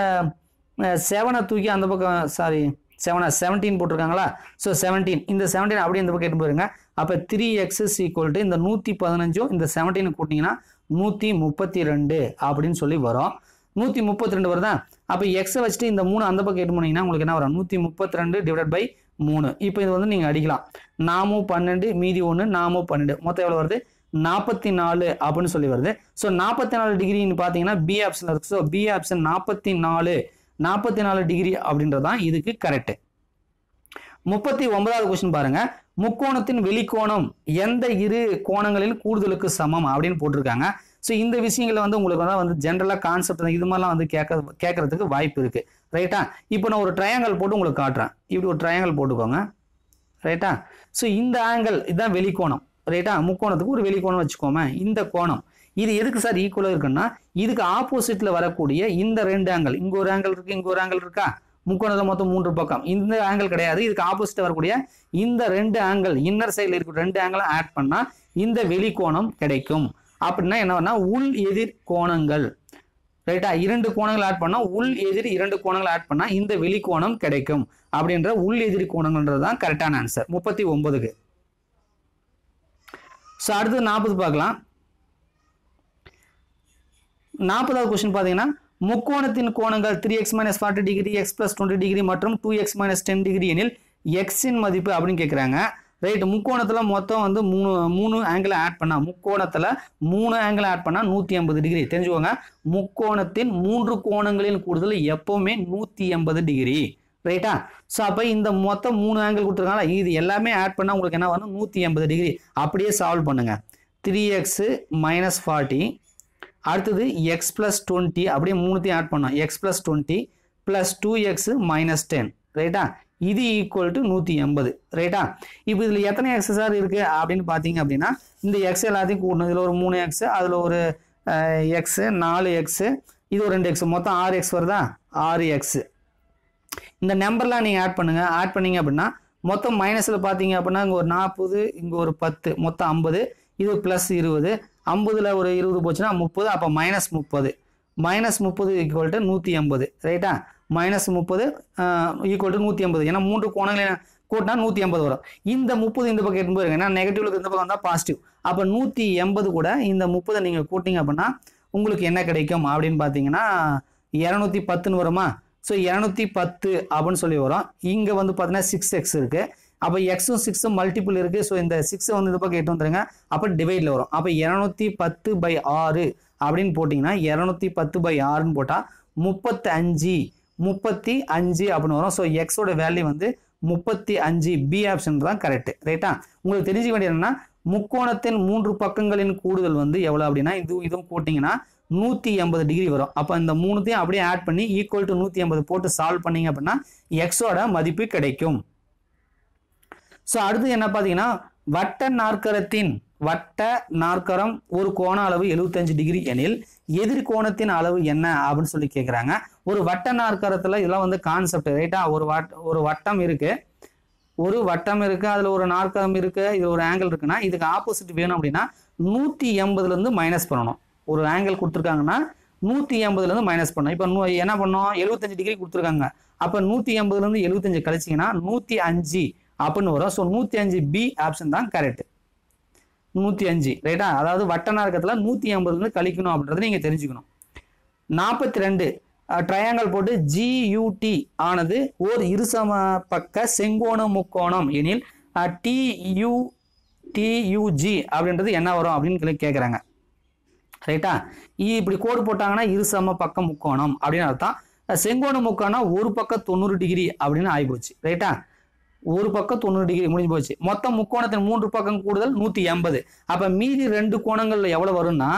செவனை தூக்கி அந்த பக்கம் சாரி செவனா செவன்டீன் போட்டிருக்காங்களா ஸோ செவன்டீன் இந்த செவன்டீன் அப்படியே இந்த பக்கம் எடுத்து போயிருங்க அப்போ த்ரீ எக்ஸஸ் ஈக்குவல் டு இந்த நூற்றி பதினஞ்சும் இந்த செவன்டீன் கூட்டிங்கன்னா நூற்றி முப்பத்தி ரெண்டு அப்படின்னு சொல்லி வரும் நூற்றி முப்பத்தி ரெண்டு வருதா அப்போ எக்ஸ வச்சுட்டு இந்த மூணு அந்த பக்கம் எட்டு போனீங்கன்னா உங்களுக்கு என்ன வரும் நூற்றி முப்பத்தி ரெண்டு பை மூணு இப்போ இது வந்து நீங்கள் அடிக்கலாம் நாமும் பன்னெண்டு மீதி ஒன்று நாமும் பன்னெண்டு மொத்தம் எவ்வளோ வருது நாற்பத்தி நாலு அப்படின்னு சொல்லி வருது ஸோ நாற்பத்தி நாலு டிகிரின்னு பார்த்தீங்கன்னா பி ஆப்ஷன் இருக்கு ஸோ பி ஆப்ஷன் நாற்பத்தி நாலு நாற்பத்தி நாலு டிகிரி அப்படின்றது தான் இதுக்கு கரெக்டு முப்பத்தி ஒன்பதாவது கொஸ்டின் பாருங்க முக்கோணத்தின் வெளிக்கோணம் எந்த இரு கோணங்களின் கூடுதலுக்கு சமம் அப்படின்னு போட்டிருக்காங்க ஸோ இந்த விஷயங்களை வந்து உங்களுக்கு வந்து வந்து ஜென்ரலாக கான்செப்ட் இது மாதிரிலாம் வந்து கேட்க கேட்கறதுக்கு வாய்ப்பு இருக்குது ரைட்டா இப்போ நான் ஒரு ட்ரையாங்கல் போட்டு உங்களுக்கு காட்டுறேன் இப்படி ஒரு ட்ரையாங்கல் போட்டுக்கோங்க ரைட்டா ஸோ இந்த ஆங்கிள் இதுதான் வெளிக்கோணம் ரைட்டா முக்கோணத்துக்கு ஒரு வெளிக்கோணம் வச்சுக்கோமே இந்த கோணம் இது எதுக்கு சார் ஈக்குவலாக இருக்குன்னா இதுக்கு ஆப்போசிட்டில் வரக்கூடிய இந்த ரெண்டு ஆங்கிள் இங்கே ஒரு ஆங்கிள் இருக்குது இங்கே ஒரு ஆங்கிள் இருக்கா முக்கோணத்தில் மொத்தம் மூன்று பக்கம் இந்த ஆங்கிள் கிடையாது இதுக்கு ஆப்போசிட் வரக்கூடிய இந்த ரெண்டு ஆங்கிள் இன்னர் சைடில் இருக்கிற ரெண்டு ஆங்கிளும் ஆட் பண்ணால் இந்த வெளிக்கோணம் கிடைக்கும் அப்படின்னா என்ன உள் எதிர் கோணங்கள் ரைட்டா இரண்டு கோணங்கள் ஆட் பண்ணால் உள் எதிர் இரண்டு கோணங்கள் ஆட் பண்ணால் இந்த வெளிக்கோணம் கிடைக்கும் அப்படின்ற உள் எதிர் கோணங்கள்ன்றது தான் கரெக்டான ஆன்சர் முப்பத்தி ஒன்பதுக்கு ஸோ அடுத்து நாற்பது பார்க்கலாம் நாற்பதாவது கொஸ்டின் பார்த்தீங்கன்னா முக்கோணத்தின் கோணங்கள் three x minus forty degree x plus twenty degree மற்றும் two x minus ten degree எனில் எக்ஸின் மதிப்பு அப்படின்னு கேட்குறாங்க ரைட் முக்கோணத்தில் மொத்தம் வந்து மூணு மூணு ஆங்கிளை ஆட் பண்ணால் முக்கோணத்தில் மூணு ஆங்கிளை ஆட் பண்ணால் நூற்றி ஐம்பது டிகிரி தெரிஞ்சுக்கோங்க முக்கோணத்தின் மூன்று கோணங்களின் கூடுதல் எப்போவுமே நூற்றி எண்பது டிகிரி ரைட்டா ஸோ அப்போ இந்த மொத்தம் மூணு ஆங்கிள் கொடுத்துருக்காங்களா இது எல்லாமே ஆட் பண்ணால் உங்களுக்கு என்ன வரும் நூற்றி எண்பது டிகிரி அப்படியே சால்வ் பண்ணுங்கள் த்ரீ எக்ஸு மைனஸ் ஃபார்ட்டி அடுத்தது எக்ஸ் ப்ளஸ் டுவெண்ட்டி அப்படியே மூணுத்தையும் ஆட் பண்ணோம் x plus twenty plus two x minus ten ரைட்டா இது ஈக்குவல் டு நூற்றி எண்பது ரைட்டா இப்போ இதில் எத்தனை எக்ஸ் சார் இருக்குது அப்படின்னு பார்த்தீங்க அப்படின்னா இந்த எக்ஸ் எல்லாத்தையும் கூடணும் இதில் ஒரு மூணு எக்ஸு அதில் ஒரு எக்ஸு நாலு எக்ஸு இது ஒரு ரெண்டு எக்ஸ் மொத்தம் ஆறு எக்ஸ் வருதா ஆறு எக்ஸு இந்த நம்பர்லாம் நீங்கள் ஆட் பண்ணுங்கள் ஆட் பண்ணீங்க அப்படின்னா மொத்தம் மைனஸில் பார்த்தீங்க அப்படின்னா இங்கே ஒரு நாற்பது இங்கே ஒரு பத்து மொத்தம் ஐம்பது இது ப்ளஸ் இருபது ஐம்பதில் ஒரு இருபது போச்சுன்னா முப்பது அப்போ மைனஸ் முப்பது மைனஸ் முப்பது ஈக்குவல் டு நூற்றி எண்பது ரைட்டா மைனஸ் முப்பது ஈக்குவல் டு நூற்றி ஐம்பது ஏன்னா மூன்று கோணங்களை கூட்டினா நூற்றி ஐம்பது வரும் இந்த முப்பது இந்த பக்கம் எண்பது போயிருங்க ஏன்னா நெகட்டிவ்ல இந்த பக்கம் தான் பாசிட்டிவ் அப்போ நூற்றி எண்பது கூட இந்த முப்பதை நீங்கள் கூட்டிங்க அப்படின்னா உங்களுக்கு என்ன கிடைக்கும் அப்படின்னு பார்த்தீங்கன்னா இரநூத்தி பத்துன்னு வருமா ஸோ இரநூத்தி பத்து அப்படின்னு சொல்லி வரும் இங்கே வந்து பார்த்தீங்கன்னா சிக்ஸ் எக்ஸ் இருக்குது அப்போ எக்ஸும் சிக்ஸும் மல்டிபிள் இருக்குது ஸோ இந்த சிக்ஸை வந்து இந்த பக்கம் எட்டு வந்துருங்க அப்போ டிவைடில் வரும் அப்போ இரநூத்தி பத்து பை ஆறு அப்படின்னு போட்டிங்கன்னா இரநூத்தி பத்து பை ஆறுன்னு போட்டால் முப்பத்தஞ்சு முப்பத்தி அஞ்சு அப்படின்னு வரும் ஸோ எக்ஸோட வேல்யூ வந்து முப்பத்தி அஞ்சு பி ஆப்ஷன் தான் கரெக்ட் ரைட்டா உங்களுக்கு தெரிஞ்சுக்க வேண்டியது என்னன்னா முக்கோணத்தின் மூன்று பக்கங்களின் கூடுதல் வந்து எவ்வளோ அப்படின்னா இது இதுவும் போட்டிங்கன்னா நூற்றி எண்பது டிகிரி வரும் அப்போ இந்த மூணுத்தையும் அப்படியே ஆட் பண்ணி ஈக்குவல் டு நூற்றி எண்பது போட்டு சால்வ் பண்ணீங்க அப்படின்னா எக்ஸோட மதிப்பு கிடைக்கும் ஸோ அடுத்து என்ன பார்த்தீங்கன்னா வட்ட நாற்கரத்தின் வட்ட நாற்கரம் ஒரு கோண அளவு எழுபத்தஞ்சு டிகிரி எனில் எதிர் கோணத்தின் அளவு என்ன அப்படின்னு சொல்லி கேட்குறாங்க ஒரு வட்ட நாற்கரத்தில் இதெல்லாம் வந்து கான்செப்ட் ரைட்டா ஒரு வட் ஒரு வட்டம் இருக்கு ஒரு வட்டம் இருக்கு அதுல ஒரு நாற்கரம் இருக்கு இது ஒரு ஆங்கிள் இருக்குன்னா இதுக்கு ஆப்போசிட் வேணும் அப்படின்னா நூத்தி எண்பதுல இருந்து மைனஸ் பண்ணணும் ஒரு ஆங்கிள் கொடுத்துருக்காங்கன்னா நூற்றி எண்பதுலேருந்து மைனஸ் பண்ணணும் இப்போ நூ என்ன பண்ணோம் எழுபத்தஞ்சு டிகிரி கொடுத்துருக்காங்க அப்போ நூற்றி எண்பதுலேருந்து எழுபத்தஞ்சு கழிச்சிங்கன்னா நூற்றி அஞ்சு அப்படின்னு வரும் ஸோ நூற்றி அஞ்சு பி ஆப்ஷன் தான் கரெக்ட் நூற்றி அஞ்சு ரைட்டா அதாவது வட்டனாக இருக்கிறதுல நூற்றி ஐம்பதுலேருந்து கழிக்கணும் அப்படின்றத நீங்கள் தெரிஞ்சுக்கணும் நாற்பத்தி ரெண்டு ட்ரையாங்கல் போட்டு ஜியூடி ஆனது ஓர் இருசம பக்க செங்கோண முக்கோணம் எனில் டியூ டியூஜி அப்படின்றது என்ன வரும் அப்படின்னு சொல்லி கேட்குறாங்க ரைட்டா இப்படி கோடு போட்டாங்கன்னா இருசம பக்க முக்கோணம் அப்படின்னு அர்த்தம் செங்கோண முக்கோணம் ஒரு பக்கம் தொண்ணூறு டிகிரி அப்படின்னு ஆகிப்போச்சு ரைட்டா ஒரு பக்கம் தொண்ணூறு டிகிரி முடிஞ்சு போச்சு மொத்தம் முக்கோணத்தின் மூன்று பக்கம் கூடுதல் நூற்றி எண்பது அப்போ மீதி ரெண்டு கோணங்களில் எவ்வளோ வரும்னா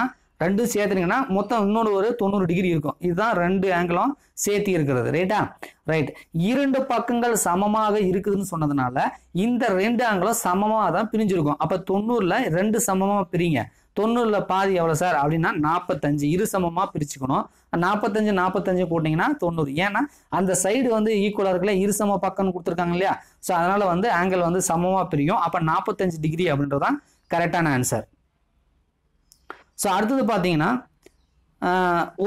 ரெண்டு சேர்த்துனீங்கன்னா மொத்தம் இன்னொரு ஒரு தொண்ணூறு டிகிரி இருக்கும் இதுதான் ரெண்டு ஆங்கிளும் சேர்த்தி இருக்கிறது ரைட்டா ரைட் இரண்டு பக்கங்கள் சமமாக இருக்குதுன்னு சொன்னதுனால இந்த ரெண்டு ஆங்கிளும் சமமாக தான் பிரிஞ்சிருக்கும் அப்போ தொண்ணூறில் ரெண்டு சமமாக பிரிங்க தொண்ணூறில் பாதி எவ்வளோ சார் அப்படின்னா நாற்பத்தஞ்சு இரு சமமாக பிரிச்சுக்கணும் நாற்பத்தஞ்சு நாற்பத்தஞ்சு போட்டிங்கன்னா தொண்ணூறு ஏன்னா அந்த சைடு வந்து ஈக்குவலாக இருக்குல்ல இரு சம பக்கம்னு கொடுத்துருக்காங்க இல்லையா ஸோ அதனால் வந்து ஆங்கிள் வந்து சமமாக பிரியும் அப்போ நாற்பத்தஞ்சு டிகிரி அப்படின்றது தான் கரெக்டான ஆன்சர் ஸோ அடுத்தது பார்த்தீங்கன்னா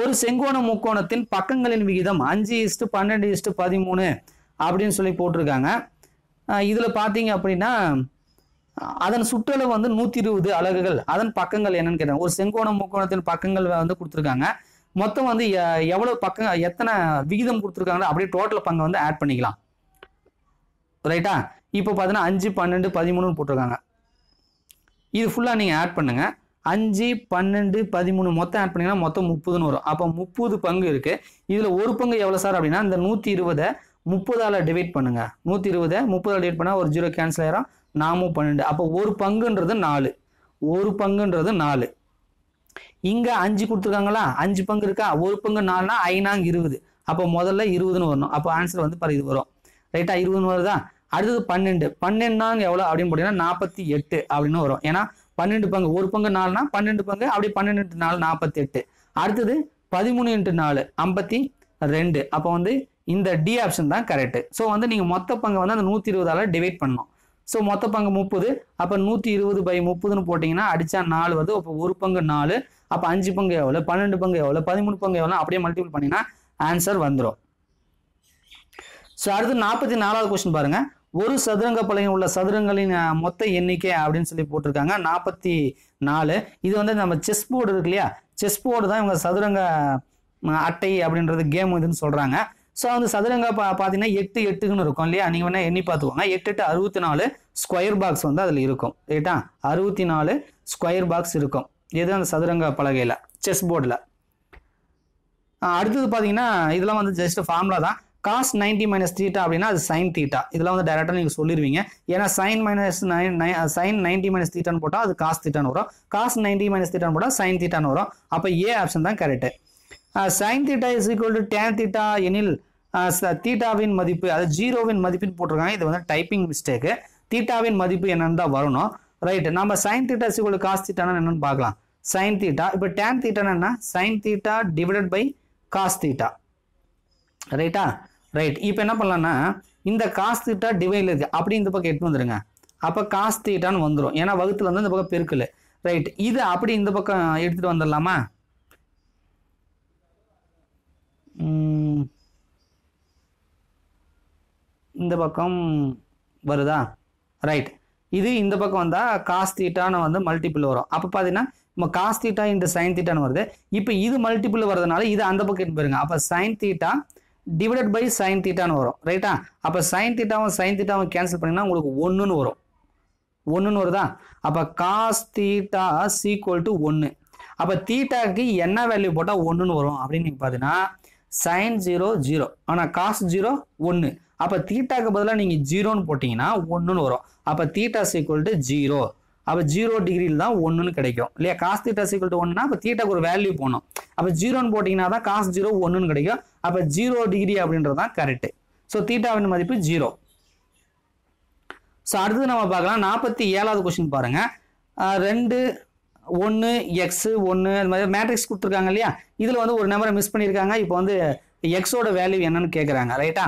ஒரு செங்கோண முக்கோணத்தின் பக்கங்களின் விகிதம் அஞ்சு இஸ்ட்டு பன்னெண்டு இஸ்ட்டு பதிமூணு அப்படின்னு சொல்லி போட்டிருக்காங்க இதில் பார்த்தீங்க அப்படின்னா அதன் சுற்றளவு வந்து நூத்தி இருபது அலகுகள் அதன் பக்கங்கள் என்னன்னு கேட்டாங்க ஒரு செங்கோணம் முக்கோணத்தின் பக்கங்கள் வந்து கொடுத்துருக்காங்க மொத்தம் வந்து எவ்வளவு பக்கம் எத்தனை விகிதம் கொடுத்துருக்காங்க அப்படியே டோட்டல் பங்கை வந்து ஆட் பண்ணிக்கலாம் ரைட்டா இப்போ பார்த்தீங்கன்னா அஞ்சு பன்னெண்டு பதிமூணுன்னு போட்டிருக்காங்க இது ஃபுல்லாக நீங்கள் ஆட் பண்ணுங்க அஞ்சு பன்னெண்டு பதிமூணு மொத்தம் ஆட் பண்ணிங்கன்னா மொத்தம் முப்பதுன்னு வரும் அப்போ முப்பது பங்கு இருக்குது இதில் ஒரு பங்கு எவ்வளோ சார் அப்படின்னா இந்த நூற்றி இருபதை முப்பதால் டிவைட் பண்ணுங்கள் நூற்றி இருபதை முப்பதால் டிவைட் பண்ணால் ஒரு ஜீரோ கேன்சல் ஆயிரும் நாமும் பன்னெண்டு அப்போ ஒரு பங்குன்றது நாலு ஒரு பங்குன்றது நாலு இங்கே அஞ்சு கொடுத்துருக்காங்களா அஞ்சு பங்கு இருக்கா ஒரு பங்கு நாலுனா ஐநாங்க இருபது அப்போ முதல்ல இருபதுன்னு வரணும் அப்போ ஆன்சர் வந்து பாரு இது வரும் ரைட்டா இருபதுன்னு வருதா அடுத்தது பன்னெண்டு பன்னெண்டாங்க எவ்வளோ அப்படின்னு போட்டிங்கன்னா நாற்பத்தி எட்டு அப்படின்னு வரும் ஏன்னா பன்னெண்டு பங்கு ஒரு பங்கு நாலுனா பன்னெண்டு பங்கு அப்படி பன்னெண்டு நாலு நாற்பத்தி எட்டு அடுத்தது பதிமூணு இன்ட்டு நாலு ஐம்பத்தி ரெண்டு அப்போ வந்து இந்த டி ஆப்ஷன் தான் கரெக்ட் ஸோ வந்து நீங்கள் மொத்த பங்கை வந்து அந்த நூற்றி இருபதால டிவைட் பண்ணணும் ஸோ மொத்த பங்கு முப்பது அப்போ நூற்றி இருபது பை முப்பதுன்னு போட்டிங்கன்னா அடித்தா நாலு வருது அப்போ ஒரு பங்கு நாலு அப்போ அஞ்சு பங்கு எவ்வளோ பன்னெண்டு பங்கு எவ்வளோ பதிமூணு பங்கு எவ்வளோ அப்படியே மல்டிபிள் பண்ணிங்கன்னா ஆன்சர் வந்துடும் ஸோ அடுத்து நாற்பத்தி நாலாவது கொஸ்டின் பாருங்கள் ஒரு சதுரங்க பலகையில் உள்ள சதுரங்களின் மொத்த எண்ணிக்கை அப்படின்னு சொல்லி போட்டிருக்காங்க நாற்பத்தி நாலு இது வந்து நம்ம செஸ் போர்டு இருக்கு இல்லையா செஸ் போர்டு தான் இவங்க சதுரங்க அட்டை அப்படின்றது கேம் இதுன்னு சொல்கிறாங்க ஸோ வந்து சதுரங்க பா பார்த்தீங்கன்னா எட்டு எட்டுக்குன்னு இருக்கும் இல்லையா நீங்கள் வேணால் எண்ணி பார்த்துக்கோங்க எட்டு எட்டு அறுபத்தி நாலு ஸ்கொயர் பாக்ஸ் வந்து அதில் இருக்கும் ரைட்டா அறுபத்தி நாலு ஸ்கொயர் பாக்ஸ் இருக்கும் எது அந்த சதுரங்க பலகையில் செஸ் போர்டில் அடுத்தது பார்த்தீங்கன்னா இதெல்லாம் வந்து ஜஸ்ட் ஃபார்முலா தான் காஸ் நைன்டி மைனஸ் தீட்டா அப்படின்னா அது சைன் தீட்டா இதெல்லாம் வந்து டேரெக்டாக நீங்கள் சொல்லிடுவீங்க ஏன்னா சைன் மைனஸ் நைன் நை சைன் நைன்டி மைனஸ் தீட்டான்னு போட்டால் அது காஸ் தீட்டான்னு வரும் காஸ் நைன்டி மைனஸ் தீட்டான்னு போட்டால் சைன் தீட்டான்னு வரும் அப்போ ஏ ஆப்ஷன் தான் correct sine theta is equal to tan theta எனில் தீட்டாவின் மதிப்பு அது ஜீரோவின் மதிப்புன்னு போட்டிருக்காங்க இது வந்து டைப்பிங் மிஸ்டேக்கு தீட்டாவின் மதிப்பு என்னன்னு தான் வரணும் ரைட்டு நம்ம சைன் தீட்டா சிவல் காஸ் தீட்டானா என்னன்னு பார்க்கலாம் சைன் தீட்டா இப்போ டேன் தீட்டானா என்ன sine theta divided by cos theta ரைட்டா ரைட் இப்போ என்ன பண்ணலாம்னா இந்த காஸ் தீட்டா டிவைட் இருக்குது அப்படி இந்த பக்கம் எட்டு வந்துருங்க அப்போ காஸ் தீட்டான்னு வந்துடும் ஏன்னா வகுத்துல வந்து இந்த பக்கம் பெருக்கில் ரைட் இது அப்படி இந்த பக்கம் எடுத்துகிட்டு வந்துடலாமா இந்த பக்கம் வருதா ரைட் இது இந்த பக்கம் வந்தால் காஸ் தீட்டான்னு வந்து மல்டிபிள் வரும் அப்போ பார்த்தீங்கன்னா நம்ம காஸ் தீட்டா இந்த சைன் தீட்டான்னு வருது இப்போ இது மல்டிபிள் வரதுனால இது அந்த பக்கம் பாருங்க அப்போ sine theta divided by sine தீட்டான்னு வரும் ரைட்டா அப்போ சைன் தீட்டாவும் சைன் தீட்டாவும் கேன்சல் பண்ணிங்கன்னா உங்களுக்கு ஒன்றுன்னு வரும் ஒன்றுன்னு வருதா அப்போ காஸ் தீட்டா சீக்குவல் டு ஒன்று அப்போ தீட்டாக்கு என்ன வேல்யூ போட்டால் ஒன்றுன்னு வரும் அப்படின்னு நீங்கள் பார்த்தீங்கன்னா சைன் ஜீரோ ஜீரோ ஆனால் காஸ் ஜீரோ ஒன்று அப்போ தீட்டாக்கு பதிலாக நீங்கள் ஜீரோன்னு போட்டிங்கன்னா ஒன்றுன்னு வரும் அப்போ தீட்டா சீக்குவல் டு ஜீரோ அப்போ ஜீரோ டிகிரியில் தான் ஒன்றுன்னு கிடைக்கும் இல்லையா காசு தீட்டா சீக்குவல் டு ஒன்றுனா அப்போ தீட்டாக்கு ஒரு வேல்யூ போகணும் அப்போ ஜீரோன்னு போட்டிங்கன்னா தான் காசு ஜீரோ ஒன்றுன்னு கிடைக்கும் அப்போ ஜீரோ டிகிரி அப்படின்றது தான் கரெக்டு ஸோ தீட்டாவின் மதிப்பு ஜீரோ ஸோ அடுத்து நம்ம பார்க்கலாம் நாற்பத்தி ஏழாவது கொஸ்டின் பாருங்கள் ரெண்டு ஒன்று எக்ஸு ஒன்று அது மாதிரி மேட்ரிக்ஸ் கொடுத்துருக்காங்க இல்லையா இதில் வந்து ஒரு நம்பரை மிஸ் பண்ணியிருக்காங்க இப்போ வந்து எக்ஸோட வேல்யூ என்னன்னு கேட்குறாங்க ரைட்டா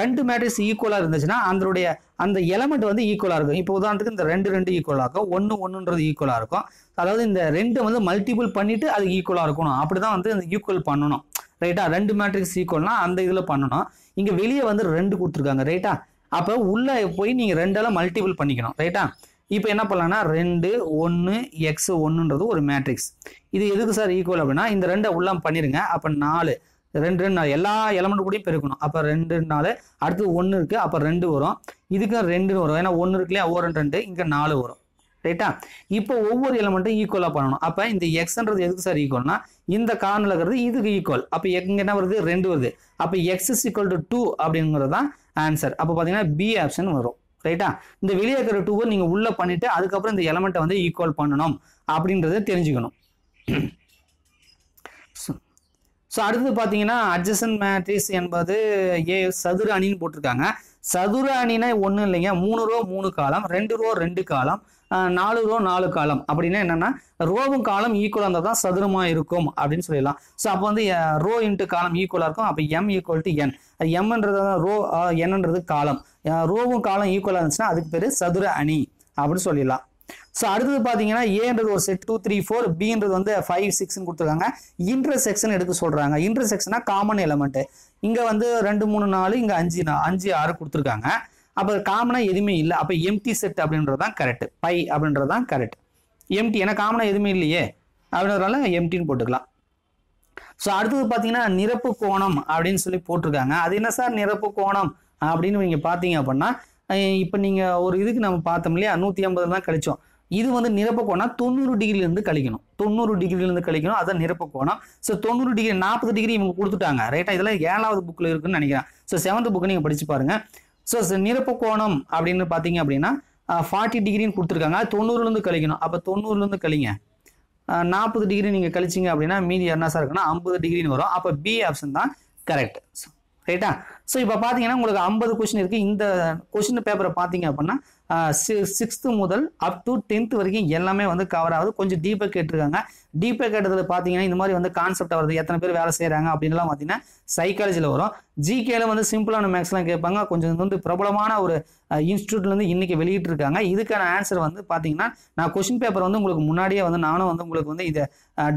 ரெண்டு மேட்ரிக்ஸ் ஈக்குவலாக இருந்துச்சுன்னா அதனுடைய அந்த எலமெண்ட் வந்து ஈக்குவலாக இருக்கும் இப்போ உதாரணத்துக்கு இந்த ரெண்டு ரெண்டு ஈக்குவலாக இருக்கும் ஒன்று ஒன்றுன்றது ஈக்குவலாக இருக்கும் அதாவது இந்த ரெண்டை வந்து மல்டிபிள் பண்ணிவிட்டு அது ஈக்குவலாக இருக்கணும் அப்படி தான் வந்து அந்த ஈக்குவல் பண்ணணும் ரைட்டா ரெண்டு மேட்ரிக்ஸ் ஈக்குவல்னா அந்த இதில் பண்ணணும் இங்கே வெளியே வந்து ரெண்டு கொடுத்துருக்காங்க ரைட்டா அப்போ உள்ளே போய் நீங்கள் ரெண்டெல்லாம் மல்டிபிள் பண்ணிக்கணும் ரைட்டா இப்போ என்ன பண்ணலாம்னா ரெண்டு ஒன்று எக்ஸ் ஒன்றுன்றது ஒரு மேட்ரிக்ஸ் இது எதுக்கு சார் ஈக்குவல் அப்படின்னா இந்த ரெண்டை உள்ளே பண்ணிடுங்க அப்போ நாலு ரெண்டு நாள் எல்லா எலமெண்ட் கூடயும் பெருக்கணும் அப்போ ரெண்டு நாள் அடுத்து ஒன்று இருக்குது அப்போ ரெண்டு வரும் இதுக்கு ரெண்டுன்னு வரும் ஏன்னா ஒன்று இருக்குல்லையே ஒவ்வொரு ரெண்டு ரெண்டு இங்கே நாலு வரும் ரைட்டா இப்போ ஒவ்வொரு எலமெண்ட்டும் ஈக்குவலாக பண்ணணும் அப்போ இந்த எக்ஸ்ன்றது எதுக்கு சார் ஈக்குவல்னா இந்த கார்னில் இருக்கிறது இதுக்கு ஈக்குவல் அப்போ எங்கே என்ன வருது ரெண்டு வருது அப்போ x is equal to two அப்படிங்கிறது தான் ஆன்சர் அப்போ பார்த்தீங்கன்னா பி ஆப்ஷன் வரும் ரைட்டா இந்த வெளியே இருக்கிற டூவை நீங்கள் உள்ளே பண்ணிவிட்டு அதுக்கப்புறம் இந்த எலமெண்ட்டை வந்து ஈக்குவல் பண்ணணும் அப்படின்றத தெரிஞ்சுக்கணும் ஸோ அடுத்தது பார்த்தீங்கன்னா அட்ஜசன் மேட்ரிஸ் என்பது ஏ சதுர அணின்னு போட்டிருக்காங்க சதுர அணினா ஒன்றும் இல்லைங்க மூணு ரோ மூணு காலம் ரெண்டு ரோ ரெண்டு காலம் நாலு ரோ நாலு காலம் அப்படின்னா என்னென்னா ரோவும் காலம் ஈக்குவலாக இருந்தால் தான் சதுரமாக இருக்கும் அப்படின்னு சொல்லிடலாம் ஸோ அப்போ வந்து ரோ இன்ட்டு காலம் ஈக்குவலாக இருக்கும் அப்போ எம் ஈக்குவல் டு என் எம்ன்றது ரோ என்னன்றது காலம் ரோவும் காலம் ஈக்குவலாக இருந்துச்சுன்னா அதுக்கு பேர் சதுர அணி அப்படின்னு சொல்லிடலாம் ஸோ அடுத்தது பார்த்தீங்கன்னா ஏன்றது ஒரு செட் டூ த்ரீ ஃபோர் பின்றது வந்து ஃபைவ் சிக்ஸ்ன்னு கொடுத்துருக்காங்க செக்ஷன் எடுத்து சொல்கிறாங்க இன்டர்செக்ஷனா காமன் எலமெண்ட்டு இங்கே வந்து ரெண்டு மூணு நாலு இங்கே அஞ்சு அஞ்சு ஆறு கொடுத்துருக்காங்க அப்போ காமனாக எதுவுமே இல்லை அப்போ எம்டி செட் அப்படின்றது தான் கரெக்ட் பை அப்படின்றது தான் கரெக்ட் எம்டி ஏன்னா காமனாக எதுவுமே இல்லையே அப்படின்றதுனால எம்டின்னு போட்டுக்கலாம் ஸோ அடுத்தது பார்த்தீங்கன்னா நிரப்பு கோணம் அப்படின்னு சொல்லி போட்டிருக்காங்க அது என்ன சார் நிரப்பு கோணம் அப்படின்னு நீங்கள் பார்த்தீங்க அப்படின்னா இப்போ நீங்கள் ஒரு இதுக்கு நம்ம பார்த்தோம் இல்லையா நூற்றி ஐம்பது தான் கழிச்சோம் இது வந்து கோணம் தொண்ணூறு டிகிரிலேருந்து கழிக்கணும் தொண்ணூறு இருந்து கழிக்கணும் அதான் கோணம் ஸோ தொண்ணூறு டிகிரி நாற்பது டிகிரி இவங்க கொடுத்துட்டாங்க ரைட்டா இதெல்லாம் ஏழாவது புக்கில் இருக்குன்னு நினைக்கிறேன் ஸோ செவன்த் புக்கு நீங்கள் படிச்சு பாருங்க ஸோ கோணம் அப்படின்னு பார்த்தீங்க அப்படின்னா ஃபார்ட்டி டிகிரின்னு கொடுத்துருக்காங்க தொண்ணூறுலேருந்து கழிக்கணும் அப்போ தொண்ணூறுலேருந்து கழிங்க நாற்பது டிகிரி நீங்கள் கழிச்சிங்க அப்படின்னா மீதி என்ன சார் இருக்குன்னா ஐம்பது டிகிரின்னு வரும் அப்போ பி ஆப்ஷன் தான் கரெக்ட் ரைட்டா ஸோ இப்போ பார்த்தீங்கன்னா உங்களுக்கு ஐம்பது கொஷின் இருக்குது இந்த கொஷின் பேப்பரை பார்த்தீங்க அப்படின்னா சிக்ஸ்த்து முதல் அப் டு டென்த் வரைக்கும் எல்லாமே வந்து கவர் ஆகுது கொஞ்சம் டீப்பாக கேட்டிருக்காங்க டீப்பாக கேட்டதில் பார்த்தீங்கன்னா இந்த மாதிரி வந்து கான்செப்ட் வருது எத்தனை பேர் வேலை செய்கிறாங்க அப்படின்லாம் பார்த்தீங்கன்னா சைக்காலஜியில் வரும் ஜிகேல வந்து சிம்பிளான மேக்ஸ்லாம் கேட்பாங்க கொஞ்சம் வந்து பிரபலமான ஒரு இன்ஸ்டியூட்லேருந்து இன்றைக்கி வெளியிட்டிருக்காங்க இதுக்கான ஆன்சர் வந்து பார்த்தீங்கன்னா நான் கொஷின் பேப்பர் வந்து உங்களுக்கு முன்னாடியே வந்து நானும் வந்து உங்களுக்கு வந்து இதை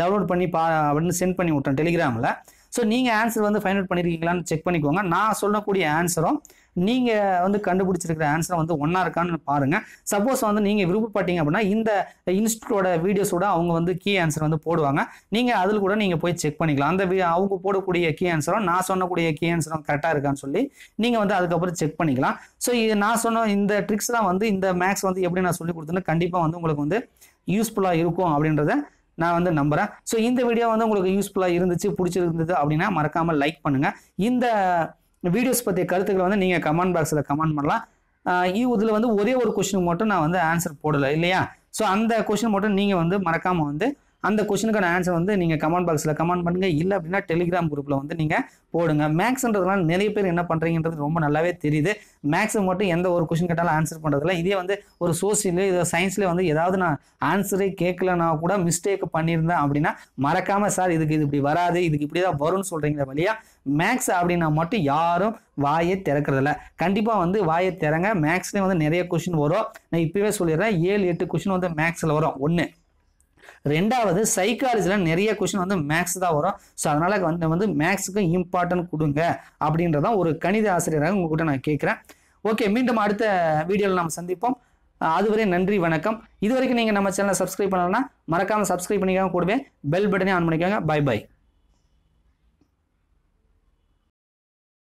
டவுன்லோட் பண்ணி பா அப்படின்னு சென்ட் பண்ணி விட்டேன் டெலிகிராமில் ஸோ நீங்கள் ஆன்சர் வந்து ஃபைண்ட் அவுட் பண்ணியிருக்கீங்களான்னு செக் பண்ணிக்கோங்க நான் சொல்லக்கூடிய ஆன்சரும் நீங்கள் வந்து கண்டுபிடிச்சிருக்கிற ஆன்சரை வந்து ஒன்றா இருக்கான்னு பாருங்கள் சப்போஸ் வந்து நீங்கள் விருப்பப்பட்டீங்க அப்படின்னா இந்த இன்ஸ்டியூட்டோட வீடியோஸோட அவங்க வந்து கீ ஆன்சர் வந்து போடுவாங்க நீங்கள் அதில் கூட நீங்கள் போய் செக் பண்ணிக்கலாம் அந்த அவங்க போடக்கூடிய கீ ஆன்சரும் நான் சொன்னக்கூடிய கீ ஆன்சரும் கரெக்டாக இருக்கான்னு சொல்லி நீங்கள் வந்து அதுக்கப்புறம் செக் பண்ணிக்கலாம் ஸோ இது நான் சொன்ன இந்த ட்ரிக்ஸ்லாம் வந்து இந்த மேக்ஸ் வந்து எப்படி நான் சொல்லி கொடுத்தேன்னு கண்டிப்பாக வந்து உங்களுக்கு வந்து யூஸ்ஃபுல்லாக இருக்கும் அப்படின்றத நான் வந்து நம்புகிறேன் ஸோ இந்த வீடியோ வந்து உங்களுக்கு யூஸ்ஃபுல்லாக இருந்துச்சு பிடிச்சிருந்தது அப்படின்னா மறக்காமல் லைக் பண்ணுங்க இந்த வீடியோஸ் பற்றிய கருத்துக்களை வந்து நீங்கள் கமெண்ட் பாக்ஸில் கமெண்ட் பண்ணலாம் இதில் வந்து ஒரே ஒரு கொஷினுக்கு மட்டும் நான் வந்து ஆன்சர் போடலை இல்லையா ஸோ அந்த கொஷின் மட்டும் நீங்கள் வந்து மறக்காமல் வந்து அந்த கொஷினுக்கான ஆன்சர் வந்து நீங்கள் கமெண்ட் பாக்ஸில் கமெண்ட் பண்ணுங்கள் இல்லை அப்படின்னா டெலிகிராம் குரூப்பில் வந்து நீங்கள் போடுங்க மேக்ஸ்ன்றதுனால நிறைய பேர் என்ன பண்ணுறீங்கன்றது ரொம்ப நல்லாவே தெரியுது மேக்ஸ் மட்டும் எந்த ஒரு கொஷின் கேட்டாலும் ஆன்சர் பண்ணுறதில்ல இதே வந்து ஒரு சோசியல் இதை சயின்ஸில் வந்து ஏதாவது நான் ஆன்சரே கேட்கலனா கூட மிஸ்டேக் பண்ணியிருந்தேன் அப்படின்னா மறக்காமல் சார் இதுக்கு இது இப்படி வராது இதுக்கு இப்படி தான் வரும்னு சொல்கிறீங்களா வழியா மேக்ஸ் அப்படின்னா மட்டும் யாரும் வாயை திறக்கிறதில்ல கண்டிப்பாக வந்து வாயை திறங்க மேக்ஸ்லேயும் வந்து நிறைய கொஷின் வரும் நான் இப்போவே சொல்லிடுறேன் ஏழு எட்டு கொஷின் வந்து மேக்ஸில் வரும் ஒன்று ரெண்டாவது சைக்காலஜியில் நிறைய கொஷின் வந்து மேக்ஸ் தான் வரும் ஸோ அதனால் வந்து வந்து மேக்ஸுக்கும் இம்பார்ட்டன்ட் கொடுங்க அப்படின்றதான் ஒரு கணித ஆசிரியராக உங்ககிட்ட நான் கேட்குறேன் ஓகே மீண்டும் அடுத்த வீடியோவில் நாம் சந்திப்போம் அதுவரை நன்றி வணக்கம் இது வரைக்கும் நீங்கள் நம்ம சேனலை சப்ஸ்கிரைப் பண்ணலன்னா மறக்காமல் சப்ஸ்கிரைப் பண்ணிக்காம கூடவே பெல் பட்டனே ஆன் பண்ணிக்கோங்க பை பாய்